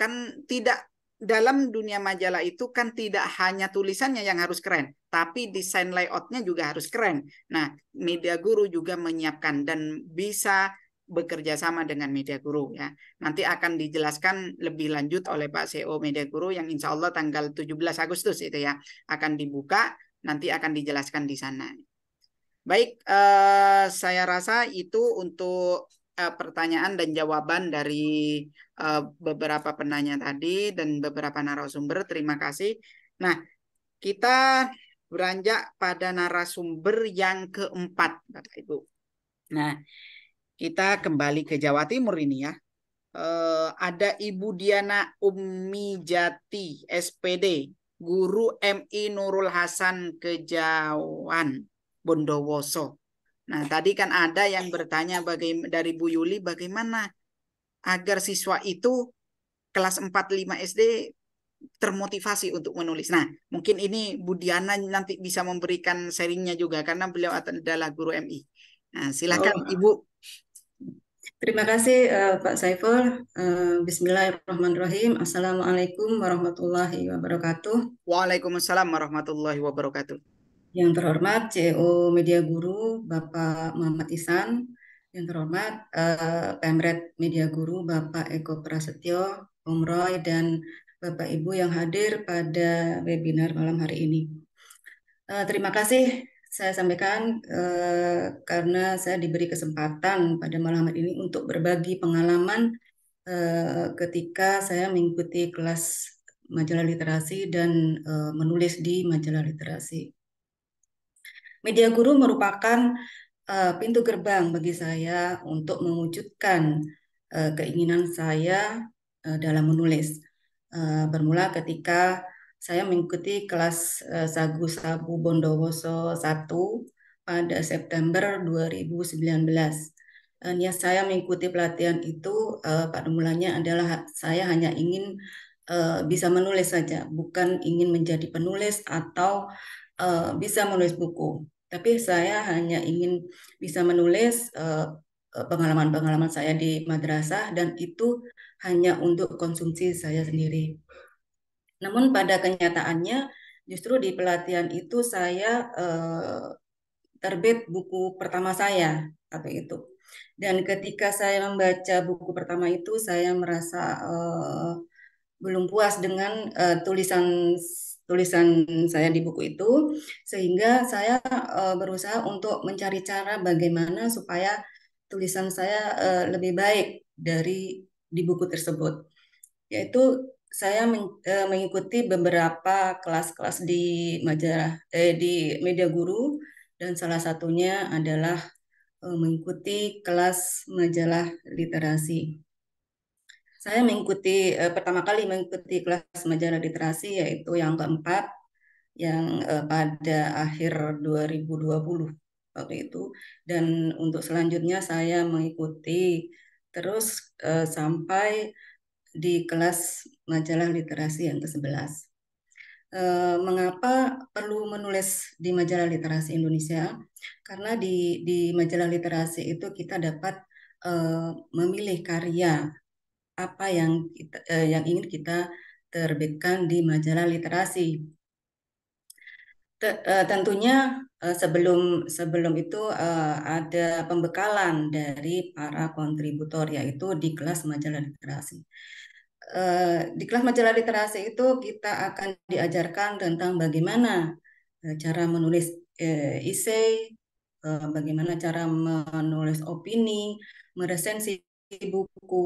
kan tidak dalam dunia majalah itu kan tidak hanya tulisannya yang harus keren, tapi desain layoutnya juga harus keren. Nah, media guru juga menyiapkan dan bisa bekerja sama dengan media guru ya. Nanti akan dijelaskan lebih lanjut oleh Pak CEO Media Guru yang insya Allah tanggal 17 Agustus itu ya akan dibuka, nanti akan dijelaskan di sana. Baik, eh, saya rasa itu untuk Eh, pertanyaan dan jawaban dari uh, beberapa penanya tadi dan beberapa narasumber. Terima kasih. Nah, kita beranjak pada narasumber yang keempat, Bapak Ibu. Nah, kita kembali ke Jawa Timur ini ya. Uh, ada Ibu Diana Ummi Jati, SPD, Guru MI Nurul Hasan Kejawan, Bondowoso. Nah, tadi kan ada yang bertanya bagaimana dari Bu Yuli bagaimana agar siswa itu kelas 4 5 SD termotivasi untuk menulis. Nah, mungkin ini Bu Diana nanti bisa memberikan sharingnya juga karena beliau adalah guru MI. Nah, silakan oh. Ibu. Terima kasih uh, Pak Saiful. Uh, Bismillahirrahmanirrahim. Assalamualaikum warahmatullahi wabarakatuh. Waalaikumsalam warahmatullahi wabarakatuh. Yang terhormat CEO Media Guru Bapak Muhammad Isan, yang terhormat eh, Pemret Media Guru Bapak Eko Prasetyo, Om Roy, dan Bapak Ibu yang hadir pada webinar malam hari ini. Eh, terima kasih saya sampaikan eh, karena saya diberi kesempatan pada malam hari ini untuk berbagi pengalaman eh, ketika saya mengikuti kelas majalah literasi dan eh, menulis di majalah literasi. Media guru merupakan uh, pintu gerbang bagi saya untuk mewujudkan uh, keinginan saya uh, dalam menulis. Uh, bermula ketika saya mengikuti kelas uh, Sagu Sabu Bondowoso 1 pada September 2019. Uh, niat saya mengikuti pelatihan itu uh, pada mulanya adalah saya hanya ingin uh, bisa menulis saja, bukan ingin menjadi penulis atau uh, bisa menulis buku tapi saya hanya ingin bisa menulis eh, eh, pengalaman-pengalaman saya di madrasah dan itu hanya untuk konsumsi saya sendiri. Namun pada kenyataannya justru di pelatihan itu saya uh, terbit buku pertama saya atau itu. Dan ketika saya membaca buku pertama itu saya merasa uh, belum puas dengan uh, tulisan tulisan saya di buku itu sehingga saya uh, berusaha untuk mencari cara bagaimana supaya tulisan saya uh, lebih baik dari di buku tersebut yaitu saya men, uh, mengikuti beberapa kelas-kelas di majalah eh, di media guru dan salah satunya adalah mengikuti kelas majalah literasi. Saya mengikuti eh, pertama kali mengikuti kelas majalah literasi yaitu yang keempat yang eh, pada akhir 2020 waktu itu dan untuk selanjutnya saya mengikuti terus eh, sampai di kelas majalah literasi yang ke-11. Uh, eh, mengapa perlu menulis di majalah literasi Indonesia? Karena di di majalah literasi itu kita dapat eh, memilih karya apa yang kita, eh, yang ingin kita terbitkan di majalah literasi. Eh, tentunya eh, sebelum sebelum itu eh, ada pembekalan dari para kontributor yaitu di kelas majalah literasi. di kelas majalah literasi itu kita akan diajarkan tentang bagaimana cara menulis eh, bagaimana cara menulis opini, meresensi buku,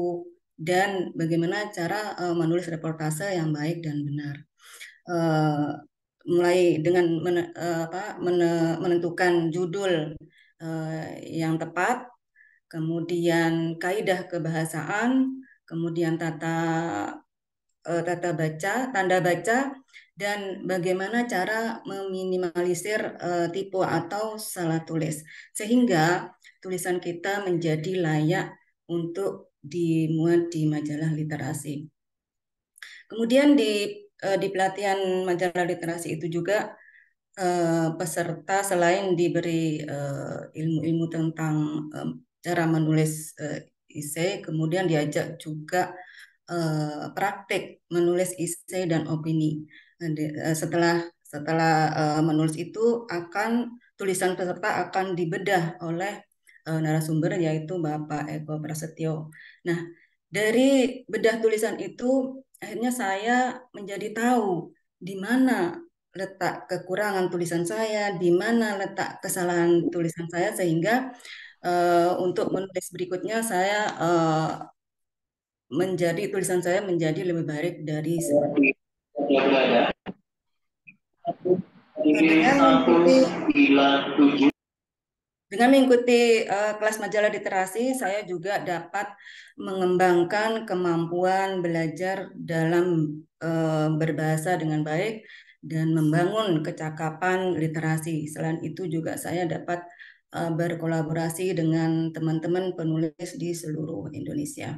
dan bagaimana cara uh, menulis reportase yang baik dan benar. Uh, mulai dengan men, uh, eh, apa, men, menentukan judul uh, yang tepat, kemudian kaidah kebahasaan, kemudian tata uh, tata baca, tanda baca, dan bagaimana cara meminimalisir uh, tipu atau salah tulis sehingga tulisan kita menjadi layak untuk dimuat di majalah literasi. Kemudian di eh, di pelatihan majalah literasi itu juga eh, peserta selain diberi eh, ilmu-ilmu tentang cara menulis isi, kemudian diajak juga praktik menulis isi dan opini. Setelah setelah menulis itu akan tulisan peserta akan dibedah oleh uh, narasumber yaitu Bapak Eko Prasetyo. Nah, dari bedah tulisan itu akhirnya saya menjadi tahu di mana letak kekurangan tulisan saya, di mana letak kesalahan tulisan saya sehingga uh, untuk menulis berikutnya saya uh, menjadi tulisan saya menjadi lebih baik dari sebelumnya. Dengan 9, dengan mengikuti uh, kelas majalah literasi, saya juga dapat mengembangkan kemampuan belajar dalam uh, berbahasa dengan baik dan membangun kecakapan literasi. Selain itu juga saya dapat uh, berkolaborasi dengan teman-teman penulis di seluruh Indonesia.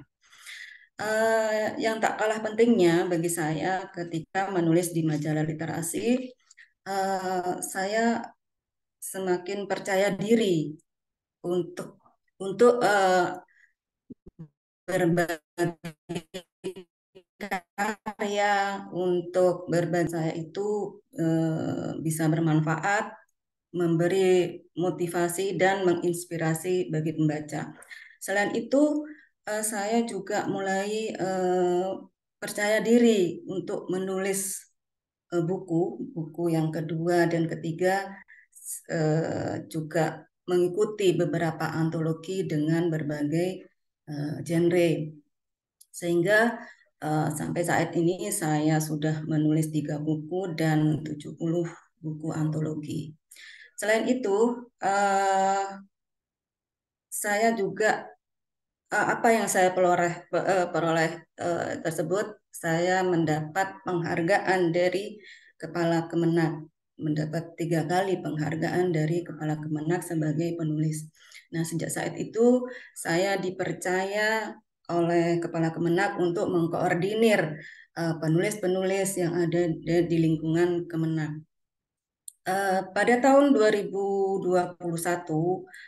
Uh, yang tak kalah pentingnya bagi saya ketika menulis di majalah literasi, uh, saya semakin percaya diri untuk untuk uh, berbagi karya untuk berbagi saya itu uh, bisa bermanfaat memberi motivasi dan menginspirasi bagi pembaca. Selain itu, uh, saya juga mulai uh, percaya diri untuk menulis buku, buku yang kedua dan ketiga Eh, juga mengikuti beberapa antologi dengan berbagai eh, genre. Sehingga eh, sampai saat ini saya sudah menulis tiga buku dan 70 buku antologi. Selain itu, saya juga apa yang saya peroleh, peroleh tersebut, saya mendapat penghargaan dari Kepala Kemenang mendapat tiga kali penghargaan dari Kepala Kemenak sebagai penulis. Nah, sejak saat itu saya dipercaya oleh Kepala Kemenak untuk mengkoordinir eh, penulis-penulis yang ada di, lingkungan Kemenak. Eh, pada tahun 2021,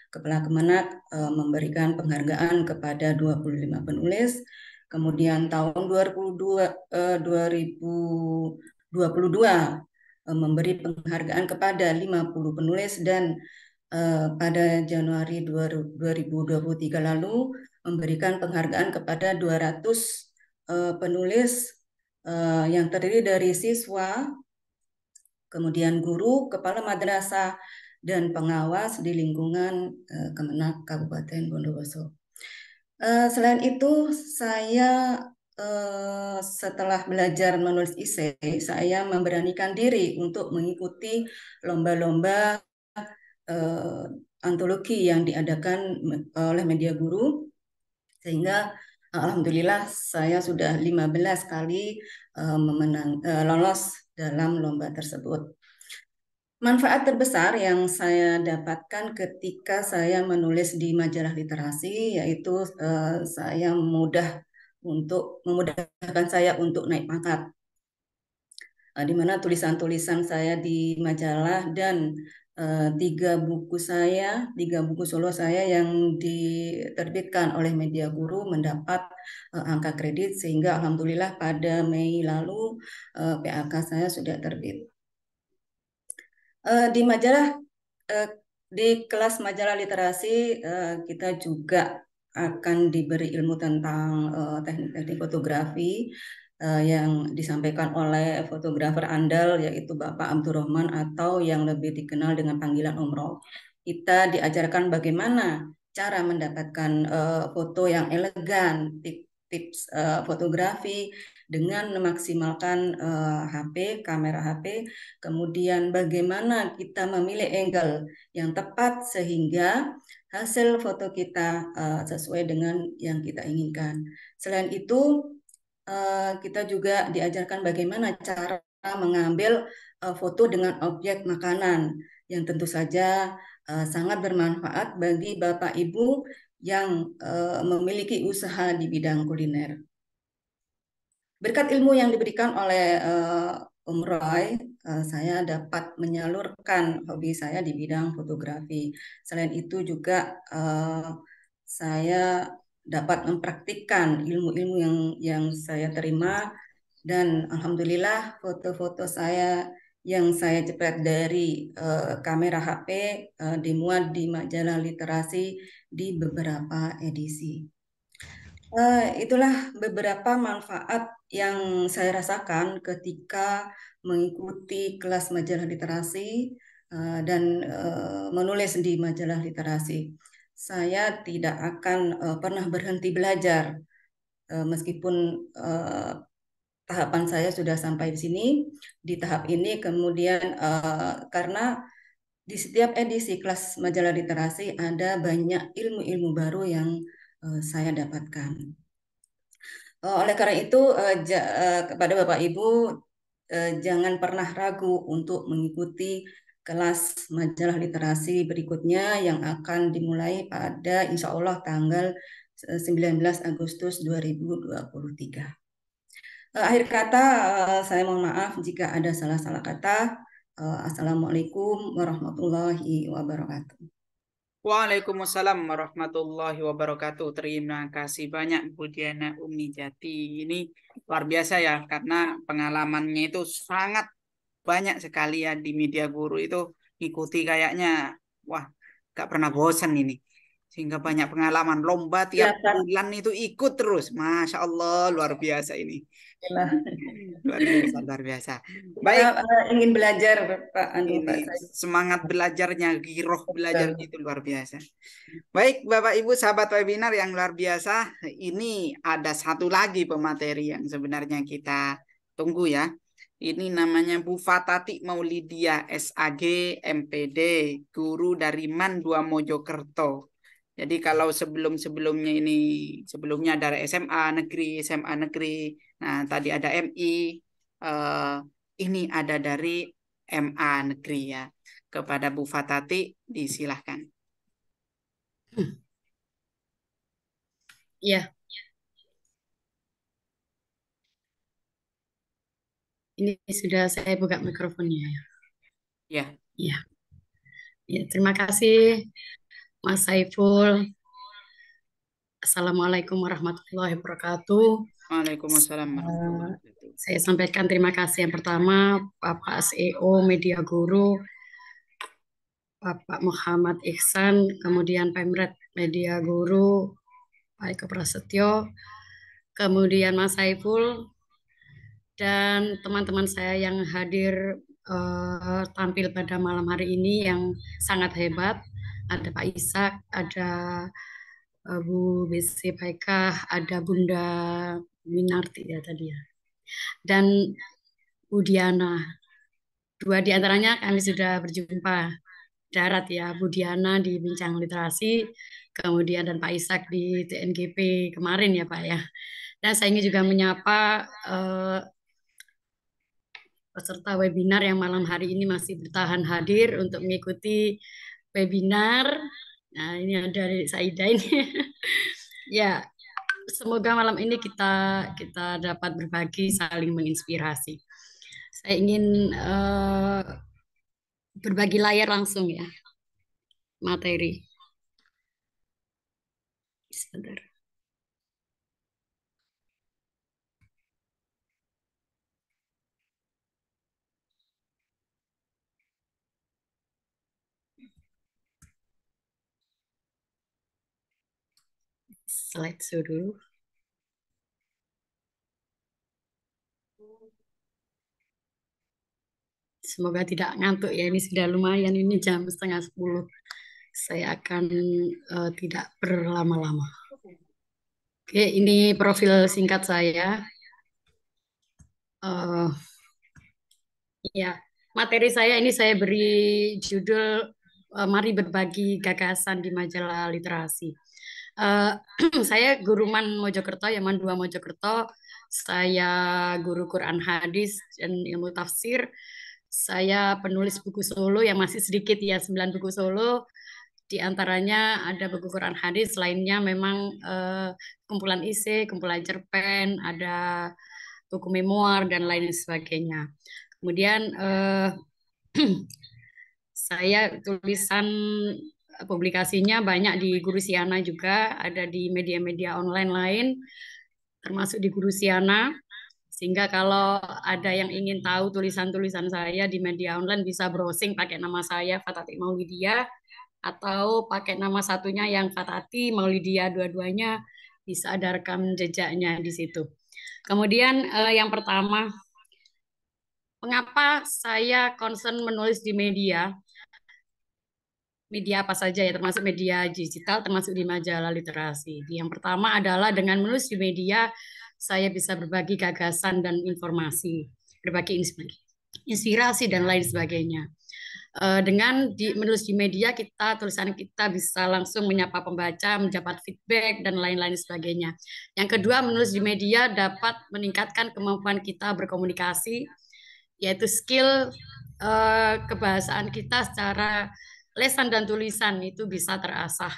Kepala Kemenak eh, memberikan penghargaan kepada 25 penulis. Kemudian tahun 2022, 2022 Eh, memberi penghargaan kepada 50 penulis dan eh, pada Januari 2023 lalu memberikan penghargaan kepada 200 eh, penulis yang terdiri dari siswa, kemudian guru, kepala madrasah, dan pengawas di lingkungan Kemenak Kabupaten Bondowoso. Selain itu, saya Eh, setelah belajar menulis isai, saya memberanikan diri untuk mengikuti lomba-lomba eh, antologi yang diadakan oleh Media Guru, sehingga eh, Alhamdulillah saya sudah 15 kali uh, memenang lolos dalam lomba tersebut. Manfaat terbesar yang saya dapatkan ketika saya menulis di majalah literasi yaitu saya mudah untuk memudahkan saya untuk naik pangkat. Uh, di mana tulisan-tulisan saya di majalah dan uh, tiga buku saya, tiga buku solo saya yang diterbitkan oleh Media Guru mendapat uh, angka kredit sehingga alhamdulillah pada Mei lalu uh, PAK saya sudah terbit. Uh, di majalah uh, di kelas majalah literasi kita juga akan diberi ilmu tentang uh, teknik-teknik fotografi uh, yang disampaikan oleh fotografer andal yaitu Bapak Abdurrahman atau yang lebih dikenal dengan panggilan Umroh. Kita diajarkan bagaimana cara mendapatkan uh, foto yang elegan, tips uh, fotografi dengan memaksimalkan uh, HP, kamera HP, kemudian bagaimana kita memilih angle yang tepat sehingga hasil foto kita uh, sesuai dengan yang kita inginkan. Selain itu, uh, kita juga diajarkan bagaimana cara mengambil uh, foto dengan objek makanan yang tentu saja uh, sangat bermanfaat bagi Bapak Ibu yang uh, memiliki usaha di bidang kuliner. Berkat ilmu yang diberikan oleh uh, Om Roy, eh, saya dapat menyalurkan hobi saya di bidang fotografi. Selain itu juga eh, saya dapat mempraktikkan ilmu-ilmu yang yang saya terima dan alhamdulillah foto-foto saya yang saya cepat dari uh, kamera HP uh, dimuat di majalah literasi di beberapa edisi. Eh, itulah beberapa manfaat yang saya rasakan ketika mengikuti kelas majalah literasi uh, dan uh, menulis di majalah literasi. Saya tidak akan uh, pernah berhenti belajar uh, meskipun uh, tahapan saya sudah sampai di sini. Di tahap ini kemudian uh, karena di setiap edisi kelas majalah literasi ada banyak ilmu-ilmu baru yang Eh, saya dapatkan. Eh, oleh karena itu, eh, kepada Bapak Ibu, jangan pernah ragu untuk mengikuti kelas majalah literasi berikutnya yang akan dimulai pada insya Allah tanggal 19 Agustus 2023. Akhir kata, saya mohon maaf jika ada salah-salah kata. Assalamualaikum warahmatullahi wabarakatuh. Waalaikumsalam warahmatullahi wabarakatuh. Terima kasih banyak Bu Diana Umi Jati. Ini luar biasa ya karena pengalamannya itu sangat banyak sekali ya di media guru itu ikuti kayaknya wah gak pernah bosan ini sehingga banyak pengalaman lomba tiap ya, bulan itu ikut terus masya allah luar biasa ini Nah. luar biasa, luar biasa. Baik, uh, uh, ingin belajar Pak Andi Semangat belajarnya, giroh belajar itu luar biasa. Baik, Bapak Ibu sahabat webinar yang luar biasa, ini ada satu lagi pemateri yang sebenarnya kita tunggu ya. Ini namanya Bu Fatati Maulidia SAG MPD, guru dari Man 2 Mojokerto. Jadi kalau sebelum-sebelumnya ini sebelumnya ada SMA negeri, SMA negeri. Nah, tadi ada MI eh, ini ada dari MA negeri ya. Kepada Bu Fatati disilahkan. Iya. Ini sudah saya buka mikrofonnya ya. Ya. Ya. Ya, terima kasih Mas Saiful. Assalamualaikum warahmatullahi wabarakatuh. Waalaikumsalam warahmatullahi Saya sampaikan terima kasih yang pertama Bapak CEO Media Guru Bapak Muhammad Ihsan, kemudian Pemret Media Guru Pak Eko Prasetyo, kemudian Mas Saiful dan teman-teman saya yang hadir uh, tampil pada malam hari ini yang sangat hebat ada Pak Ishak, ada eh, Bu BC Baikah, ada Bunda Minarti ya tadi ya. Dan Bu Diana. Dua di antaranya kami sudah berjumpa darat ya, Bu Diana di Bincang Literasi, kemudian dan Pak Ishak di TNGP kemarin ya Pak ya. Dan saya ingin juga menyapa eh, peserta webinar yang malam hari ini masih bertahan hadir untuk mengikuti webinar. Nah, ini ada Saida ini. ya, semoga malam ini kita kita dapat berbagi saling menginspirasi. Saya ingin uh, berbagi layar langsung ya materi. Sebentar. show dulu. Semoga tidak ngantuk ya, ini sudah lumayan, ini jam setengah sepuluh. Saya akan uh, tidak berlama-lama. Oke, ini profil singkat saya. Uh, ya, materi saya ini saya beri judul uh, Mari Berbagi Gagasan di Majalah Literasi Uh, saya man Mojokerto, man dua Mojokerto. Saya guru Quran Hadis dan ilmu tafsir. Saya penulis buku solo yang masih sedikit ya, sembilan buku solo. Di antaranya ada buku Quran Hadis, lainnya memang uh, kumpulan isi, kumpulan cerpen, ada buku memoir dan lain sebagainya. Kemudian uh, saya tulisan publikasinya banyak di Guru Siana juga, ada di media-media online lain, termasuk di Guru Siana. Sehingga kalau ada yang ingin tahu tulisan-tulisan saya di media online bisa browsing pakai nama saya Fatati Maulidia atau pakai nama satunya yang Fatati Maulidia dua-duanya bisa ada rekam jejaknya di situ. Kemudian eh, yang pertama, mengapa saya concern menulis di media? media apa saja ya termasuk media digital termasuk di majalah literasi. Yang pertama adalah dengan menulis di media saya bisa berbagi gagasan dan informasi, berbagi inspirasi dan lain sebagainya. Eh, dengan di, menulis di media kita tulisan kita bisa langsung menyapa pembaca, mendapat feedback dan lain-lain sebagainya. Yang kedua menulis di media dapat meningkatkan kemampuan kita berkomunikasi, yaitu skill eh, kebahasaan kita secara lesan dan tulisan itu bisa terasah.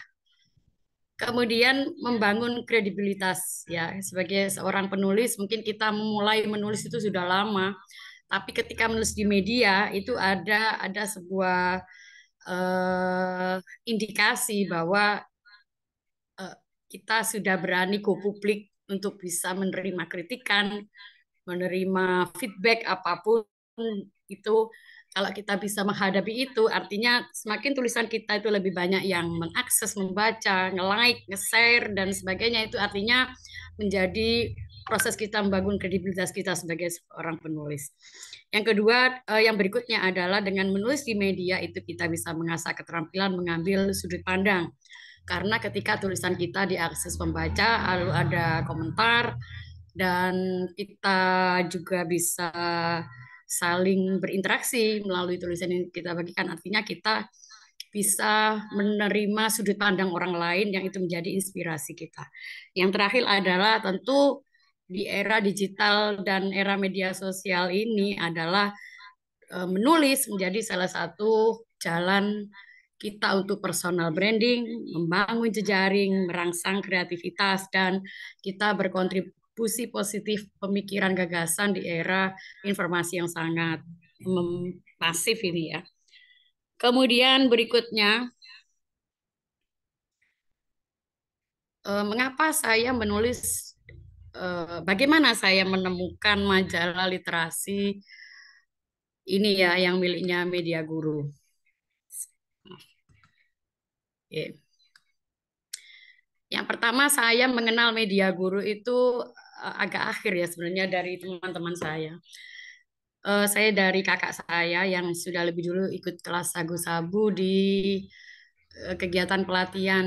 Kemudian membangun kredibilitas ya sebagai seorang penulis mungkin kita mulai menulis itu sudah lama, tapi ketika menulis di media itu ada ada sebuah eh, indikasi bahwa eh, kita sudah berani ke publik untuk bisa menerima kritikan, menerima feedback apapun itu kalau kita bisa menghadapi itu artinya semakin tulisan kita itu lebih banyak yang mengakses membaca nge-like nge-share dan sebagainya itu artinya menjadi proses kita membangun kredibilitas kita sebagai seorang penulis. Yang kedua, eh, yang berikutnya adalah dengan menulis di media itu kita bisa mengasah keterampilan mengambil sudut pandang. Karena ketika tulisan kita diakses pembaca, lalu ada komentar dan kita juga bisa saling berinteraksi melalui tulisan yang kita bagikan. Artinya kita bisa menerima sudut pandang orang lain yang itu menjadi inspirasi kita. Yang terakhir adalah tentu di era digital dan era media sosial ini adalah e, menulis menjadi salah satu jalan kita untuk personal branding, membangun jejaring, merangsang kreativitas, dan kita berkontribusi kontribusi positif pemikiran gagasan di era informasi yang sangat pasif ini ya. Kemudian berikutnya, eh, mengapa saya menulis, eh, bagaimana saya menemukan majalah literasi ini ya yang miliknya Media Guru. Yang pertama saya mengenal Media Guru itu Eh, agak akhir ya sebenarnya dari teman-teman saya. Uh, saya dari kakak saya yang sudah lebih dulu ikut kelas sagu-sabu di uh, kegiatan pelatihan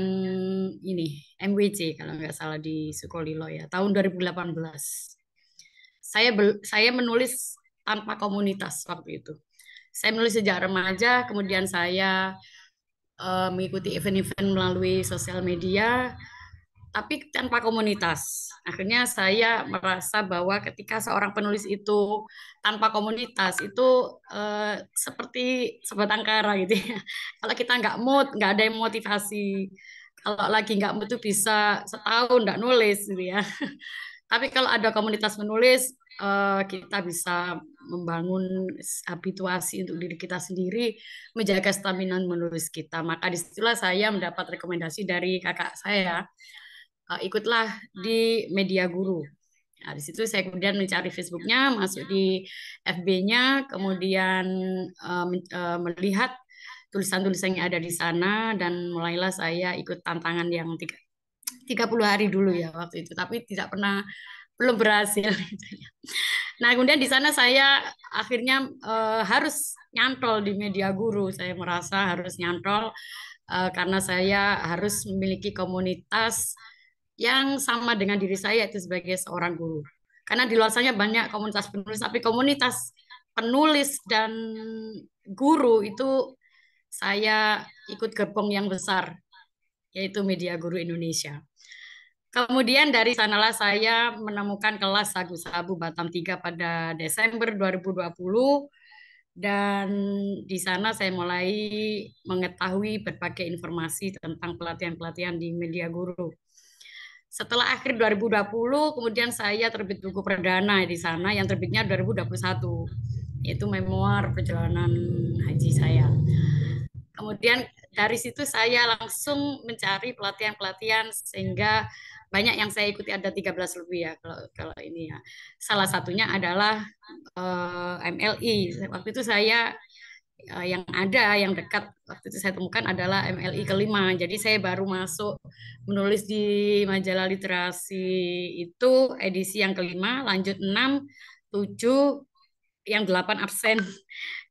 ini MWC kalau nggak salah di Sukolilo ya tahun 2018. Saya saya menulis tanpa komunitas waktu itu. Saya menulis sejak remaja, kemudian saya uh, mengikuti event-event melalui sosial media, tapi tanpa komunitas. Akhirnya saya merasa bahwa ketika seorang penulis itu tanpa komunitas itu eh, seperti sebatang kara gitu ya. Kalau kita nggak mood, nggak ada yang motivasi. Kalau lagi nggak mood itu bisa setahun nggak nulis gitu ya. Tapi kalau ada komunitas menulis, eh, kita bisa membangun habituasi untuk diri kita sendiri, menjaga stamina menulis kita. Maka disitulah saya mendapat rekomendasi dari kakak saya uh, ikutlah hmm. di media guru. Nah, di situ saya kemudian mencari Facebooknya, hmm. masuk di FB-nya, kemudian uh, uh, melihat tulisan tulisan yang ada di sana dan mulailah saya ikut tantangan yang tiga, 30 hari dulu ya waktu itu, tapi tidak pernah belum berhasil. Nah kemudian di sana saya akhirnya uh, harus nyantol di media guru, saya merasa harus nyantol uh, karena saya harus memiliki komunitas yang sama dengan diri saya itu sebagai seorang guru. Karena di luar sana banyak komunitas penulis, tapi komunitas penulis dan guru itu saya ikut gerbong yang besar, yaitu Media Guru Indonesia. Kemudian dari sanalah saya menemukan kelas Sagu Sabu Batam 3 pada Desember 2020 dan di sana saya mulai mengetahui berbagai informasi tentang pelatihan-pelatihan di media guru setelah akhir 2020 kemudian saya terbit buku perdana di sana yang terbitnya 2021 itu memoir perjalanan haji saya kemudian dari situ saya langsung mencari pelatihan-pelatihan sehingga banyak yang saya ikuti ada 13 lebih ya kalau kalau ini ya salah satunya adalah uh, eh, MLI waktu itu saya Eh, yang ada yang dekat waktu itu saya temukan adalah MLI kelima. Jadi saya baru masuk menulis di majalah literasi itu edisi yang kelima, lanjut 6, 7, yang 8 absen.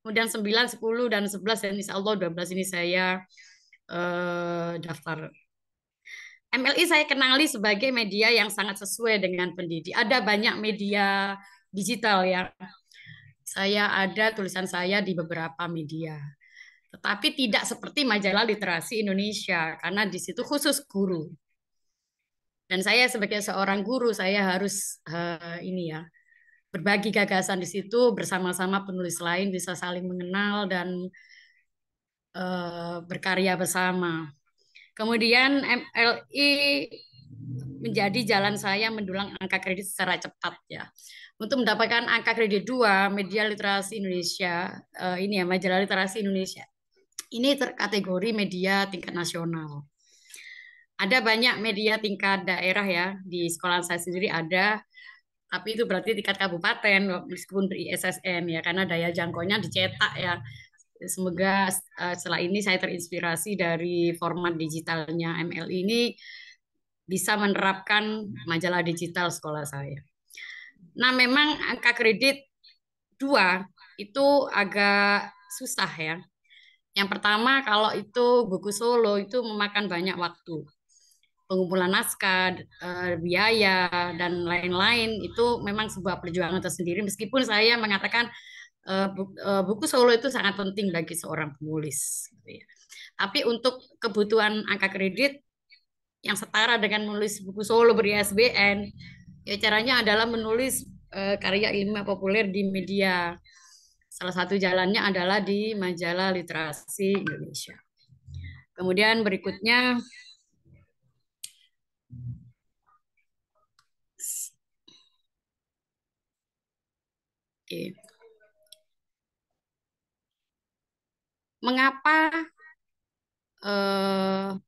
Kemudian 9, 10 dan 11 dan insya Allah 12 ini saya uh, daftar. MLI saya kenali sebagai media yang sangat sesuai dengan pendidik. Ada banyak media digital yang saya ada tulisan saya di beberapa media. Tetapi tidak seperti majalah literasi Indonesia karena di situ khusus guru. Dan saya sebagai seorang guru saya harus uh, ini ya berbagi gagasan di situ bersama-sama penulis lain bisa saling mengenal dan uh, berkarya bersama. Kemudian MLI menjadi jalan saya mendulang angka kredit secara cepat ya untuk mendapatkan angka kredit 2 media literasi Indonesia uh, ini ya majalah literasi Indonesia ini terkategori media tingkat nasional ada banyak media tingkat daerah ya di sekolah saya sendiri ada tapi itu berarti tingkat kabupaten meskipun di SSN ya karena daya jangkauannya dicetak ya semoga uh, setelah ini saya terinspirasi dari format digitalnya ML ini bisa menerapkan majalah digital sekolah saya. Nah, memang angka kredit dua itu agak susah ya. Yang pertama kalau itu buku solo itu memakan banyak waktu. Pengumpulan naskah, e, biaya, dan lain-lain itu memang sebuah perjuangan tersendiri. Meskipun saya mengatakan e, buku e, solo itu sangat penting bagi seorang penulis. Gitu ya. Tapi untuk kebutuhan angka kredit yang setara dengan menulis buku solo beri SBN Ya caranya adalah menulis uh, karya ilmiah populer di media. Salah satu jalannya adalah di majalah literasi Indonesia. Kemudian berikutnya Oke. Mengapa uh,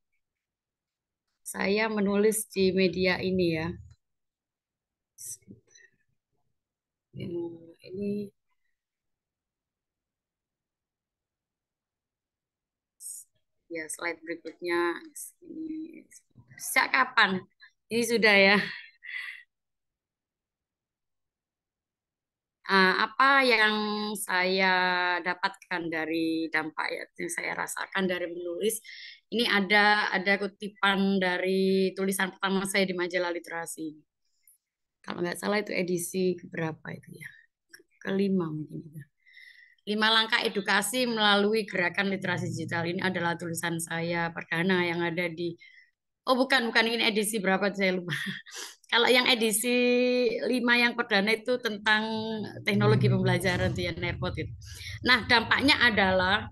saya menulis di media ini ya? ya, ini ya slide berikutnya ini sejak kapan ini sudah ya ah, apa yang saya dapatkan dari dampak ya, yang saya rasakan dari menulis ini ada ada kutipan dari tulisan pertama saya di majalah literasi kalau nggak salah itu edisi berapa itu ya kelima mungkin ya. lima langkah edukasi melalui gerakan literasi digital ini adalah tulisan saya perdana yang ada di oh bukan bukan ini edisi berapa saya lupa kalau yang edisi lima yang perdana itu tentang teknologi pembelajaran di airport e itu nah dampaknya adalah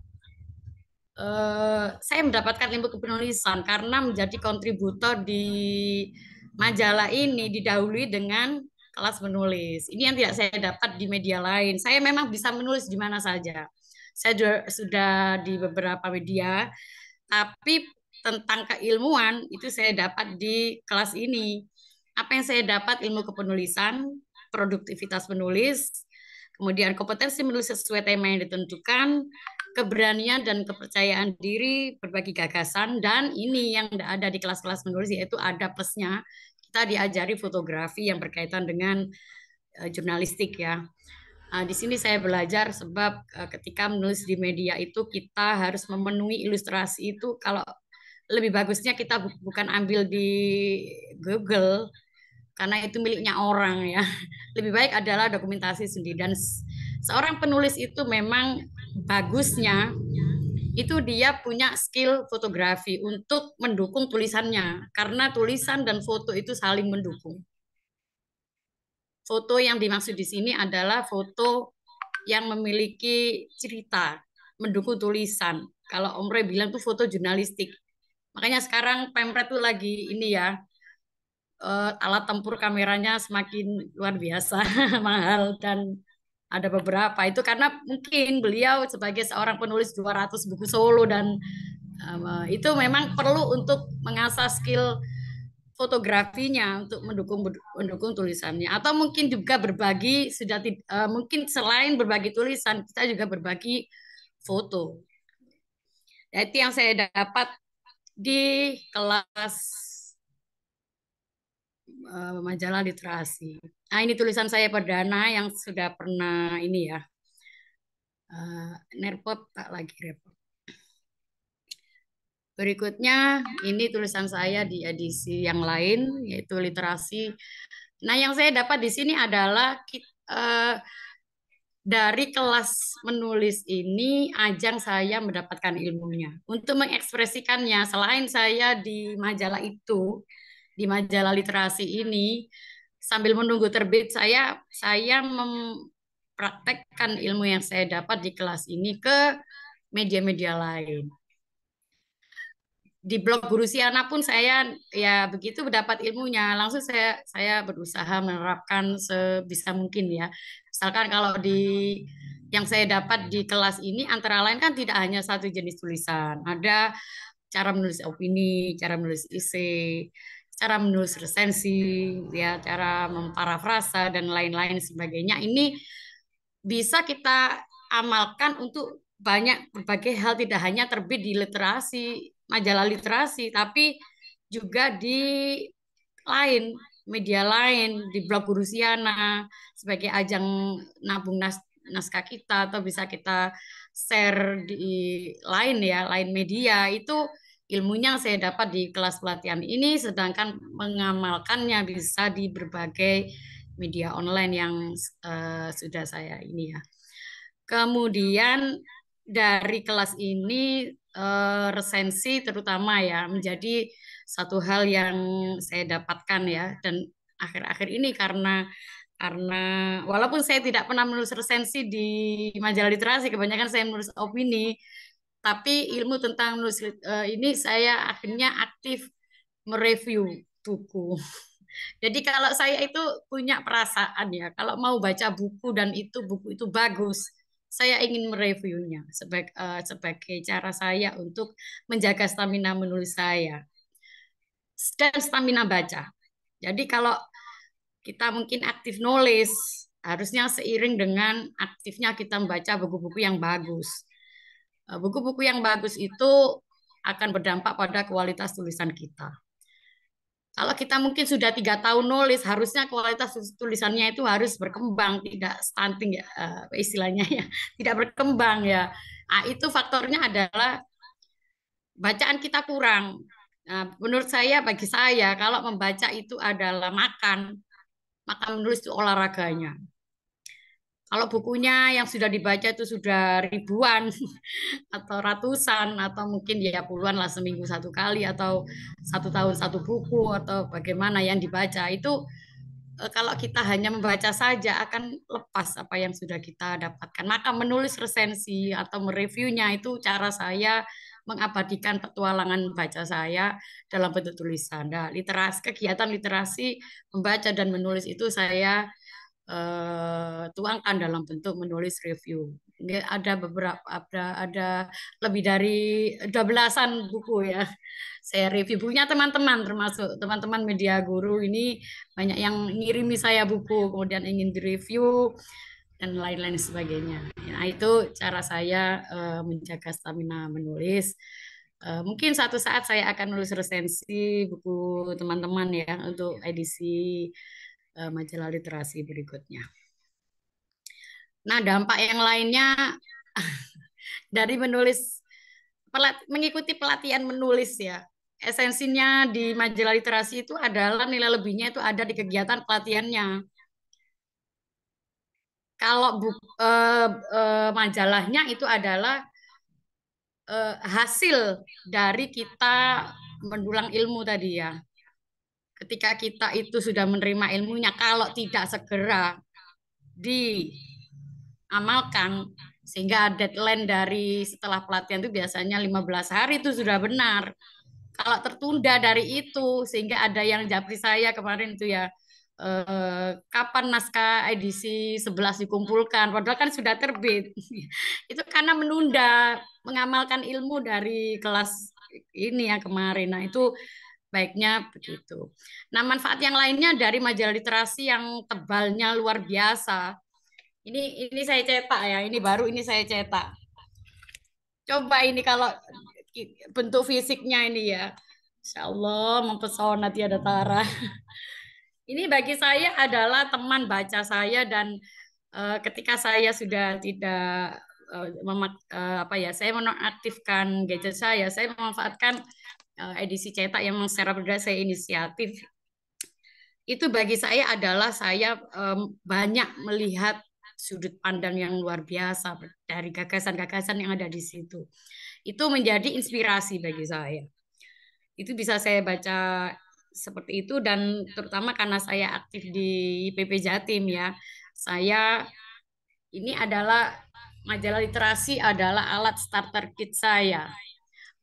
Uh, saya mendapatkan ilmu kepenulisan karena menjadi kontributor di majalah ini didahului dengan kelas menulis. Ini yang tidak saya dapat di media lain. Saya memang bisa menulis di mana saja. Saya sudah di beberapa media, tapi tentang keilmuan itu saya dapat di kelas ini. Apa yang saya dapat ilmu kepenulisan, produktivitas menulis, kemudian kompetensi menulis sesuai tema yang ditentukan, keberanian dan kepercayaan diri, berbagi gagasan, dan ini yang tidak ada di kelas-kelas menulis, yaitu ada plusnya, kita diajari fotografi yang berkaitan dengan eh, jurnalistik ya. nah, di sini saya belajar sebab eh, ketika menulis di media itu kita harus memenuhi ilustrasi itu kalau lebih bagusnya kita bukan ambil di Google karena itu miliknya orang ya. Lebih baik adalah dokumentasi sendiri dan seorang penulis itu memang bagusnya itu dia punya skill fotografi untuk mendukung tulisannya karena tulisan dan foto itu saling mendukung. Foto yang dimaksud di sini adalah foto yang memiliki cerita, mendukung tulisan. Kalau Om Roy bilang tuh foto jurnalistik. Makanya sekarang Pemret tuh lagi ini ya, uh, alat tempur kameranya semakin luar biasa mahal dan ada beberapa itu karena mungkin beliau sebagai seorang penulis 200 buku solo dan um, itu memang perlu untuk mengasah skill fotografinya untuk mendukung mendukung tulisannya atau mungkin juga berbagi sudah eh, uh, mungkin selain berbagi tulisan kita juga berbagi foto nah, itu yang saya dapat di kelas uh, majalah literasi Nah, ini tulisan saya perdana yang sudah pernah ini ya. Uh, eh, nerpot tak lagi repot. Berikutnya ini tulisan saya di edisi yang lain yaitu literasi. Nah, yang saya dapat di sini adalah uh, dari kelas menulis ini ajang saya mendapatkan ilmunya. Untuk mengekspresikannya selain saya di majalah itu, di majalah literasi ini, sambil menunggu terbit saya saya mempraktekkan ilmu yang saya dapat di kelas ini ke media-media lain. Di blog Guru Siana pun saya ya begitu mendapat ilmunya langsung saya saya berusaha menerapkan sebisa mungkin ya. Misalkan kalau di yang saya dapat di kelas ini antara lain kan tidak hanya satu jenis tulisan. Ada cara menulis opini, cara menulis isi, cara menulis resensi, ya cara memparafrasa dan lain-lain sebagainya ini bisa kita amalkan untuk banyak berbagai hal tidak hanya terbit di literasi majalah literasi tapi juga di lain media lain di blog Gurusiana sebagai ajang nabung nas naskah kita atau bisa kita share di lain ya lain media itu ilmunya yang saya dapat di kelas pelatihan ini, sedangkan mengamalkannya bisa di berbagai media online yang uh, sudah saya ini ya. Kemudian dari kelas ini uh, resensi terutama ya menjadi satu hal yang saya dapatkan ya dan akhir-akhir ini karena karena walaupun saya tidak pernah menulis resensi di majalah literasi kebanyakan saya menulis opini tapi ilmu tentang nulis uh, eh, ini saya akhirnya aktif mereview buku. Jadi kalau saya itu punya perasaan ya, kalau mau baca buku dan itu buku itu bagus, saya ingin mereviewnya sebagai uh, eh, sebagai cara saya untuk menjaga stamina menulis saya dan stamina baca. Jadi kalau kita mungkin aktif nulis harusnya seiring dengan aktifnya kita membaca buku-buku yang bagus Eh, buku-buku yang bagus itu akan berdampak pada kualitas tulisan kita. Kalau kita mungkin sudah tiga tahun nulis, harusnya kualitas tulisannya itu harus berkembang, tidak stunting ya eh, istilahnya ya, tidak berkembang ya. Nah, itu faktornya adalah bacaan kita kurang. Nah, menurut saya, bagi saya, kalau membaca itu adalah makan, maka menulis itu olahraganya. Kalau bukunya yang sudah dibaca itu sudah ribuan atau ratusan atau mungkin ya puluhan lah seminggu satu kali atau satu tahun satu buku atau bagaimana yang dibaca itu eh, kalau kita hanya membaca saja akan lepas apa yang sudah kita dapatkan. Maka menulis resensi atau mereviewnya itu cara saya mengabadikan petualangan membaca saya dalam bentuk tulisan. Nah, literasi kegiatan literasi membaca dan menulis itu saya Eh, tuangkan dalam bentuk menulis review. Ada beberapa ada ada lebih dari dua belasan buku ya. Saya review bukunya teman-teman termasuk teman-teman media guru ini banyak yang ngirimi saya buku kemudian ingin direview dan lain-lain sebagainya. Nah, itu cara saya uh, menjaga stamina menulis. Eh, mungkin satu saat saya akan menulis resensi buku teman-teman ya untuk edisi Eh, majalah literasi berikutnya. Nah, dampak yang lainnya dari menulis mengikuti pelatihan menulis ya. Esensinya di majalah literasi itu adalah nilai lebihnya itu ada di kegiatan pelatihannya. Kalau bu, eh, eh, majalahnya itu adalah eh, hasil dari kita mendulang ilmu tadi ya ketika kita itu sudah menerima ilmunya kalau tidak segera diamalkan sehingga deadline dari setelah pelatihan itu biasanya 15 hari itu sudah benar. Kalau tertunda dari itu sehingga ada yang japri saya kemarin itu ya eh, kapan naskah edisi 11 dikumpulkan padahal kan sudah terbit itu karena menunda mengamalkan ilmu dari kelas ini ya kemarin nah itu baiknya begitu. Nah, manfaat yang lainnya dari majalah literasi yang tebalnya luar biasa. Ini ini saya cetak ya, ini baru ini saya cetak. Coba ini kalau bentuk fisiknya ini ya. Insya Allah mempesona tiada tara. Ini bagi saya adalah teman baca saya dan eh, ketika saya sudah tidak eh, memak, eh, apa ya saya menonaktifkan gadget saya saya memanfaatkan Eh, edisi cetak yang secara berbeda saya inisiatif itu bagi saya adalah saya banyak melihat sudut pandang yang luar biasa dari gagasan-gagasan yang ada di situ. Itu menjadi inspirasi bagi saya. Itu bisa saya baca seperti itu dan terutama karena saya aktif di PP Jatim ya. Saya ini adalah majalah literasi adalah alat starter kit saya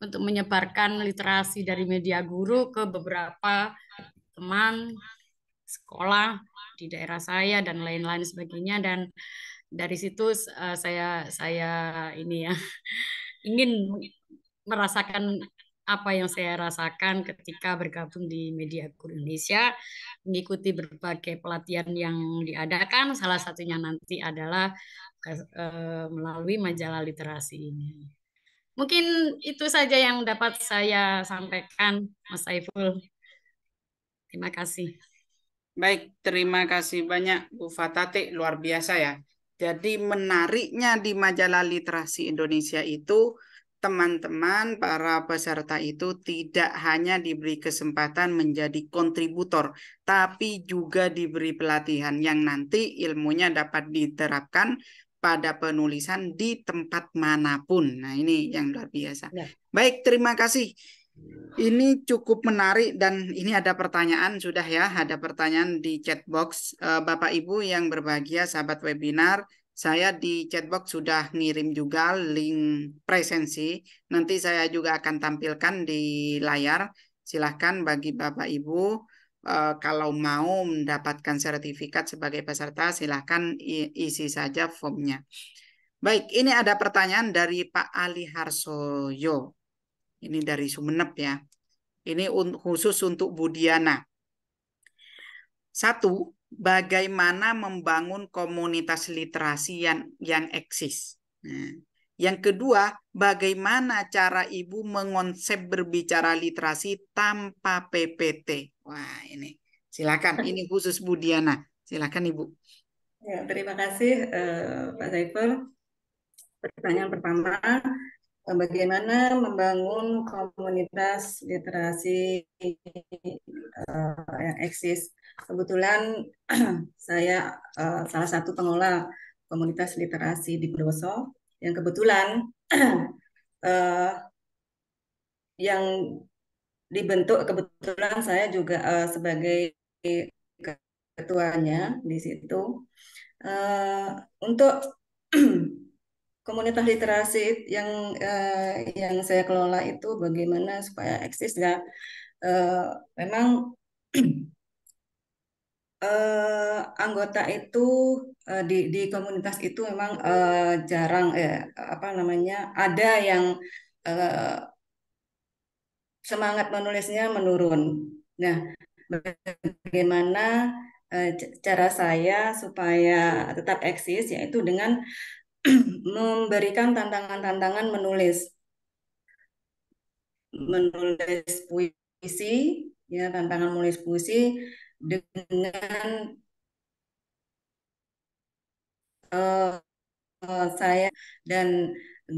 untuk menyebarkan literasi dari media guru ke beberapa teman sekolah di daerah saya dan lain-lain sebagainya dan dari situ eh, saya saya ini ya ingin merasakan apa yang saya rasakan ketika bergabung di Media Guru Indonesia, mengikuti berbagai pelatihan yang diadakan, salah satunya nanti adalah eh, melalui majalah literasi ini. Mungkin itu saja yang dapat saya sampaikan, Mas Saiful. Terima kasih. Baik, terima kasih banyak Bu Fatate. luar biasa ya. Jadi menariknya di majalah literasi Indonesia itu teman-teman para peserta itu tidak hanya diberi kesempatan menjadi kontributor, tapi juga diberi pelatihan yang nanti ilmunya dapat diterapkan pada penulisan di tempat manapun. Nah, ini yang luar biasa. Ya. Baik, terima kasih. Ini cukup menarik dan ini ada pertanyaan sudah ya, ada pertanyaan di chat box eh, Bapak Ibu yang berbahagia sahabat webinar. Saya di chatbox sudah ngirim juga link presensi. Nanti saya juga akan tampilkan di layar. Silahkan bagi Bapak Ibu Eh, kalau mau mendapatkan sertifikat sebagai peserta silahkan isi saja formnya. Baik, ini ada pertanyaan dari Pak Ali Harsoyo. Ini dari Sumeneb ya. Ini khusus untuk Budiana. Satu, bagaimana membangun komunitas literasi yang yang eksis. Nah, yang kedua, bagaimana cara ibu mengonsep berbicara literasi tanpa PPT? Wah, ini silakan. Ini khusus Diana Silakan Ibu. Ya, terima kasih eh, Pak Saiful. Pertanyaan pertama, eh, bagaimana membangun komunitas literasi eh, yang eksis? Kebetulan saya eh, salah satu pengelola komunitas literasi di Purwoso yang kebetulan eh, yang dibentuk kebetulan saya juga uh, sebagai ketuanya di situ uh, untuk komunitas literasi yang uh, yang saya kelola itu bagaimana supaya eksis ya uh, memang uh, anggota itu uh, di di komunitas itu memang uh, jarang eh apa namanya ada yang uh, semangat menulisnya menurun. Nah, bagaimana eh, cara saya supaya tetap eksis yaitu dengan memberikan tantangan-tantangan menulis menulis puisi ya tantangan menulis puisi dengan uh, saya dan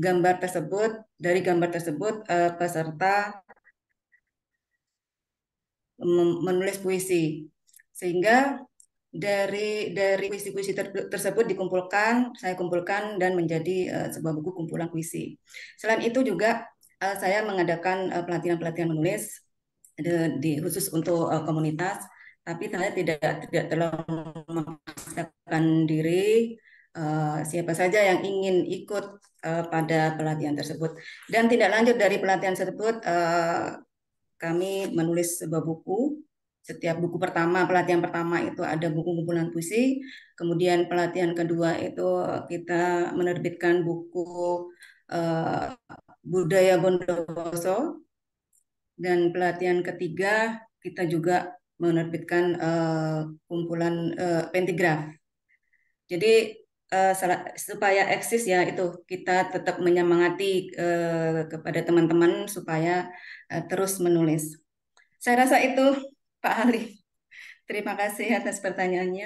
gambar tersebut dari gambar tersebut uh, peserta menulis puisi. Sehingga dari dari puisi-puisi ter, tersebut dikumpulkan, saya kumpulkan dan menjadi uh, sebuah buku kumpulan puisi. Selain itu juga uh, saya mengadakan eh, pelatihan-pelatihan menulis di, di khusus untuk uh, komunitas, tapi saya tidak tidak terlalu memaksakan diri uh, siapa saja yang ingin ikut uh, pada pelatihan tersebut dan tidak lanjut dari pelatihan tersebut uh, kami menulis sebuah buku. Setiap buku pertama, pelatihan pertama itu ada buku kumpulan puisi. Kemudian pelatihan kedua itu kita menerbitkan buku uh, budaya Bondowoso. Dan pelatihan ketiga kita juga menerbitkan uh, kumpulan uh, pentigraf. Jadi Eh, supaya eksis ya itu kita tetap menyemangati uh, kepada teman-teman supaya uh, terus menulis. Saya rasa itu Pak Ali. Terima kasih atas pertanyaannya.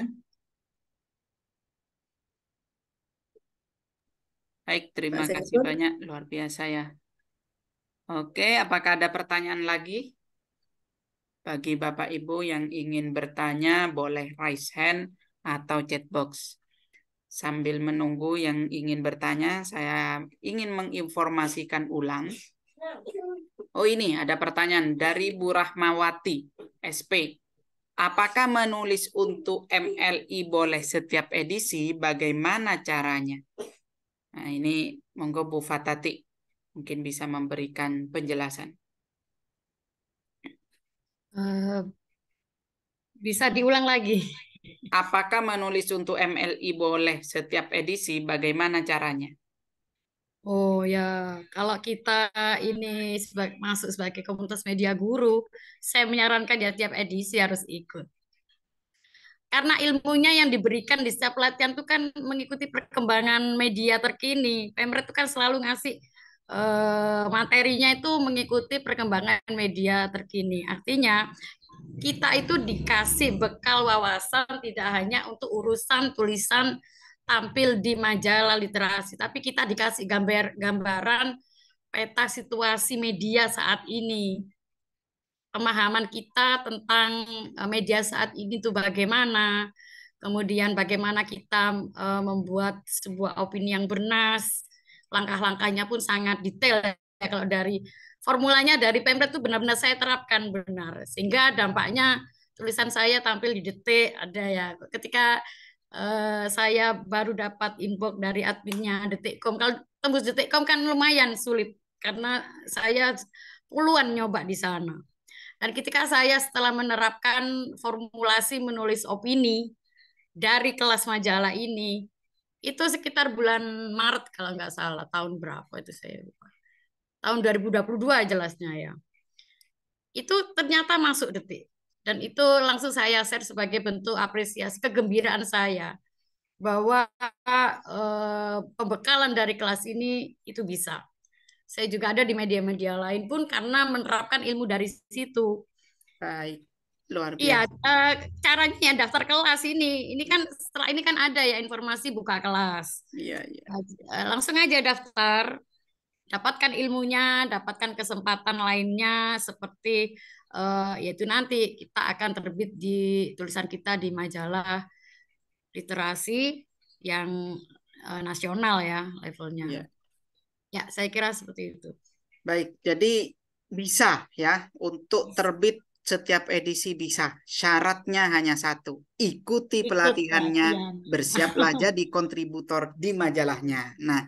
Baik, terima kasih banyak. Luar biasa ya. Oke, apakah ada pertanyaan lagi? Bagi Bapak Ibu yang ingin bertanya, boleh raise hand atau chat box sambil menunggu yang ingin bertanya, saya ingin menginformasikan ulang. Oh ini ada pertanyaan dari Bu Rahmawati, SP. Apakah menulis untuk MLI boleh setiap edisi? Bagaimana caranya? Nah ini monggo Bu Fatati mungkin bisa memberikan penjelasan. Uh, bisa diulang lagi apakah menulis untuk MLI boleh setiap edisi? Bagaimana caranya? Oh ya, kalau kita ini sebagai, masuk sebagai komunitas media guru, saya menyarankan ya tiap edisi harus ikut. Karena ilmunya yang diberikan di setiap pelatihan itu kan mengikuti perkembangan media terkini. Pemret itu kan selalu ngasih eh, materinya itu mengikuti perkembangan media terkini. Artinya kita itu dikasih bekal wawasan tidak hanya untuk urusan tulisan tampil di majalah literasi, tapi kita dikasih gambar gambaran peta situasi media saat ini. Pemahaman kita tentang eh, media saat ini itu bagaimana, kemudian bagaimana kita eh, membuat sebuah opini yang bernas, langkah-langkahnya pun sangat detail ya, kalau dari formulanya dari Pemret itu benar-benar saya terapkan benar sehingga dampaknya tulisan saya tampil di detik ada ya ketika uh, saya baru dapat inbox dari adminnya detikcom kalau tembus detikcom kan lumayan sulit karena saya puluhan nyoba di sana dan ketika saya setelah menerapkan formulasi menulis opini dari kelas majalah ini itu sekitar bulan Maret kalau nggak salah tahun berapa itu saya tahun 2022 jelasnya ya. Itu ternyata masuk detik. Dan itu langsung saya share sebagai bentuk apresiasi kegembiraan saya bahwa eh, pembekalan dari kelas ini itu bisa. Saya juga ada di media-media lain pun karena menerapkan ilmu dari situ. Baik, luar iya, biasa. Iya, caranya daftar kelas ini. Ini kan setelah ini kan ada ya informasi buka kelas. Iya, iya. Langsung aja daftar dapatkan ilmunya, dapatkan kesempatan lainnya seperti uh, yaitu nanti kita akan terbit di tulisan kita di majalah literasi yang uh, nasional ya levelnya. Ya. ya, saya kira seperti itu. Baik, jadi bisa ya untuk terbit setiap edisi bisa. Syaratnya hanya satu, ikuti Ikut pelatihannya, pelatihan. bersiaplah jadi kontributor di majalahnya. Nah,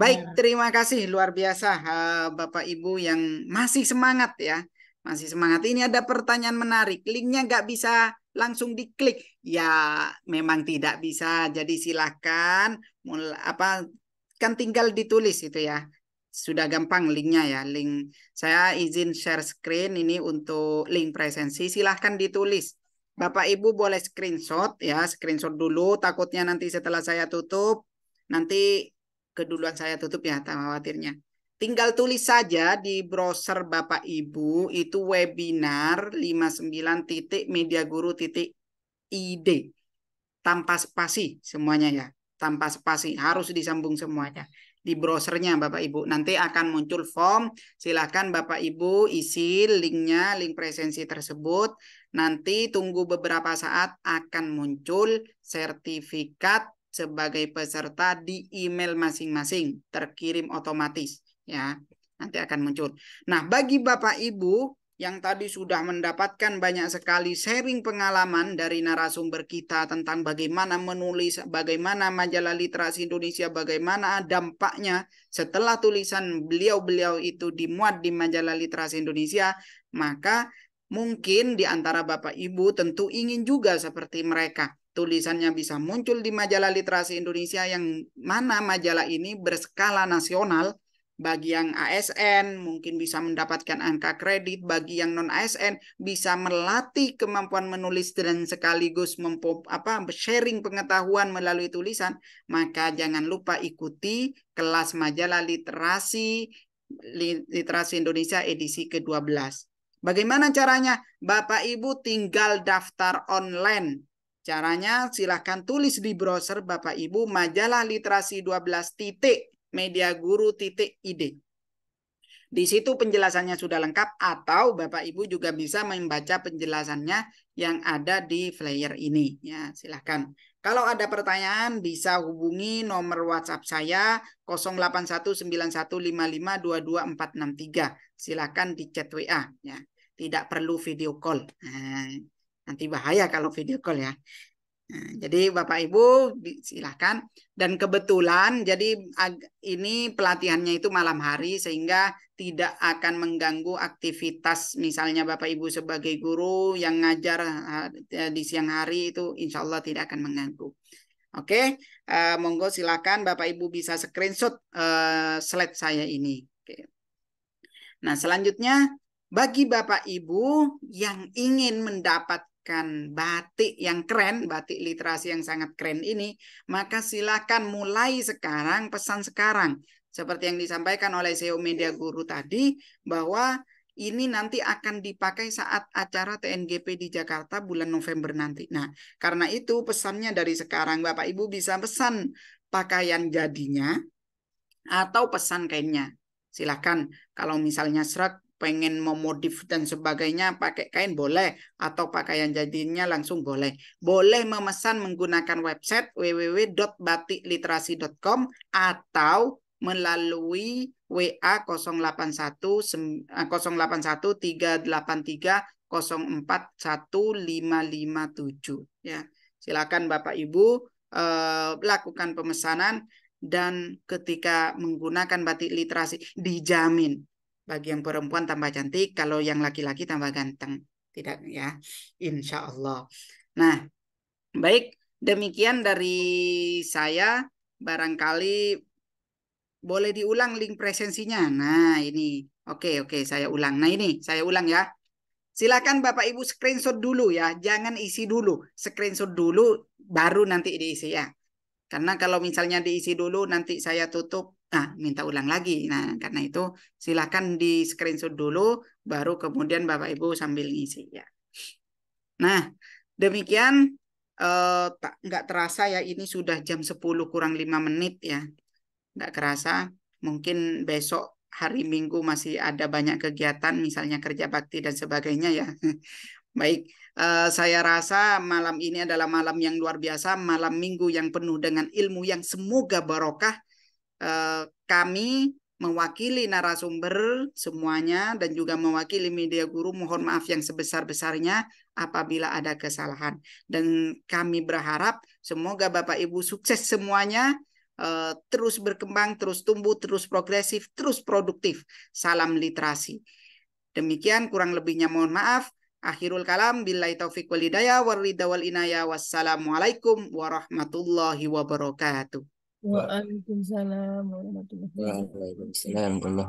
baik, terima kasih luar biasa uh, Bapak Ibu yang masih semangat ya. Masih semangat. Ini ada pertanyaan menarik. Linknya nggak bisa langsung diklik. Ya, memang tidak bisa. Jadi silahkan apa kan tinggal ditulis itu ya sudah gampang linknya ya link saya izin share screen ini untuk link presensi silahkan ditulis Bapak Ibu boleh screenshot ya screenshot dulu takutnya nanti setelah saya tutup nanti keduluan saya tutup ya khawatirnya tinggal tulis saja di browser Bapak Ibu itu webinar 59.mediaguru.id tanpa spasi semuanya ya tanpa spasi harus disambung semuanya di browsernya Bapak Ibu. Nanti akan muncul form, Silakan Bapak Ibu isi linknya, link presensi tersebut. Nanti tunggu beberapa saat akan muncul sertifikat sebagai peserta di email masing-masing, terkirim otomatis. ya Nanti akan muncul. Nah, bagi Bapak Ibu yang tadi sudah mendapatkan banyak sekali sharing pengalaman dari narasumber kita tentang bagaimana menulis, bagaimana majalah literasi Indonesia, bagaimana dampaknya setelah tulisan beliau-beliau itu dimuat di majalah literasi Indonesia, maka mungkin di antara Bapak Ibu tentu ingin juga seperti mereka. Tulisannya bisa muncul di majalah literasi Indonesia yang mana majalah ini berskala nasional bagi yang ASN mungkin bisa mendapatkan angka kredit, bagi yang non ASN bisa melatih kemampuan menulis dan sekaligus mempop, apa sharing pengetahuan melalui tulisan, maka jangan lupa ikuti kelas majalah literasi Literasi Indonesia edisi ke-12. Bagaimana caranya? Bapak Ibu tinggal daftar online. Caranya silahkan tulis di browser Bapak Ibu majalah literasi 12 titik mediaguru.id. Di situ penjelasannya sudah lengkap atau Bapak Ibu juga bisa membaca penjelasannya yang ada di flyer ini. Ya, silahkan. Kalau ada pertanyaan bisa hubungi nomor WhatsApp saya 081915522463. Silakan di chat WA ya. Tidak perlu video call. Nah, nanti bahaya kalau video call ya. Nah, jadi Bapak Ibu silahkan dan kebetulan jadi ini pelatihannya itu malam hari sehingga tidak akan mengganggu aktivitas misalnya Bapak Ibu sebagai guru yang ngajar eh, eh, di siang hari itu insya Allah tidak akan mengganggu. Oke, uh, monggo silakan Bapak Ibu bisa screenshot uh, slide saya ini. Okay. Nah selanjutnya bagi Bapak Ibu yang ingin mendapat mendapatkan batik yang keren, batik literasi yang sangat keren ini, maka silakan mulai sekarang, pesan sekarang. Seperti yang disampaikan oleh CEO Media Guru tadi, bahwa ini nanti akan dipakai saat acara TNGP di Jakarta bulan November nanti. Nah, karena itu pesannya dari sekarang Bapak Ibu bisa pesan pakaian jadinya atau pesan kainnya. Silakan, kalau misalnya serak pengen memodif dan sebagainya pakai kain boleh atau pakaian jadinya langsung boleh. Boleh memesan menggunakan website www.batikliterasi.com atau melalui WA 081 081 383 041557 ya. Silakan Bapak Ibu eh, lakukan pemesanan dan ketika menggunakan batik literasi dijamin bagi yang perempuan tambah cantik, kalau yang laki-laki tambah ganteng. Tidak ya, insya Allah. Nah, baik demikian dari saya. Barangkali boleh diulang link presensinya. Nah ini, oke oke saya ulang. Nah ini saya ulang ya. Silakan Bapak Ibu screenshot dulu ya, jangan isi dulu. Screenshot dulu baru nanti diisi ya. Karena kalau misalnya diisi dulu nanti saya tutup Nah, minta ulang lagi. Nah, karena itu silakan di screenshot dulu, baru kemudian Bapak Ibu sambil ngisi ya. Nah, demikian eh, tak nggak terasa ya ini sudah jam 10 kurang lima menit ya. Nggak kerasa, mungkin besok hari Minggu masih ada banyak kegiatan misalnya kerja bakti dan sebagainya ya. Baik, eh, saya rasa malam ini adalah malam yang luar biasa, malam Minggu yang penuh dengan ilmu yang semoga barokah Eh, kami mewakili narasumber semuanya dan juga mewakili media guru mohon maaf yang sebesar-besarnya apabila ada kesalahan dan kami berharap semoga Bapak Ibu sukses semuanya eh, terus berkembang terus tumbuh terus progresif terus produktif salam literasi demikian kurang lebihnya mohon maaf akhirul kalam billahi taufiq wal hidayah wal inayah wassalamualaikum warahmatullahi wabarakatuh Waalaikumsalam warahmatullahi wabarakatuh. Waalaikumsalam